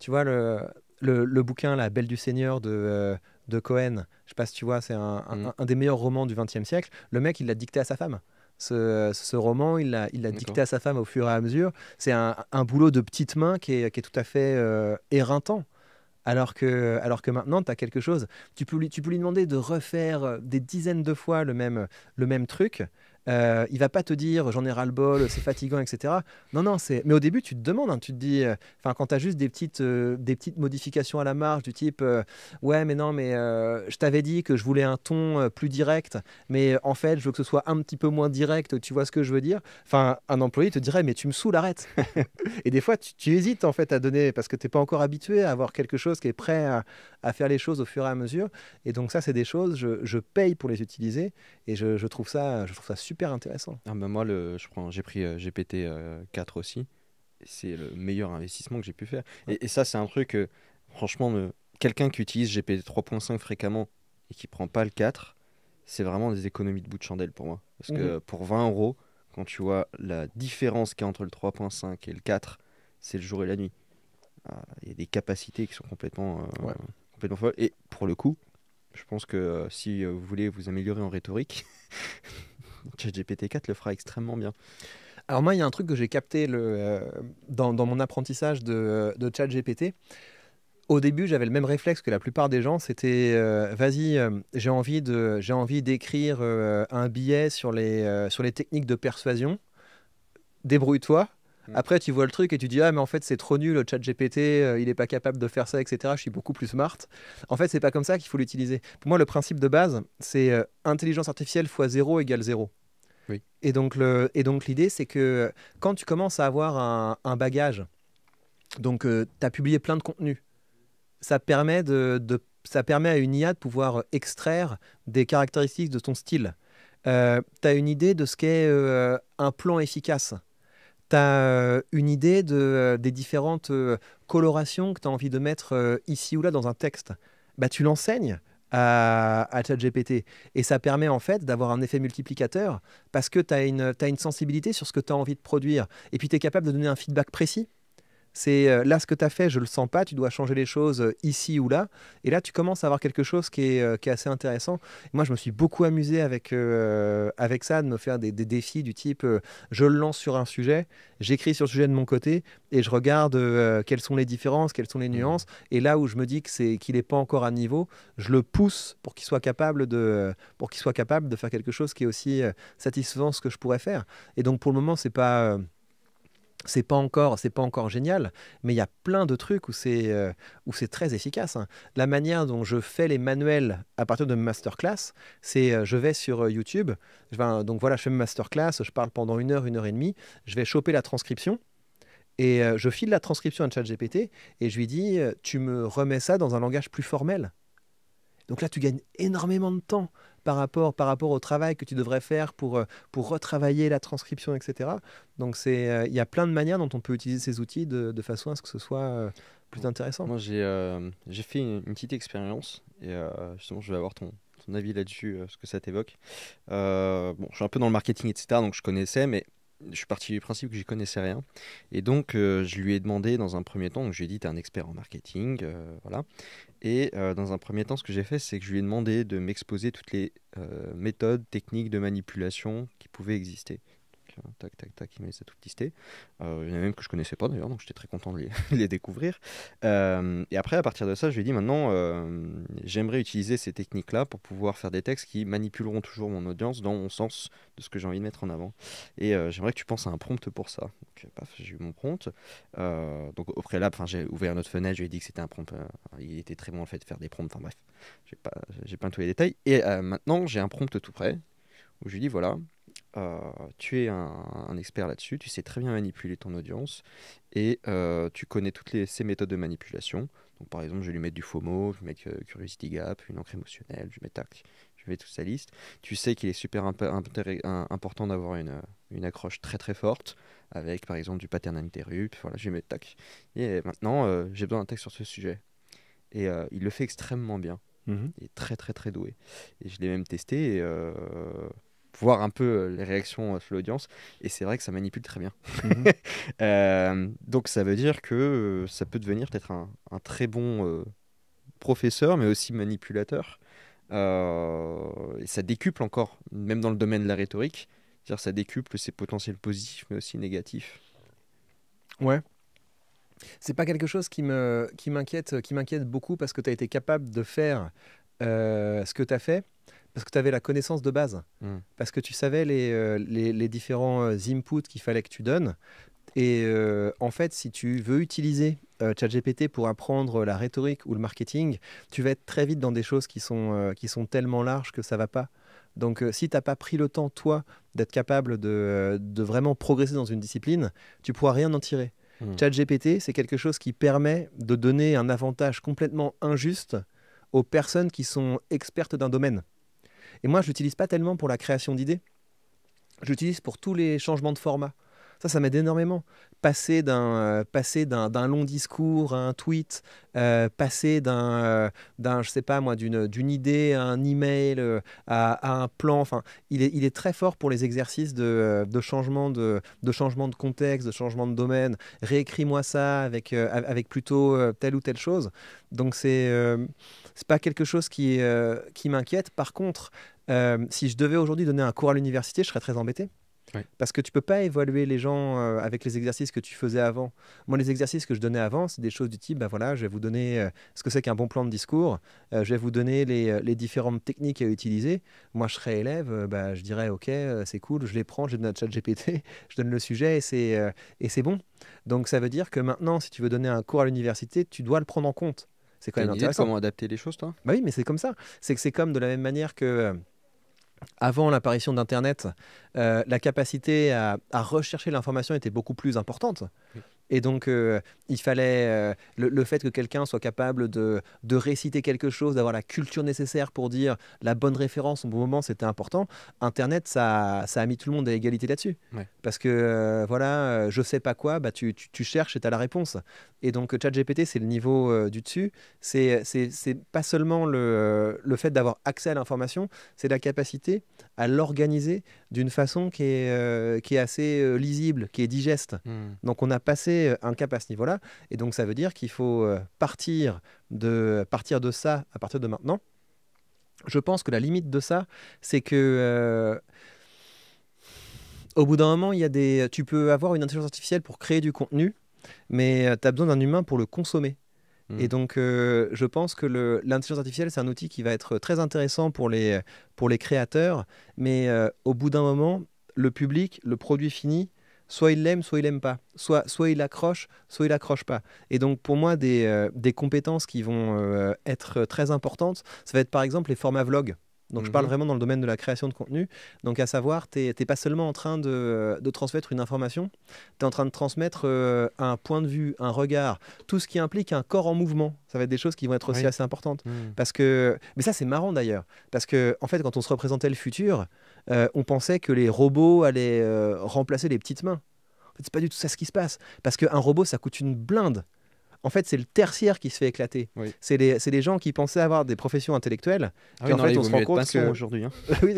Speaker 2: tu vois, le... Le, le, bouquin La Belle du Seigneur de, de Cohen, je sais tu vois, c'est mm. un, des meilleurs romans du XXe siècle. Le mec, il l'a dicté à sa femme. Ce, roman, il l'a il dicté à sa femme au fur et à mesure. C'est un, boulot de petite main qui est, tout à fait euh, éreintant. Alors que, alors que maintenant, tu as quelque chose. Tu peux, lui, tu peux lui demander de refaire euh, des dizaines de fois le même, le même truc. Euh, il va pas te dire j'en ai ras le bol, c'est fatigant, etc. Non, non, c'est. Mais au début, tu te demandes, hein, tu te dis, euh, enfin, quand tu as juste des petites, euh, des petites modifications à la marge du type, ouais, mais non, mais je t'avais dit que je voulais un ton plus direct, mais en fait, je veux que ce soit un petit peu moins direct. Tu vois ce que je veux dire Enfin, un employé te dirait, mais tu me saoules, arrête. Et des fois, tu, hésites en fait à donner parce que t'es pas encore habitué à avoir quelque chose qui est prêt à, à faire les choses au fur et à mesure. Et donc ça, c'est des choses, je, je, paye pour les utiliser et je, je, trouve, ça, je trouve ça super intéressant.
Speaker 1: Ah bah moi, le, je prends, j'ai pris euh, GPT 4 euh, aussi. C'est le meilleur investissement que j'ai pu faire. Et, ça, c'est un truc, euh, franchement, quelqu'un qui utilise GPT 3.5 fréquemment et qui prend pas le 4, c'est vraiment des économies de bout de chandelle pour moi. Parce que mhm. pour 20 euros, quand tu vois la différence qu'il y a entre le 3.5 et le 4, c'est le jour et la nuit. Ah, il y a des capacités qui sont complètement. Et pour le coup, je pense que euh, si euh, vous voulez vous améliorer en rhétorique, ChatGPT-4 le fera extrêmement bien. Alors moi, il y a un truc que j'ai capté euh, dans, mon
Speaker 2: apprentissage de, ChatGPT. Au début, j'avais le même réflexe que la plupart des gens, c'était vas-y, j'ai envie de, j'ai envie d'écrire un billet sur les, sur les techniques de persuasion. Débrouille-toi, Mm. Après, tu vois le truc et tu dis Ah, mais en fait, c'est trop nul, le chat GPT, euh, il n'est pas capable de faire ça, etc. Je suis beaucoup plus smart. En fait, c'est pas comme ça qu'il faut l'utiliser. Pour moi, le principe de base, c'est euh, intelligence artificielle fois 0 égale 0. Et donc, l'idée, c'est que euh, quand tu commences à avoir un, bagage, donc tu as publié plein de contenu ça permet, ça permet à une IA de pouvoir extraire des caractéristiques de ton style. tu as une idée de ce qu'est un plan efficace tu as euh, une idée euh, des différentes euh, colorations que tu as envie de mettre ici ou là dans un texte. Bah, tu l'enseignes à, ChatGPT. Et ça permet en fait d'avoir un effet multiplicateur parce que tu as, une sensibilité sur ce que tu as envie de produire. Et puis tu es capable de donner un feedback précis c'est euh, là ce que tu as fait, je le sens pas, tu dois changer les choses euh, ici ou là. Et là, tu commences à avoir quelque chose qui est, euh, assez intéressant. Moi, je me suis beaucoup amusé avec, avec ça, de me faire des, défis du type je le lance sur un sujet, j'écris sur le sujet de mon côté et je regarde quelles sont les différences, quelles sont les nuances. Mmh. Et là où je me dis que c'est qu'il n'est pas encore à niveau, je le pousse pour qu'il soit capable de pour qu'il soit capable de faire quelque chose qui est aussi satisfaisant ce que je pourrais faire. Et donc pour le moment, c'est pas c'est pas encore c'est pas encore génial mais il y a plein de trucs où c'est euh, c'est très efficace hein. la manière dont je fais les manuels à partir de masterclass c'est euh, je vais sur euh, YouTube je donc voilà je fais ma masterclass je parle pendant une heure une heure et demie je vais choper la transcription et je file la transcription à ChatGPT et je lui dis tu me remets ça dans un langage plus formel donc là tu gagnes énormément de temps par rapport, par rapport au travail que tu devrais faire pour, euh, pour retravailler la transcription, etc. Donc c'est, euh, il y a plein de manières dont on peut utiliser ces outils de,
Speaker 1: façon à ce que ce soit euh, plus intéressant. Moi, j'ai fait une, petite expérience et justement, je vais avoir ton, avis là-dessus, ce que ça t'évoque. bon, je suis un peu dans le marketing, etc., donc je connaissais, mais je suis parti du principe que j'y connaissais rien. Et donc, euh, je lui ai demandé dans un premier temps, donc je lui ai dit, tu es un expert en marketing, euh, voilà. Et euh, dans un premier temps, ce que j'ai fait, c'est que je lui ai demandé de m'exposer toutes les méthodes, techniques de manipulation qui pouvaient exister tac, tac, tac, il me les a toutes il y en a même que je connaissais pas d'ailleurs, donc j'étais très content de les, découvrir. Euh, et après, à partir de ça, je lui ai dit maintenant, euh, j'aimerais utiliser ces techniques-là pour pouvoir faire des textes qui manipuleront toujours mon audience dans mon sens de ce que j'ai envie de mettre en avant. Et euh, j'aimerais que tu penses à un prompt pour ça. Donc, j'ai eu mon prompt. donc au préalable, j'ai ouvert notre fenêtre, je lui ai dit que c'était un prompt. il était très bon en fait de faire des prompts. Enfin bref, j'ai pas, j'ai pas tous les détails. Et maintenant, j'ai un prompt tout prêt où je lui dis voilà, euh, tu es un, expert là-dessus, tu sais très bien manipuler ton audience et euh, tu connais toutes les, ces méthodes de manipulation. Donc, par exemple, je vais lui mettre du FOMO, je vais mettre euh, Curiosity Gap, une encre émotionnelle, je mets TAC, je vais toute sa liste. Tu sais qu'il est super important d'avoir une, accroche très très forte, avec par exemple du pattern interrupt, voilà, je vais mettre TAC. Et maintenant, j'ai besoin d'un texte sur ce sujet. Et il le fait extrêmement bien. Il mmh est très très très doué. Et je l'ai même testé et voir un peu euh, les réactions de euh, l'audience. Et c'est vrai que ça manipule très bien. Mhm. Euh, donc ça veut dire que ça peut devenir peut-être un, très bon professeur, mais aussi manipulateur. et ça décuple encore, même dans le domaine de la rhétorique. cest ça décuple ses potentiels positifs, mais aussi négatifs. Ouais.
Speaker 2: C'est pas quelque chose qui qui m'inquiète qui m'inquiète beaucoup parce que tu as été capable de faire ce que tu as fait parce que tu avais la connaissance de base, hmm. parce que tu savais les, euh, les, différents euh, inputs qu'il fallait que tu donnes. Et euh, en fait, si tu veux utiliser ChatGPT pour apprendre la rhétorique ou le marketing, tu vas être très vite dans des choses qui sont, qui sont tellement larges que ça va pas. Donc si tu n'as pas pris le temps, toi, d'être capable de, de, vraiment progresser dans une discipline, tu pourras rien en tirer. Hmm. ChatGPT, c'est quelque chose qui permet de donner un avantage complètement injuste aux personnes qui sont expertes d'un domaine. Et moi, je l'utilise pas tellement pour la création d'idées. J'utilise pour tous les changements de format. Ça, ça m'aide énormément. Passer d'un euh, d'un long discours à un tweet, euh, passer euh, d'un je sais pas moi d'une idée à un email, à, à, un plan. Enfin, il est il est très fort pour les exercices de, changement de de changement de contexte, de changement de domaine. Réécris-moi ça avec avec plutôt telle ou telle chose. Donc c'est n'est pas quelque chose qui, euh, qui m'inquiète. Par contre, euh, si je devais aujourd'hui donner un cours à l'université, je serais très embêté. Parce que tu peux pas évaluer les gens euh, avec les exercices que tu faisais avant. Moi, les exercices que je donnais avant, c'est des choses du type, bah voilà, je vais vous donner ce que c'est qu'un bon plan de discours, je vais vous donner les, les, différentes techniques à utiliser. Moi, je serais élève, bah, je dirais, ok, c'est cool, je les prends, je donne à chat GPT, je donne le sujet c'est, et c'est bon. Donc ça veut dire que maintenant, si tu veux donner un cours à l'université, tu dois le prendre en compte. C'est quand même comment adapter les choses, toi Bah oui, mais c'est comme ça. C'est que c'est comme de la même manière que euh, avant l'apparition d'Internet, euh, la capacité à, rechercher l'information était beaucoup plus importante. Et donc, euh, il fallait euh, le, fait que quelqu'un soit capable de, réciter quelque chose, d'avoir la culture nécessaire pour dire la bonne référence au bon moment, c'était important. Internet, ça, a mis tout le monde à égalité là-dessus. Parce que, euh, voilà, je sais pas quoi, bah, tu, cherches et tu as la réponse. Et donc, ChatGPT, c'est le niveau du dessus. C'est pas seulement le fait d'avoir accès à l'information, c'est la capacité à l'organiser d'une façon qui est, euh, qui est assez euh, lisible, qui est digeste. Hmm. Donc on a passé euh, un cap à ce niveau-là, et donc ça veut dire qu'il faut partir de, partir de ça à partir de maintenant. Je pense que la limite de ça, c'est que au bout d'un moment, il y a des, tu peux avoir une intelligence artificielle pour créer du contenu, mais tu as besoin d'un humain pour le consommer. Et mm. donc, euh, je pense que l'intelligence artificielle, c'est un outil qui va être très intéressant pour les, créateurs, mais euh, au bout d'un moment, le public, le produit fini, soit il l'aime, soit il l'aime pas, soit, il accroche, soit il accroche pas. Et donc pour moi, des, euh, compétences qui vont être très importantes, ça va être par exemple les formats vlog. Donc, je parle mhm. vraiment dans le domaine de la création de contenu. Donc, à savoir, tu n'es pas seulement en train de, transmettre une information, tu es en train de transmettre euh, un point de vue, un regard, tout ce qui implique un corps en mouvement. Ça va être des choses qui vont être aussi assez importantes. Mhm. Parce que, mais ça, c'est marrant d'ailleurs. Parce que, en fait, quand on se représentait le futur, euh, on pensait que les robots allaient euh, remplacer les petites mains. En fait, c'est pas du tout ça ce qui se passe. Parce qu'un robot, ça coûte une blinde en fait, c'est le tertiaire qui se fait éclater. C'est les, gens qui pensaient avoir des professions intellectuelles. Ah en fait, on se rend compte que... aujourd'hui. Hein. oui,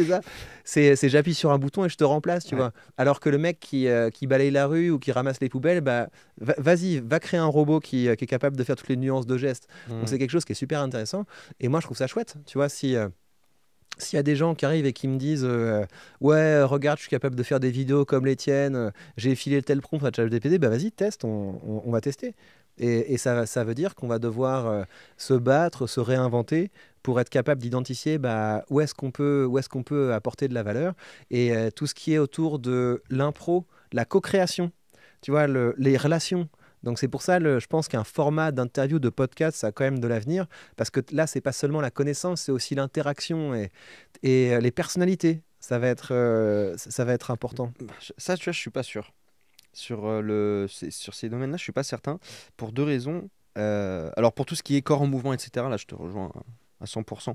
Speaker 2: c'est C'est j'appuie sur un bouton et je te remplace, tu vois. Alors que le mec euh, qui, balaye la rue ou qui ramasse les poubelles, bah, vas-y, va créer un robot euh, qui, est capable de faire toutes les nuances de gestes. Mmh. Donc c'est quelque chose qui est super intéressant. Et moi, je trouve ça chouette, tu vois, si... Euh, s'il y a des gens qui arrivent et qui me disent Ouais, regarde, je suis capable de faire des vidéos comme les tiennes, j'ai filé le tel prompt à ChatGPT, bah vas-y, teste, on, va tester. Et, ça, veut dire qu'on va devoir euh, se battre, se réinventer pour être capable d'identifier bah, où est-ce qu'on peut, est qu'on peut apporter de la valeur. Et euh, tout ce qui est autour de l'impro, la co-création, tu vois, les relations. Donc c'est pour ça, je pense qu'un format d'interview, de podcast, ça a quand même de l'avenir, parce que là, ce n'est pas seulement la connaissance, c'est aussi l'interaction et, euh, les personnalités. Ça va être, ça va
Speaker 1: important. Ça, tu vois, je suis pas sûr sur, euh, le, sur ces domaines-là, je suis pas certain, pour deux raisons. Euh, alors pour tout ce qui est corps en mouvement, etc., là je te rejoins à 100%.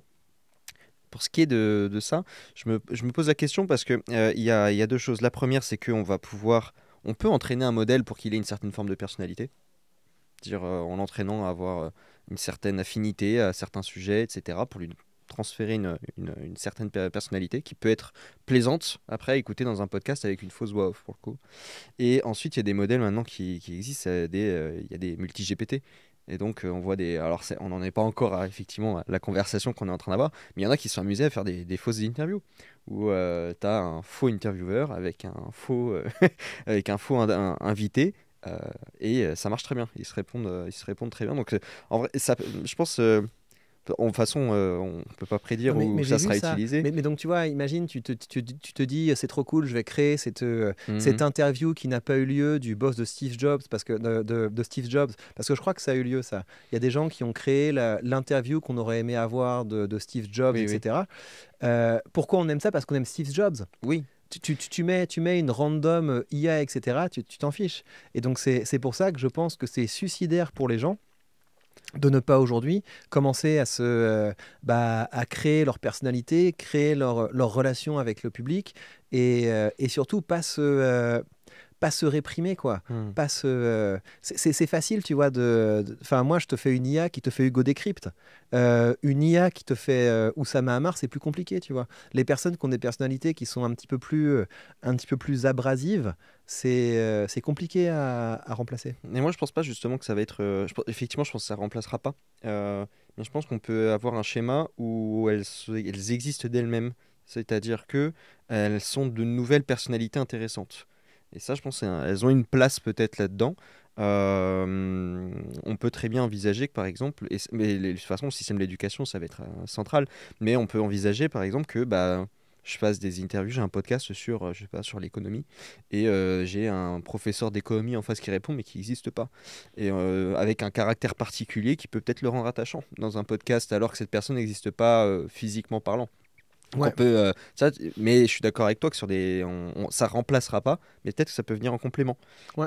Speaker 1: Pour ce qui est de, de ça, je me, je me, pose la question parce qu'il euh, il y, a, y, a, deux choses. La première, c'est qu'on va pouvoir, on peut entraîner un modèle pour qu'il ait une certaine forme de personnalité, dire en l'entraînant à avoir une certaine affinité à certains sujets, etc., pour lui transférer une, une, certaine personnalité qui peut être plaisante après à écouter dans un podcast avec une fausse voix off pour le coup. Et ensuite, il y a des modèles maintenant qui, qui existent, il y a des euh, multi-GPT. Et donc, euh, on voit des. Alors, on n'en est pas encore à, effectivement la conversation qu'on est en train d'avoir, mais il y en a qui se sont amusés à faire des, des fausses interviews où euh, tu as un faux intervieweur avec un faux, avec un faux invité et ça marche très bien. Ils se répondent, ils se répondent très bien. Donc, en vrai, ça, je pense en façon, euh, on peut pas prédire où ça sera utilisé. Mais, donc, tu vois, imagine, tu te, dis, euh, c'est trop cool, je vais
Speaker 2: créer cette, euh, mhm. cette interview qui n'a pas eu lieu du boss de Steve Jobs, parce que, de, de, Jobs, parce que je crois que ça a eu lieu, ça. Il y a des gens qui ont créé l'interview qu'on aurait aimé avoir de, Steve Jobs, etc. pourquoi on aime ça Parce qu'on aime Steve Jobs. Oui. Tu, tu, tu, mets, tu mets une random IA, etc., tu t'en fiches. Et donc, c'est pour ça que je pense que c'est suicidaire pour les gens de ne pas aujourd'hui commencer à se euh, bah, à créer leur personnalité, créer leur, leur relation avec le public et, euh, et surtout pas se euh, pas se réprimer, quoi. Hmm. Pas se. Euh, c'est facile, tu vois. De, enfin, moi, je te fais une IA qui te fait Hugo Décrypte. Euh, une IA qui te fait euh, Oussama c'est plus compliqué, tu vois. Les personnes qui ont des personnalités qui sont un petit peu plus, un petit peu plus abrasives, c'est c'est compliqué à, remplacer.
Speaker 1: Et moi, je pense pas justement que ça va être. effectivement, je pense que ça remplacera pas. mais je pense qu'on peut avoir un schéma où elles, elles existent d'elles-mêmes. C'est-à-dire que elles sont de nouvelles personnalités intéressantes. Et ça, je pense, elles ont une place peut-être là-dedans. Euh, on peut très bien envisager que, par exemple, et, mais de toute façon, le système de l'éducation, ça va être euh, central, mais on peut envisager, par exemple, que bah, je fasse des interviews, j'ai un podcast sur, euh, je sais pas, sur l'économie, et j'ai un professeur d'économie en face qui répond, mais qui n'existe pas, et avec un caractère particulier qui peut peut-être le rendre attachant dans un podcast, alors que cette personne n'existe pas physiquement parlant. Ouais. Euh, ça, mais je suis d'accord avec toi que sur des, ça remplacera pas, mais peut-être que ça peut venir en complément.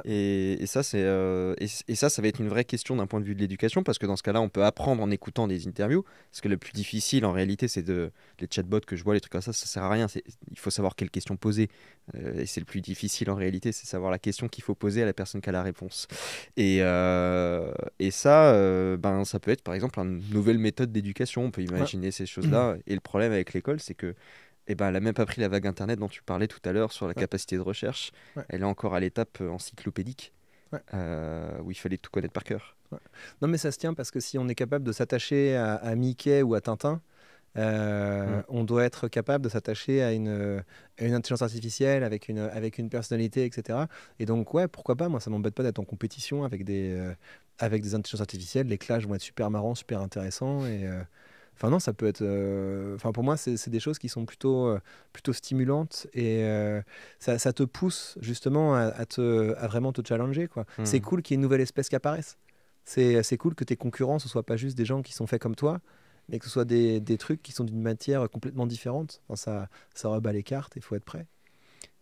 Speaker 1: Et, ça, c'est, euh, et, ça, ça va être une vraie question d'un point de vue de l'éducation, parce que dans ce cas-là, on peut apprendre en écoutant des interviews. Parce que le plus difficile, en réalité, c'est de les chatbots que je vois, les trucs comme ça, ça sert à rien. il faut savoir quelle question poser, euh, et c'est le plus difficile en réalité, c'est savoir la question qu'il faut poser à la personne qui a la réponse. Et, et ça, ben, ça peut être par exemple une nouvelle méthode d'éducation. On peut imaginer ces choses-là. Et le problème avec l'école, c'est c'est que eh ben, elle n'a même pas pris la vague Internet dont tu parlais tout à l'heure sur la capacité de recherche. Elle est encore à l'étape euh, encyclopédique euh, où il fallait tout connaître par cœur.
Speaker 2: Non, mais ça se tient parce que si on est capable de s'attacher à, Mickey ou à Tintin, euh, mm. on doit être capable de s'attacher à une, une, intelligence artificielle avec une, avec une personnalité, etc. Et donc, ouais, pourquoi pas Moi, ça m'embête pas d'être en compétition avec des, avec des intelligences artificielles. Les clashs vont être super marrants, super intéressants. Et. Enfin non, ça peut être. Euh, enfin pour moi, c'est des choses qui sont plutôt euh, plutôt stimulantes et euh, ça, te pousse justement à, te, vraiment te challenger quoi. Hmm. C'est cool qu'il y ait une nouvelle espèce qui apparaisse. C'est cool que tes concurrents ce soient pas juste des gens qui sont faits comme toi, mais que ce soit des, des trucs qui sont d'une matière complètement différente. ça ça rebat les cartes et faut être prêt.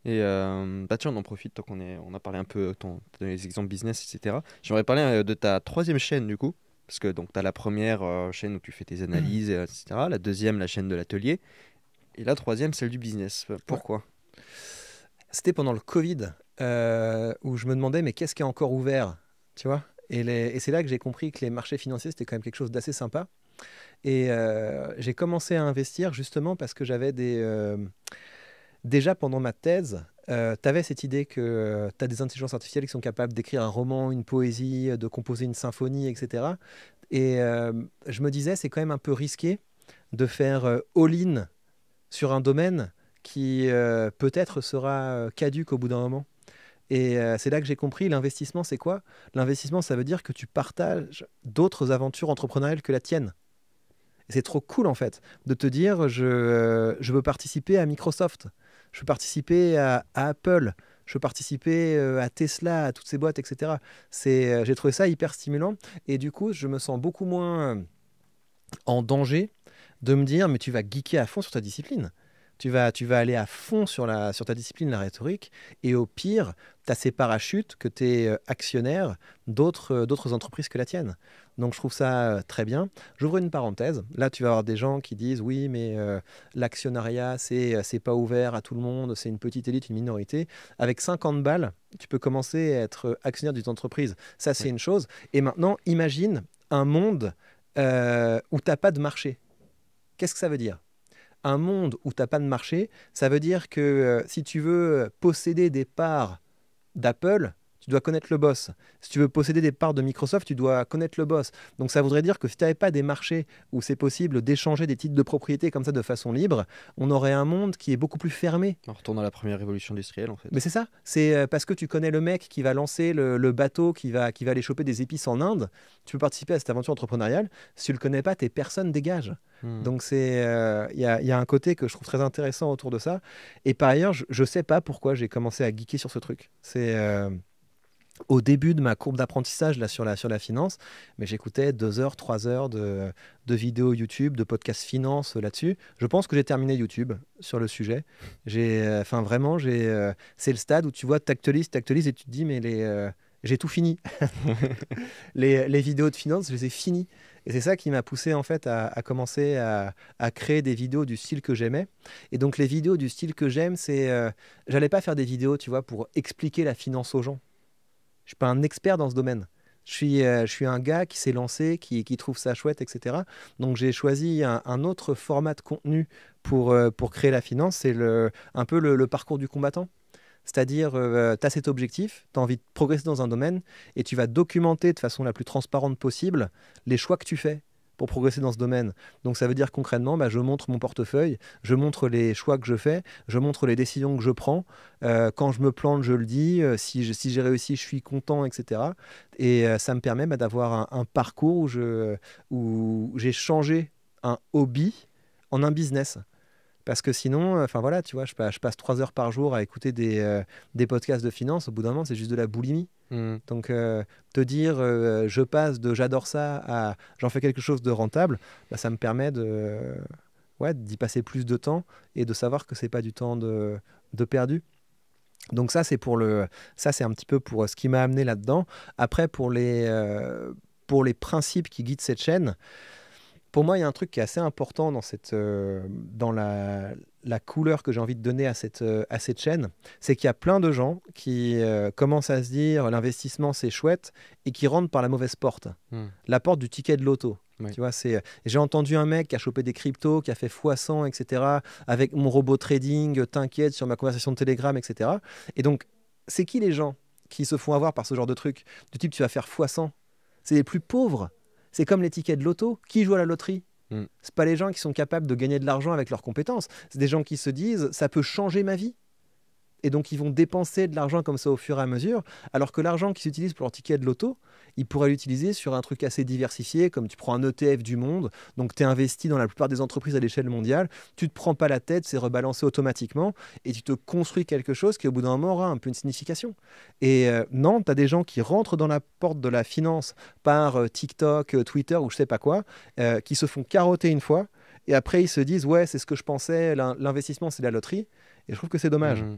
Speaker 1: Et euh, bah, tiens, on en profite tant qu'on est, on a parlé un peu ton, des exemples business, etc. J'aimerais parler de ta troisième chaîne du coup, parce que donc, tu as la première euh, chaîne où tu fais tes mm. analyses, etc. La deuxième, la chaîne de l'atelier. Et la troisième, celle du business. Euh, pourquoi
Speaker 2: C'était pendant le Covid euh, où je me demandais, mais qu'est-ce qui est encore ouvert Tu vois Et, c'est là que j'ai compris que les marchés financiers, c'était quand même quelque chose d'assez sympa. Et j'ai commencé à investir justement parce que j'avais des. déjà pendant ma thèse, euh, tu avais cette idée que euh, tu as des intelligences artificielles qui sont capables d'écrire un roman, une poésie, euh, de composer une symphonie, etc. Et je me disais, c'est quand même un peu risqué de faire all-in sur un domaine qui peut-être sera caduque au bout d'un moment. Et c'est là que j'ai compris, l'investissement, c'est quoi L'investissement, ça veut dire que tu partages d'autres aventures entrepreneuriales que la tienne. c'est trop cool, en fait, de te dire, je, je veux participer à Microsoft. Je peux participer à, Apple. Je peux participer euh, à Tesla, à toutes ces boîtes, etc. C'est, euh, j'ai trouvé ça hyper stimulant. Et du coup, je me sens beaucoup moins euh, en danger de me dire, mais tu vas geeker à fond sur ta discipline. Tu vas, aller à fond sur, ta discipline, la rhétorique. Et au pire, tu as ces parachutes que tu es euh, actionnaire euh, d'autres, entreprises que la tienne. Donc je trouve ça euh, très bien. J'ouvre une parenthèse. Là, tu vas avoir des gens qui disent oui, mais l'actionnariat, c'est, c'est pas ouvert à tout le monde, c'est une petite élite, une minorité. Avec 50 balles, tu peux commencer à être actionnaire d'une entreprise. Ça, c'est une chose. Et maintenant, imagine un monde où tu n'as pas de marché. Qu'est-ce que ça veut dire un monde où tu n'as pas de marché, ça veut dire que euh, si tu veux posséder des parts d'Apple, tu dois connaître le boss. Si tu veux posséder des parts de Microsoft, tu dois connaître le boss. Donc ça voudrait dire que si tu n'avais pas des marchés où c'est possible d'échanger des titres de propriété comme ça de façon libre, on aurait un monde qui est beaucoup plus fermé. On retourne à la première révolution industrielle en fait. Mais c'est ça, c'est euh, parce que tu connais le mec qui va lancer le, bateau, qui va, qui va aller choper des épices en Inde, tu peux participer à cette aventure entrepreneuriale. Si tu le connais pas, tes personnes dégagent. Hmm. Donc c'est euh, il y, a, y, a un côté que je trouve très intéressant autour de ça. Et par ailleurs, je, sais pas pourquoi j'ai commencé à geeker sur ce truc. C'est euh, au début de ma courbe d'apprentissage là sur la, sur la finance, mais j'écoutais deux heures, trois heures de, vidéos YouTube, de podcasts finance euh, là-dessus. Je pense que j'ai terminé YouTube sur le sujet. J'ai, euh, enfin vraiment, j'ai, euh, c'est le stade où tu vois, t'actualises, t'actualises et tu te dis mais les, j'ai tout fini. les, vidéos de finance, je les ai finies. Et c'est ça qui m'a poussé en fait à, à commencer à, à, créer des vidéos du style que j'aimais. Et donc les vidéos du style que j'aime, c'est, j'allais pas faire des vidéos, tu vois, pour expliquer la finance aux gens je suis pas un expert dans ce domaine. Je suis, euh, un gars qui s'est lancé, qui, trouve ça chouette, etc. Donc j'ai choisi un, autre format de contenu pour, euh, créer la finance. C'est un peu le, parcours du combattant. C'est-à-dire, euh, tu as cet objectif, tu as envie de progresser dans un domaine et tu vas documenter de façon la plus transparente possible les choix que tu fais, pour progresser dans ce domaine. Donc ça veut dire concrètement, bah, je montre mon portefeuille, je montre les choix que je fais, je montre les décisions que je prends. Euh, quand je me plante, je le dis. Euh, si, j'ai réussi, je suis content, etc. Et euh, ça me permet bah, d'avoir un, parcours où, où j'ai changé un hobby en un business. Parce que sinon, euh, enfin voilà, tu vois, je, passe trois heures par jour à écouter euh, des, podcasts de finance. Au bout d'un moment, c'est juste de la boulimie. Hmm. Donc, euh, te dire je passe de j'adore ça à j'en fais quelque chose de rentable, bah, ça me permet de ouais, d'y passer plus de temps et de savoir que c'est pas du temps de, perdu. Donc ça c'est pour le ça c'est un petit peu pour ce qui m'a amené là-dedans. Après pour les pour les principes qui guident cette chaîne, pour moi, il y a un truc qui est assez important dans, euh, la, couleur que j'ai envie de donner euh, à cette, chaîne, c'est qu'il y a plein de gens qui euh, commencent à se dire l'investissement c'est chouette et qui rentrent par la mauvaise porte, hmm. la porte du ticket de l'auto. J'ai entendu un mec qui a chopé des cryptos, qui a fait x100, etc. Avec mon robot trading, t'inquiète sur ma conversation de Telegram, etc. Et donc, c'est qui les gens qui se font avoir par ce genre de truc Du type, tu vas faire x C'est les plus pauvres c'est comme les tickets de loto. Qui joue à la loterie ne hmm. C'est pas les gens qui sont capables de gagner de l'argent avec leurs compétences. C'est des gens qui se disent ça peut changer ma vie. Et donc, ils vont dépenser de l'argent comme ça au fur et à mesure, alors que l'argent qui s'utilise pour leur ticket de loto, ils pourraient l'utiliser sur un truc assez diversifié, comme tu prends un ETF du monde, donc tu es investi dans la plupart des entreprises à l'échelle mondiale, tu te prends pas la tête, c'est rebalancé automatiquement, et tu te construis quelque chose qui, au bout d'un moment, aura un peu une signification. Et euh, non, tu as des gens qui rentrent dans la porte de la finance par euh, TikTok, euh, Twitter ou je sais pas quoi, qui se font carotter une fois, et après ils se disent, ouais, c'est ce que je pensais, l'investissement, c'est la loterie, et je trouve que c'est dommage. Mmh.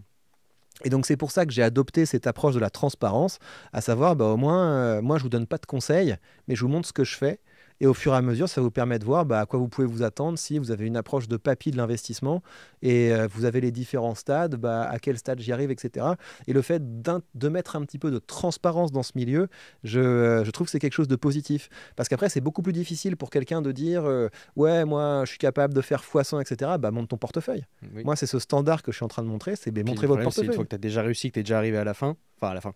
Speaker 2: Et donc c'est pour ça que j'ai adopté cette approche de la transparence, à savoir, bah, au moins, euh, moi je ne vous donne pas de conseils, mais je vous montre ce que je fais. Et au fur et à mesure, ça vous permet de voir bah, à quoi vous pouvez vous attendre si vous avez une approche de papy de l'investissement et euh, vous avez les différents stades, bah, à quel stade j'y arrive, etc. Et le fait de mettre un petit peu de transparence dans ce milieu, euh, je, trouve que c'est quelque chose de positif. Parce qu'après, c'est beaucoup plus difficile pour quelqu'un de dire euh, Ouais, moi, je suis capable de faire x100, etc. Bah, monte ton portefeuille. Moi, c'est ce standard que je suis en train de montrer c'est ben, montrer votre portefeuille. Une fois que tu as
Speaker 1: déjà réussi, que tu es déjà arrivé à la fin, enfin à la fin,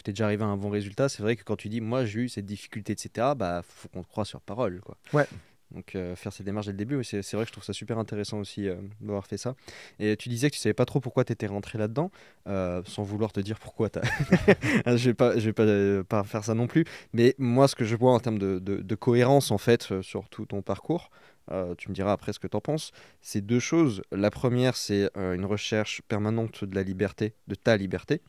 Speaker 1: que tu es déjà arrivé à un bon résultat, c'est vrai que quand tu dis moi j'ai eu cette difficulté, etc., bah faut qu'on te croit sur parole. Quoi. Ouais. Donc euh, faire cette démarche dès le début, c'est vrai que je trouve ça super intéressant aussi euh, d'avoir fait ça. Et tu disais que tu savais pas trop pourquoi tu étais rentré là-dedans, euh, sans vouloir te dire pourquoi. Ah, je vais pas, je vais pas, pas, faire ça non plus. Mais moi, ce que je vois en termes de, cohérence en fait sur tout ton parcours, tu me diras après ce que tu en penses, c'est deux choses. La première, c'est une recherche permanente de la liberté, de ta liberté,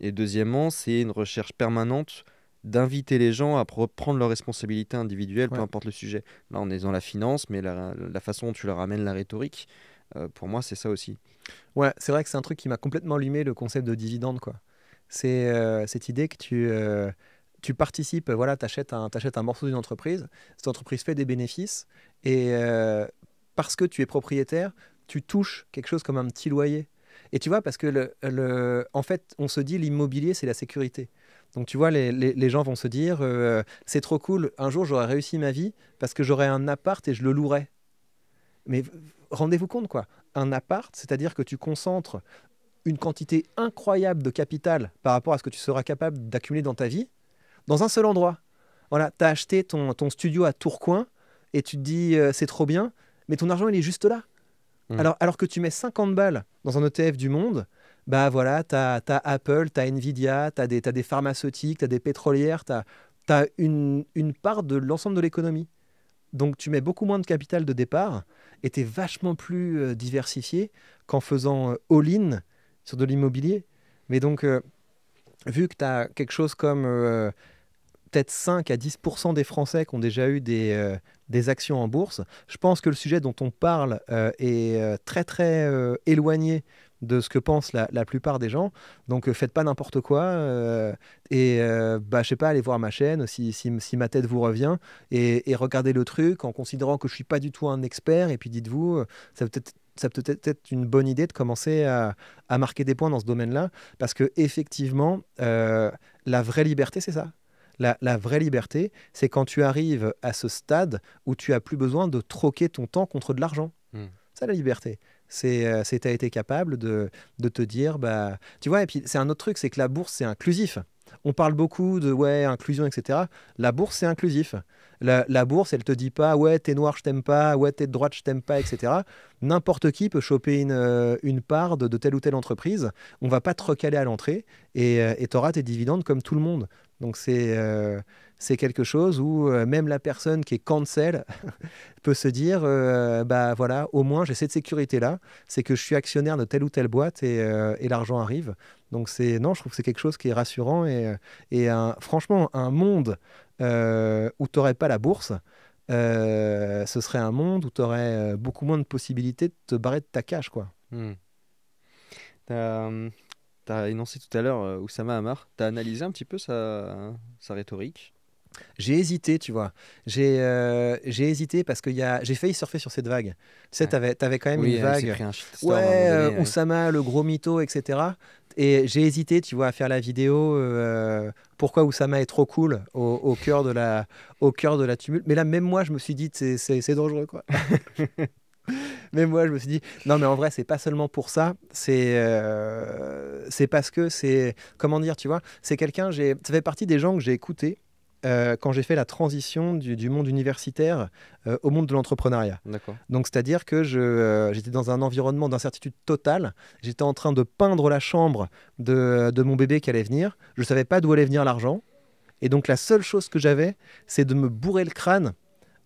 Speaker 1: et deuxièmement, c'est une recherche permanente d'inviter les gens à prendre leurs responsabilités individuelles, peu importe le sujet. Là, on est dans la finance, mais la, façon dont tu leur amènes la rhétorique, euh, pour moi, c'est ça aussi. Ouais, c'est vrai que c'est un truc qui m'a complètement allumé, le
Speaker 2: concept de dividende, quoi. C'est euh, cette idée que tu, euh, tu participes, voilà, tu achètes, un morceau d'une entreprise, cette entreprise fait des bénéfices, et parce que tu es propriétaire, tu touches quelque chose comme un petit loyer. Et tu vois, parce que le, en fait, on se dit l'immobilier, c'est la sécurité. Donc tu vois, les, gens vont se dire, euh, c'est trop cool, un jour j'aurai réussi ma vie parce que j'aurai un appart et je le louerai. Mais rendez-vous compte, quoi. Un appart, c'est-à-dire que tu concentres une quantité incroyable de capital par rapport à ce que tu seras capable d'accumuler dans ta vie, dans un seul endroit. Voilà, tu as acheté ton, studio à Tourcoing et tu te dis, euh, c'est trop bien, mais ton argent, il est juste là. Mm. Alors, que tu mets 50 balles dans un ETF du monde, bah voilà, tu as, Apple, tu as Nvidia, tu as, des pharmaceutiques, tu as des pétrolières, tu as, une, part de l'ensemble de l'économie. Donc tu mets beaucoup moins de capital de départ et tu es vachement plus euh, diversifié qu'en faisant euh, all-in sur de l'immobilier. Mais donc, euh, vu que tu as quelque chose comme peut-être 5 à 10 des Français qui ont déjà eu des, des actions en bourse. Je pense que le sujet dont on parle euh, est euh, très très euh, éloigné de ce que pensent la, plupart des gens. Donc faites pas n'importe quoi et bah, je sais pas, allez voir ma chaîne si, ma tête vous revient et, regardez le truc en considérant que je suis pas du tout un expert et puis dites-vous, ça peut être peut être, une bonne idée de commencer à, à marquer des points dans ce domaine-là, parce que effectivement, la vraie liberté, c'est ça. La, vraie liberté, c'est quand tu arrives à ce stade où tu as plus besoin de troquer ton temps contre de l'argent. Hmm. C'est Ça, la liberté. C'est euh, tu as été capable de, te dire, bah, tu vois, et puis c'est un autre truc, c'est que la bourse, c'est inclusif. On parle beaucoup de ouais, inclusion, etc. La bourse, c'est inclusif. La, bourse, elle te dit pas ouais, t'es noir, je t'aime pas, ouais, t'es de droite, je t'aime pas, etc. N'importe qui peut choper une, euh, une part de, telle ou telle entreprise. On va pas te recaler à l'entrée et euh, tu auras tes dividendes comme tout le monde. Donc euh, c'est quelque chose où euh, même la personne qui est cancel peut se dire euh, bah voilà, au moins j'ai cette sécurité là, c'est que je suis actionnaire de telle ou telle boîte et, et l'argent arrive. Donc c'est non, je trouve que c'est quelque chose qui est rassurant et, et franchement un monde où tu n'aurais pas la bourse. ce serait un monde où tu aurais beaucoup moins de possibilités de te barrer de ta cage. Quoi.
Speaker 1: Mmh tu énoncé tout à l'heure euh, Oussama Hamar. Tu as analysé un petit peu sa, sa rhétorique
Speaker 2: j'ai hésité, tu vois. J'ai euh, j'ai hésité parce que a... j'ai failli surfer sur cette vague. Tu sais, t'avais avais quand même une vague. Euh, ouais, Oussama, le gros mytho, etc. Et j'ai hésité, tu vois, à faire la vidéo pourquoi Oussama est trop cool au, cœur de la au cœur de la tumulte. Mais là, même moi, je me suis dit c'est dangereux, quoi. mais moi, je me suis dit, non, mais en vrai, c'est pas seulement pour ça, c'est euh, parce que c'est. Comment dire, tu vois C'est quelqu'un, ça fait partie des gens que j'ai écoutés. Euh, quand j'ai fait la transition du, monde universitaire euh, au monde de l'entrepreneuriat. Donc, c'est-à-dire que j'étais dans un environnement d'incertitude totale. J'étais en train de peindre la chambre de, de mon bébé qui allait venir. Je ne savais pas d'où allait venir l'argent. Et donc, la seule chose que j'avais, c'est de me bourrer le crâne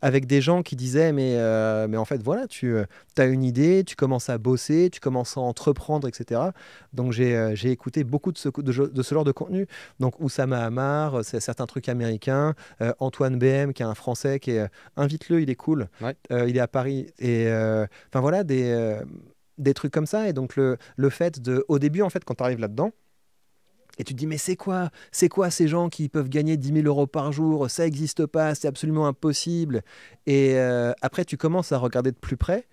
Speaker 2: avec des gens qui disaient mais, euh, mais en fait voilà, euh, tu as une idée, tu commences à bosser, tu commences à entreprendre, etc. Donc euh, j'ai, écouté beaucoup de ce, de, ce genre de contenu. Donc Oussama Hamar, c'est certains trucs américains, Antoine BM qui est un Français qui est... Invite-le, il est cool. il est à Paris. Et enfin voilà, des des trucs comme ça. Et donc, le, le fait de. Au début, en fait, quand tu arrives là-dedans, et tu te dis, mais c'est quoi C'est quoi ces gens qui peuvent gagner 10 000 euros par jour Ça n'existe pas, c'est absolument impossible. Et euh, après, tu commences à regarder de plus près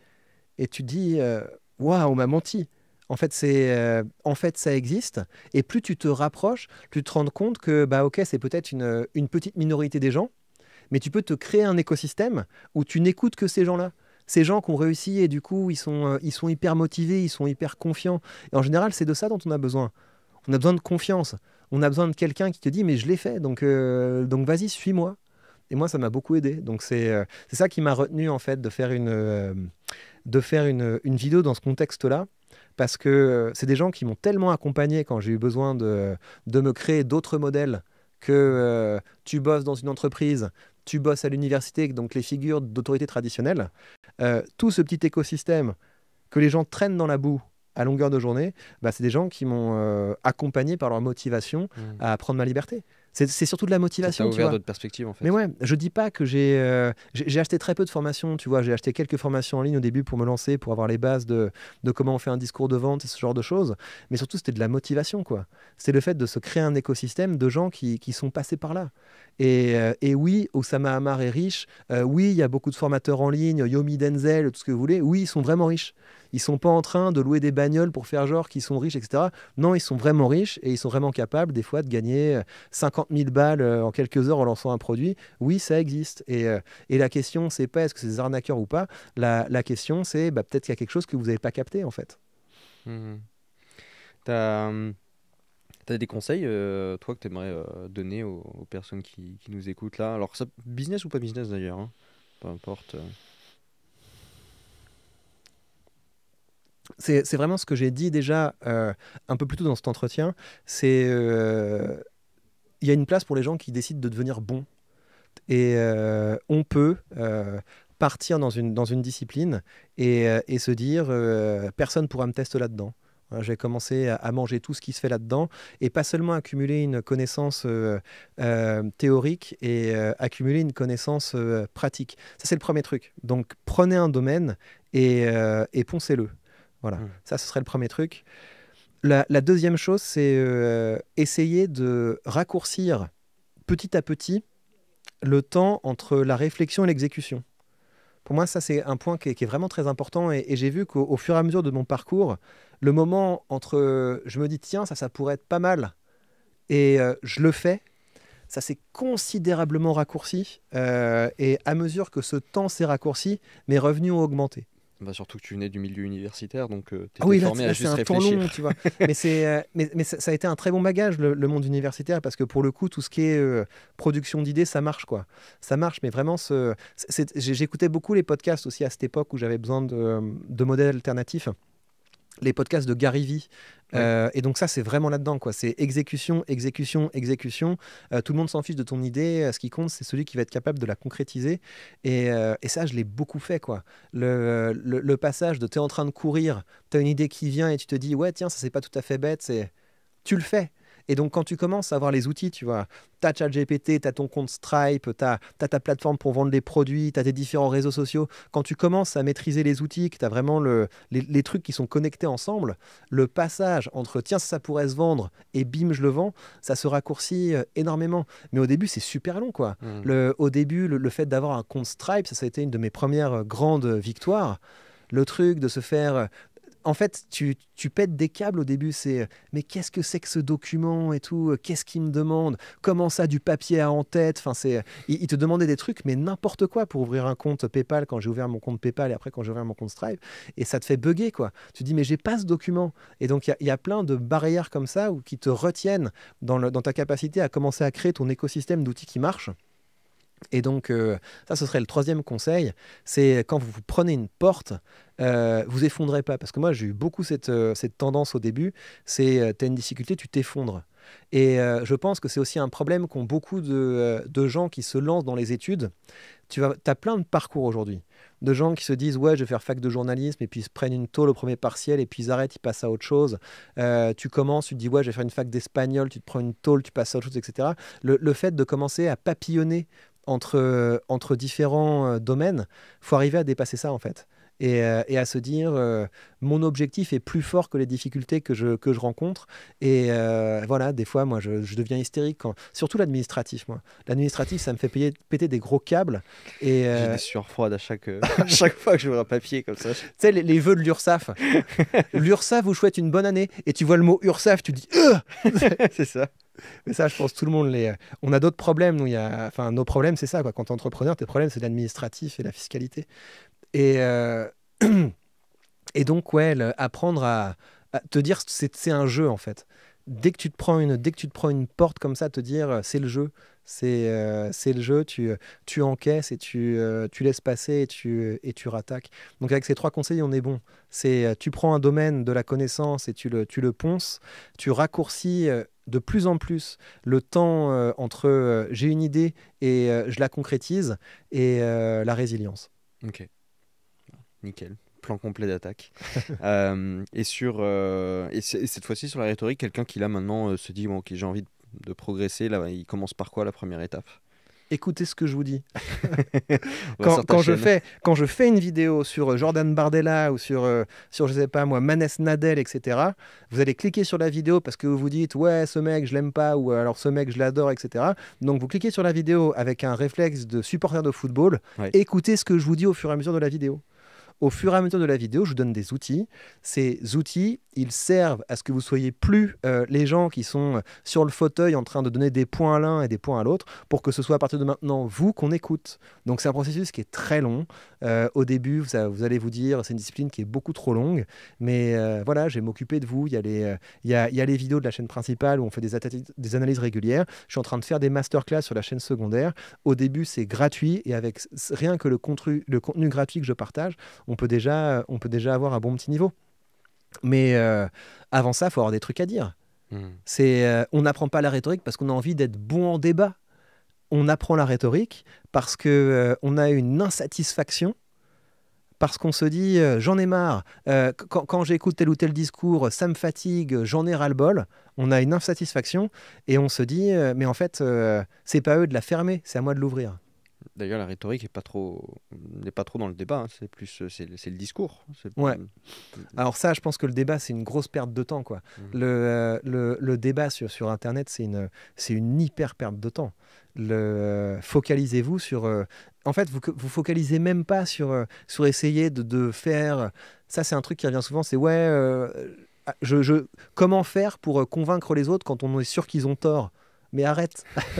Speaker 2: et tu te dis, euh, waouh, on m'a menti. En fait, c'est, euh, en fait, ça existe. Et plus tu te rapproches, tu te rends compte que, bah, ok, c'est peut-être une, petite minorité des gens, mais tu peux te créer un écosystème où tu n'écoutes que ces gens-là ces gens qui ont réussi et du coup ils sont, ils sont hyper motivés, ils sont hyper confiants. Et en général, c'est de ça dont on a besoin. On a besoin de confiance. On a besoin de quelqu'un qui te dit mais je l'ai fait, donc, euh, donc vas-y, suis-moi. Et moi, ça m'a beaucoup aidé. Donc c'est euh, ça qui m'a retenu en fait de faire une, euh, de faire une, vidéo dans ce contexte-là. Parce que c'est des gens qui m'ont tellement accompagné quand j'ai eu besoin de, me créer d'autres modèles que tu bosses dans une entreprise, tu bosses à l'université, donc les figures d'autorité traditionnelles, tout ce petit écosystème que les gens traînent dans la boue à longueur de journée, bah, c'est des gens qui m'ont euh, accompagné par leur motivation mmh. à prendre ma liberté. C'est surtout de la motivation. Ça ouvert d'autres perspectives en fait. Mais ouais, je dis pas que euh, j'ai acheté très peu de formations, tu vois. J'ai acheté quelques formations en ligne au début pour me lancer, pour avoir les bases de, comment on fait un discours de vente et ce genre de choses. Mais surtout, c'était de la motivation, quoi. C'est le fait de se créer un écosystème de gens qui, sont passés par là. Euh, et, oui, Osama Hamar est riche. oui, il y a beaucoup de formateurs en ligne, Yomi Denzel, tout ce que vous voulez. Oui, ils sont vraiment riches. Ils sont pas en train de louer des bagnoles pour faire genre qu'ils sont riches, etc. Non, ils sont vraiment riches et ils sont vraiment capables, des fois, de gagner 50 euh, 000 balles euh, en quelques heures en lançant un produit. Oui, ça existe. Euh, et, la question, c'est pas est-ce que c'est des arnaqueurs ou pas. La, question, c'est bah, peut-être qu'il y a quelque chose que vous n'avez pas capté, en fait.
Speaker 1: Mmh. t'as Tu as, des conseils, toi, que tu aimerais donner aux, personnes qui, nous écoutent là Alors, business ou pas business d'ailleurs, hein peu importe.
Speaker 2: c'est vraiment ce que j'ai dit déjà euh, un peu plus tôt dans cet entretien. C'est euh, il y a une place pour les gens qui décident de devenir bons. Et euh, on peut partir dans une, dans une discipline et, se dire personne pourra me tester là-dedans. j'ai commencé à, manger tout ce qui se fait là-dedans et pas seulement accumuler une connaissance théorique et accumuler une connaissance pratique. Ça, c'est le premier truc. Donc, prenez un domaine et, et poncez-le. Voilà, hmm. ça, ce serait le premier truc. La, deuxième chose, c'est euh, essayer de raccourcir petit à petit le temps entre la réflexion et l'exécution. Pour moi, ça, c'est un point qui est, vraiment très important. Et, j'ai vu qu'au fur et à mesure de mon parcours, le moment entre je me dis, tiens, ça, ça pourrait être pas mal, et euh, je le fais, ça s'est considérablement raccourci. Euh, et à mesure que ce temps s'est raccourci, mes revenus ont augmenté.
Speaker 1: Bah, surtout que tu venais du milieu universitaire, donc euh, ah tu étais formé à juste réfléchir.
Speaker 2: tu vois. mais, euh, ça a été un très bon bagage, le, monde universitaire, parce que pour le coup, tout ce qui est euh, production d'idées, ça marche, quoi. Ça marche, mais vraiment, j'écoutais beaucoup les podcasts aussi à cette époque où j'avais besoin de modèles alternatifs les podcasts de Gary Vee. Euh, et donc ça, c'est vraiment là-dedans, quoi. C'est exécution, exécution, exécution. Euh, tout le monde s'en fiche de ton idée. Euh, ce qui compte, c'est celui qui va être capable de la concrétiser. Et, et ça, je l'ai beaucoup fait, quoi. Le, le, passage de t'es en train de courir, t'as une idée qui vient et tu te dis ouais tiens, ça c'est pas tout à fait bête, c'est tu le fais. Et donc, quand tu commences à avoir les outils, tu vois, t'as ChatGPT, t'as ton compte Stripe, t'as ta plateforme pour vendre des produits, t'as tes différents réseaux sociaux. Quand tu commences à maîtriser les outils, que tu as vraiment les, trucs qui sont connectés ensemble, le passage entre tiens, ça pourrait se vendre et bim, je le vends, ça se raccourcit euh, énormément. Mais au début, c'est super long, quoi. Mmh. au début, le, fait d'avoir un compte Stripe, ça, ça a été une de mes premières euh, grandes euh, victoires le truc de se faire en fait, tu, pètes des câbles au début. C'est euh, mais qu'est-ce que c'est que ce document et tout euh, Qu'est-ce qu'il me demande Comment ça, du papier à en tête Enfin, c'est euh, il, te demandait des trucs, mais n'importe quoi pour ouvrir un compte PayPal quand j'ai ouvert mon compte PayPal et après quand j'ai ouvert mon compte Stripe. Et ça te fait bugger, quoi. Tu dis, mais j'ai pas ce document. Et donc, il y, a plein de barrières comme ça ou qui te retiennent dans, dans ta capacité à commencer à créer ton écosystème d'outils qui marche. Et donc, euh, ça, ce serait le troisième conseil, c'est quand vous prenez une porte, euh, vous effondrez pas. Parce que moi, j'ai eu beaucoup cette, euh, tendance au début, c'est tu as une difficulté, tu t'effondres. Et je pense que c'est aussi un problème qu'ont beaucoup de, gens qui se lancent dans les études. Tu vas, as plein de parcours aujourd'hui, de gens qui se disent Ouais, je vais faire fac de journalisme, et puis ils se prennent une tôle au premier partiel, et puis ils arrêtent, ils passent à autre chose. tu commences, tu te dis Ouais, je vais faire une fac d'espagnol, tu te prends une tôle, tu passes à autre chose, etc. le fait de commencer à papillonner entre, euh, entre différents euh, domaines, faut arriver à dépasser ça en fait. Euh, et, à se dire euh, mon objectif est plus fort que les difficultés que je, que je rencontre. Et euh, voilà, des fois, moi, je, deviens hystérique, surtout l'administratif. Moi, l'administratif, ça me fait péter des gros câbles. Et j'ai des sueurs
Speaker 1: froides à chaque, à chaque fois que je vois un papier comme ça.
Speaker 2: Tu sais, les, vœux de l'URSAF. L'URSAF vous souhaite une bonne année, et tu vois le mot URSAF, tu dis. C'est ça. Mais ça, je pense tout le monde les. On a d'autres problèmes. Nous, il y a... Enfin, nos problèmes, c'est ça. Quoi. Quand es entrepreneur, tes problèmes, c'est l'administratif et la fiscalité. Et, euh, et donc, ouais, apprendre à, te dire c'est un jeu en fait. Dès que, tu te prends une, dès que tu te prends une porte comme ça, te dire euh, c'est le jeu, euh, c'est le jeu, tu, tu encaisses et tu, laisses passer et tu, et tu rattaques. Donc avec ces trois conseils, on est bon. C'est tu prends un domaine de la connaissance et tu le, ponces, tu raccourcis de plus en plus le temps entre j'ai une idée et je la concrétise et la résilience.
Speaker 1: Ok nickel plan complet d'attaque. Euh, et sur euh, et, cette fois-ci sur la rhétorique, quelqu'un qui là maintenant euh, se dit bon j'ai envie de, progresser. Là, il commence par quoi la première étape
Speaker 2: Écoutez ce que je vous dis.
Speaker 1: quand, je fais,
Speaker 2: quand je fais une vidéo sur Jordan Bardella ou sur, sur je sais pas moi, Manès Nadel, etc., vous allez cliquer sur la vidéo parce que vous vous dites ouais, ce mec, je l'aime pas ou alors ce mec, je l'adore, etc. Donc vous cliquez sur la vidéo avec un réflexe de supporter de football. Écoutez ce que je vous dis au fur et à mesure de la vidéo. Au fur et à mesure de la vidéo, je vous donne des outils. Ces outils, ils servent à ce que vous soyez plus euh, les gens qui sont euh, sur le fauteuil en train de donner des points à l'un et des points à l'autre, pour que ce soit à partir de maintenant vous qu'on écoute. Donc c'est un processus qui est très long. Euh, au début, vous, allez vous dire, c'est une discipline qui est beaucoup trop longue, mais voilà, je vais m'occuper de vous. Il y, a les, il, les vidéos de la chaîne principale où on fait des, des analyses régulières. Je suis en train de faire des masterclass sur la chaîne secondaire. Au début, c'est gratuit et avec rien que le contenu, le contenu gratuit que je partage, on peut déjà, on peut déjà avoir un bon petit niveau. Mais euh, avant ça, il faut avoir des trucs à dire. Hmm. Euh, on n'apprend pas la rhétorique parce qu'on a envie d'être bon en débat. On apprend la rhétorique parce que euh, on a une insatisfaction, parce qu'on se dit j'en ai marre. quand, j'écoute tel ou tel discours, ça me fatigue, j'en ai ras-le-bol. On a une insatisfaction et on se dit mais en fait c'est pas eux de la fermer, c'est à moi de l'ouvrir.
Speaker 1: D'ailleurs, la rhétorique n'est pas, trop, n'est pas trop dans le débat, hein. c'est plus c'est, le discours. Hein. Ouais.
Speaker 2: Alors ça, je pense que le débat, c'est une grosse perte de temps. Quoi. Mmh. Euh, le, débat sur, sur Internet, c'est une, c'est une hyper perte de temps. Le, focalisez-vous sur... Euh, en fait, vous vous focalisez même pas sur, euh, sur essayer de, faire... Ça, c'est un truc qui revient souvent, c'est ouais, ah, je, comment faire pour convaincre les autres quand on est sûr qu'ils ont tort Mais arrête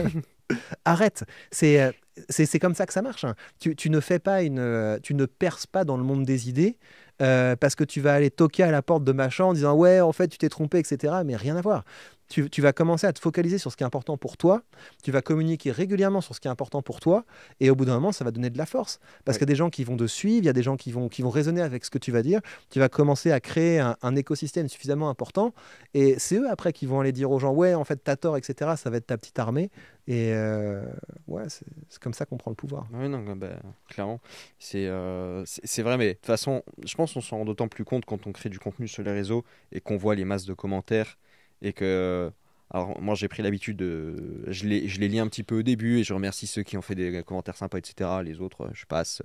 Speaker 2: Arrête, c'est c'est comme ça que ça marche. Hein. Tu, ne fais pas une, euh, tu ne perces pas dans le monde des idées euh, parce que tu vas aller toquer à la porte de machin en disant ouais en fait tu t'es trompé etc. Mais rien à voir. Tu, vas commencer à te focaliser sur ce qui est important pour toi. Tu vas communiquer régulièrement sur ce qui est important pour toi. Et au bout d'un moment, ça va donner de la force parce qu'il y a des gens qui vont te suivre, il y a des gens qui vont qui vont raisonner avec ce que tu vas dire. Tu vas commencer à créer un, écosystème suffisamment important. Et c'est eux après qui vont aller dire aux gens ouais en fait t'as tort etc. Ça va être ta petite armée. Et euh, ouais, c'est comme ça qu'on prend le pouvoir.
Speaker 1: Ah bah, clairement. Euh, c'est c'est vrai, mais de toute façon, je pense qu'on s'en rend d'autant plus compte quand on crée du contenu sur les réseaux et qu'on voit les masses de commentaires et que. Alors, moi, j'ai pris l'habitude de. Je les, je lis un petit peu au début et je remercie ceux qui ont fait des commentaires sympas, etc. Les autres, je passe.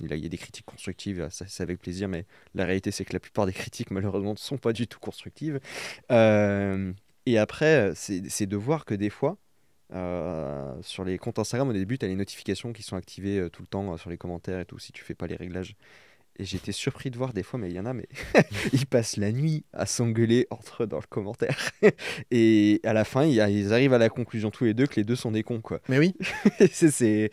Speaker 1: Il y a des critiques constructives, c'est avec plaisir, mais la réalité, c'est que la plupart des critiques, malheureusement, ne sont pas du tout constructives. Euh, et après, c'est de voir que des fois, euh, sur les comptes Instagram, au début, tu as les notifications qui sont activées euh, tout le temps euh, sur les commentaires et tout, si tu fais pas les réglages. Et j'étais surpris de voir des fois, mais il y en a, mais ils passent la nuit à s'engueuler entre dans le commentaire. et à la fin, ils arrivent à la conclusion tous les deux que les deux sont des cons, quoi. Mais oui. c'est,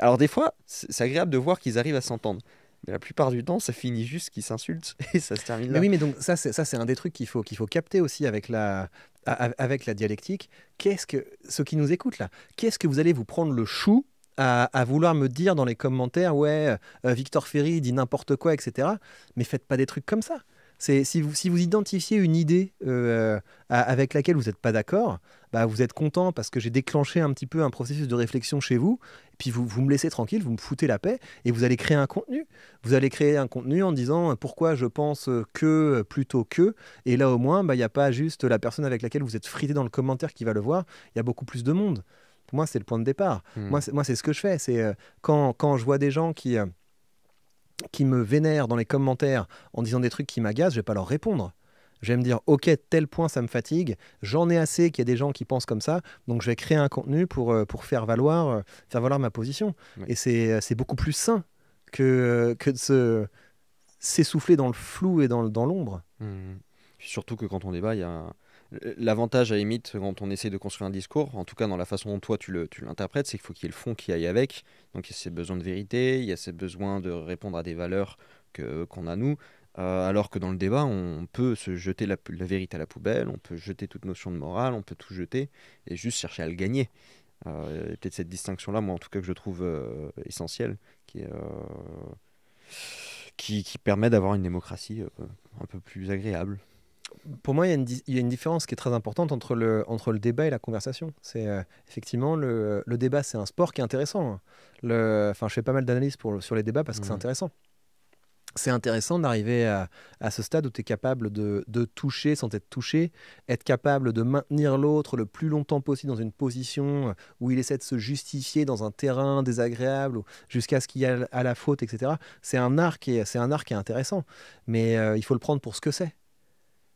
Speaker 1: Alors des fois, c'est agréable de voir qu'ils arrivent à s'entendre. Mais la plupart du temps, ça finit juste qu'ils s'insultent et ça se termine là. Mais oui, mais donc ça, c'est, ça, c'est un des trucs qu'il faut, qu'il faut capter aussi avec la,
Speaker 2: avec la dialectique. Qu'est-ce que, ceux qui nous écoutent là, qu'est-ce que vous allez vous prendre le chou à, vouloir me dire dans les commentaires, ouais, euh, euh, Victor Ferry dit n'importe quoi, etc. Mais faites pas des trucs comme ça. C'est si vous, si vous identifiez une idée euh, avec laquelle vous n'êtes pas d'accord, bah vous êtes content parce que j'ai déclenché un petit peu un processus de réflexion chez vous puis vous, vous me laissez tranquille, vous me foutez la paix, et vous allez créer un contenu. Vous allez créer un contenu en disant euh, pourquoi je pense euh, que euh, plutôt que, et là au moins, bah, il n'y a pas juste la personne avec laquelle vous êtes frité dans le commentaire qui va le voir, il y a beaucoup plus de monde. Pour moi, c'est le point de départ. Hmm. Moi, c'est, ce que je fais. C'est quand, je vois des gens qui, qui me vénèrent dans les commentaires en disant des trucs qui m'agacent, je ne vais pas leur répondre je vais me dire, ok, tel point, ça me fatigue, j'en ai assez qu'il y ait des gens qui pensent comme ça, donc je vais créer un contenu pour, euh, pour faire, valoir, euh, faire valoir ma position. Et euh, c'est beaucoup plus sain que, que de se s'essouffler dans le flou et dans, dans l'ombre.
Speaker 1: Mmh, mmh. Surtout que quand on débat, il y a... L'avantage à limite quand on essaie de construire un discours, en tout cas dans la façon dont toi tu l'interprètes, tu c'est qu'il faut qu'il y ait le fond qui aille avec. Donc il y a ces besoins de vérité, il y a ces besoins de répondre à des valeurs qu'on a nous, euh, alors que dans le débat, on peut se jeter la, vérité à la poubelle, on peut jeter toute notion de morale, on peut tout jeter et juste chercher à le gagner. Euh, peut-être cette distinction-là, moi en tout cas, que je trouve euh, essentielle, euh, qui, permet d'avoir une démocratie un peu plus agréable. Pour moi, il y, a une différence qui est très
Speaker 2: importante entre le, débat et la conversation. C'est effectivement le, débat, c'est un sport qui est intéressant. Le, je fais pas mal d'analyses sur les débats parce que c'est mmh. intéressant c'est intéressant d'arriver à, ce stade où tu es capable de, toucher sans être touché, être capable de maintenir l'autre le plus longtemps possible dans une position où il essaie de se justifier dans un terrain désagréable jusqu'à ce qu'il y ait à la faute, etc. C'est un art qui est, c'est un art qui est intéressant, mais euh, il faut le prendre pour ce que c'est.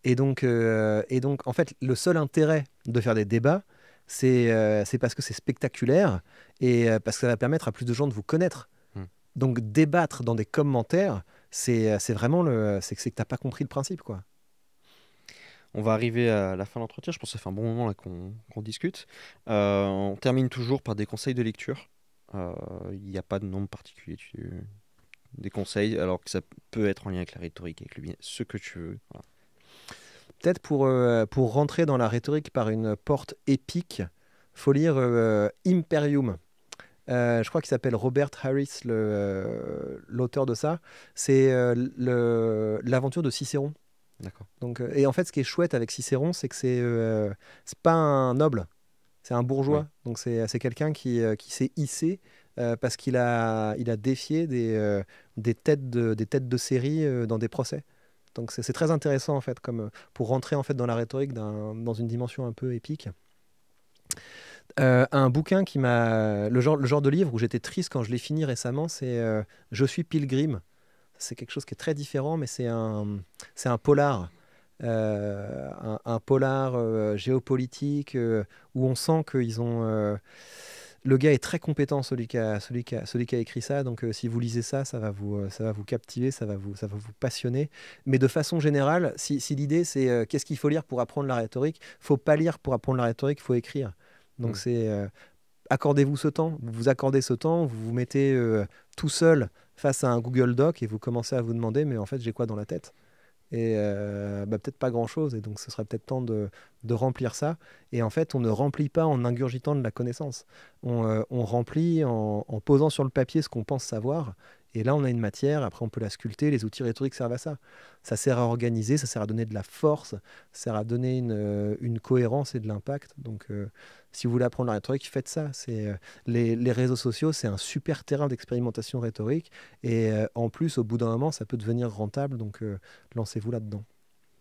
Speaker 2: Et donc, euh, et donc, en fait, le seul intérêt de faire des débats, c'est, euh, parce que c'est spectaculaire et parce que ça va permettre à plus de gens de vous connaître. Hmm. Donc débattre dans des commentaires, euh, c'est
Speaker 1: vraiment le. C'est que tu n'as
Speaker 2: pas compris le principe, quoi.
Speaker 1: On va arriver à la fin de l'entretien. Je pense que ça fait un bon moment qu'on discute. Euh, on termine toujours par des conseils de lecture. Euh, il n'y a pas de nom particulier. Des conseils, alors que ça peut être en lien avec la rhétorique, avec le ce que tu veux. Peut-être pour, pour rentrer dans la
Speaker 2: rhétorique par une porte épique, faut lire Imperium euh, je crois qu'il s'appelle Robert Harris, euh, l'auteur de ça. C'est euh, l'aventure de Cicéron. D'accord. et en fait, ce qui est chouette avec Cicéron, c'est que c'est pas un noble, c'est un bourgeois. Donc c'est quelqu'un qui, s'est hissé parce qu'il a, il a défié des, des, têtes de, des têtes de série dans des procès. Donc c'est très intéressant en fait, comme pour rentrer en fait dans la rhétorique dans une dimension un peu épique. Euh, un bouquin qui m'a. Le genre, le genre de livre où j'étais triste quand je l'ai fini récemment, c'est euh, Je suis Pilgrim. C'est quelque chose qui est très différent, mais c'est un, c'est un polar. Euh, un, polar géopolitique où on sent qu'ils ont. le gars est très compétent, celui qui a, celui qui écrit ça. Donc, si vous lisez ça, ça va vous, ça va vous captiver, ça va vous, ça va vous passionner. Mais de façon générale, si, si l'idée c'est qu'est-ce qu'il faut lire pour apprendre la rhétorique, faut pas lire pour apprendre la rhétorique, il faut écrire. Donc mm. c'est euh, accordez-vous ce temps, vous vous accordez ce temps, vous vous mettez euh, tout seul face à un Google Doc et vous commencez à vous demander mais en fait j'ai quoi dans la tête et euh, bah, peut-être pas grand-chose, et donc ce serait peut-être temps de, remplir ça. Et en fait, on ne remplit pas en ingurgitant de la connaissance, on, remplit en, posant sur le papier ce qu'on pense savoir, et là, on a une matière, après on peut la sculpter, les outils rhétoriques servent à ça. Ça sert à organiser, ça sert à donner de la force, ça sert à donner une, cohérence et de l'impact. Donc, si vous voulez apprendre la rhétorique, faites ça. C'est euh, les, réseaux sociaux, c'est un super terrain d'expérimentation rhétorique. Et euh, en plus, au bout d'un moment, ça peut devenir rentable. Donc, euh, lancez-vous là-dedans.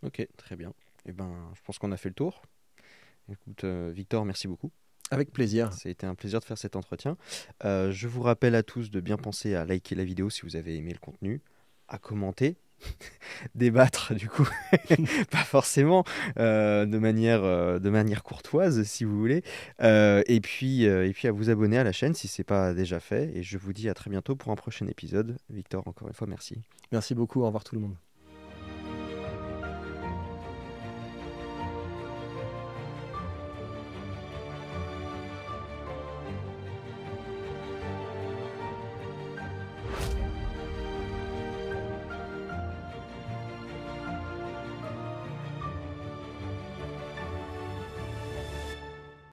Speaker 1: Ok, très bien. Eh ben, je pense qu'on a fait le tour. Écoute, Victor, merci beaucoup. Avec plaisir. C'était un plaisir de faire cet entretien. je vous rappelle à tous de bien penser à liker la vidéo si vous avez aimé le contenu, à commenter débattre du coup, pas forcément euh, de manière euh, de manière courtoise si vous voulez, euh, et puis et puis à vous abonner à la chaîne si c'est pas déjà fait, et je vous dis à très bientôt pour un prochain épisode. Victor, encore une fois, merci. Merci beaucoup, au revoir tout le monde.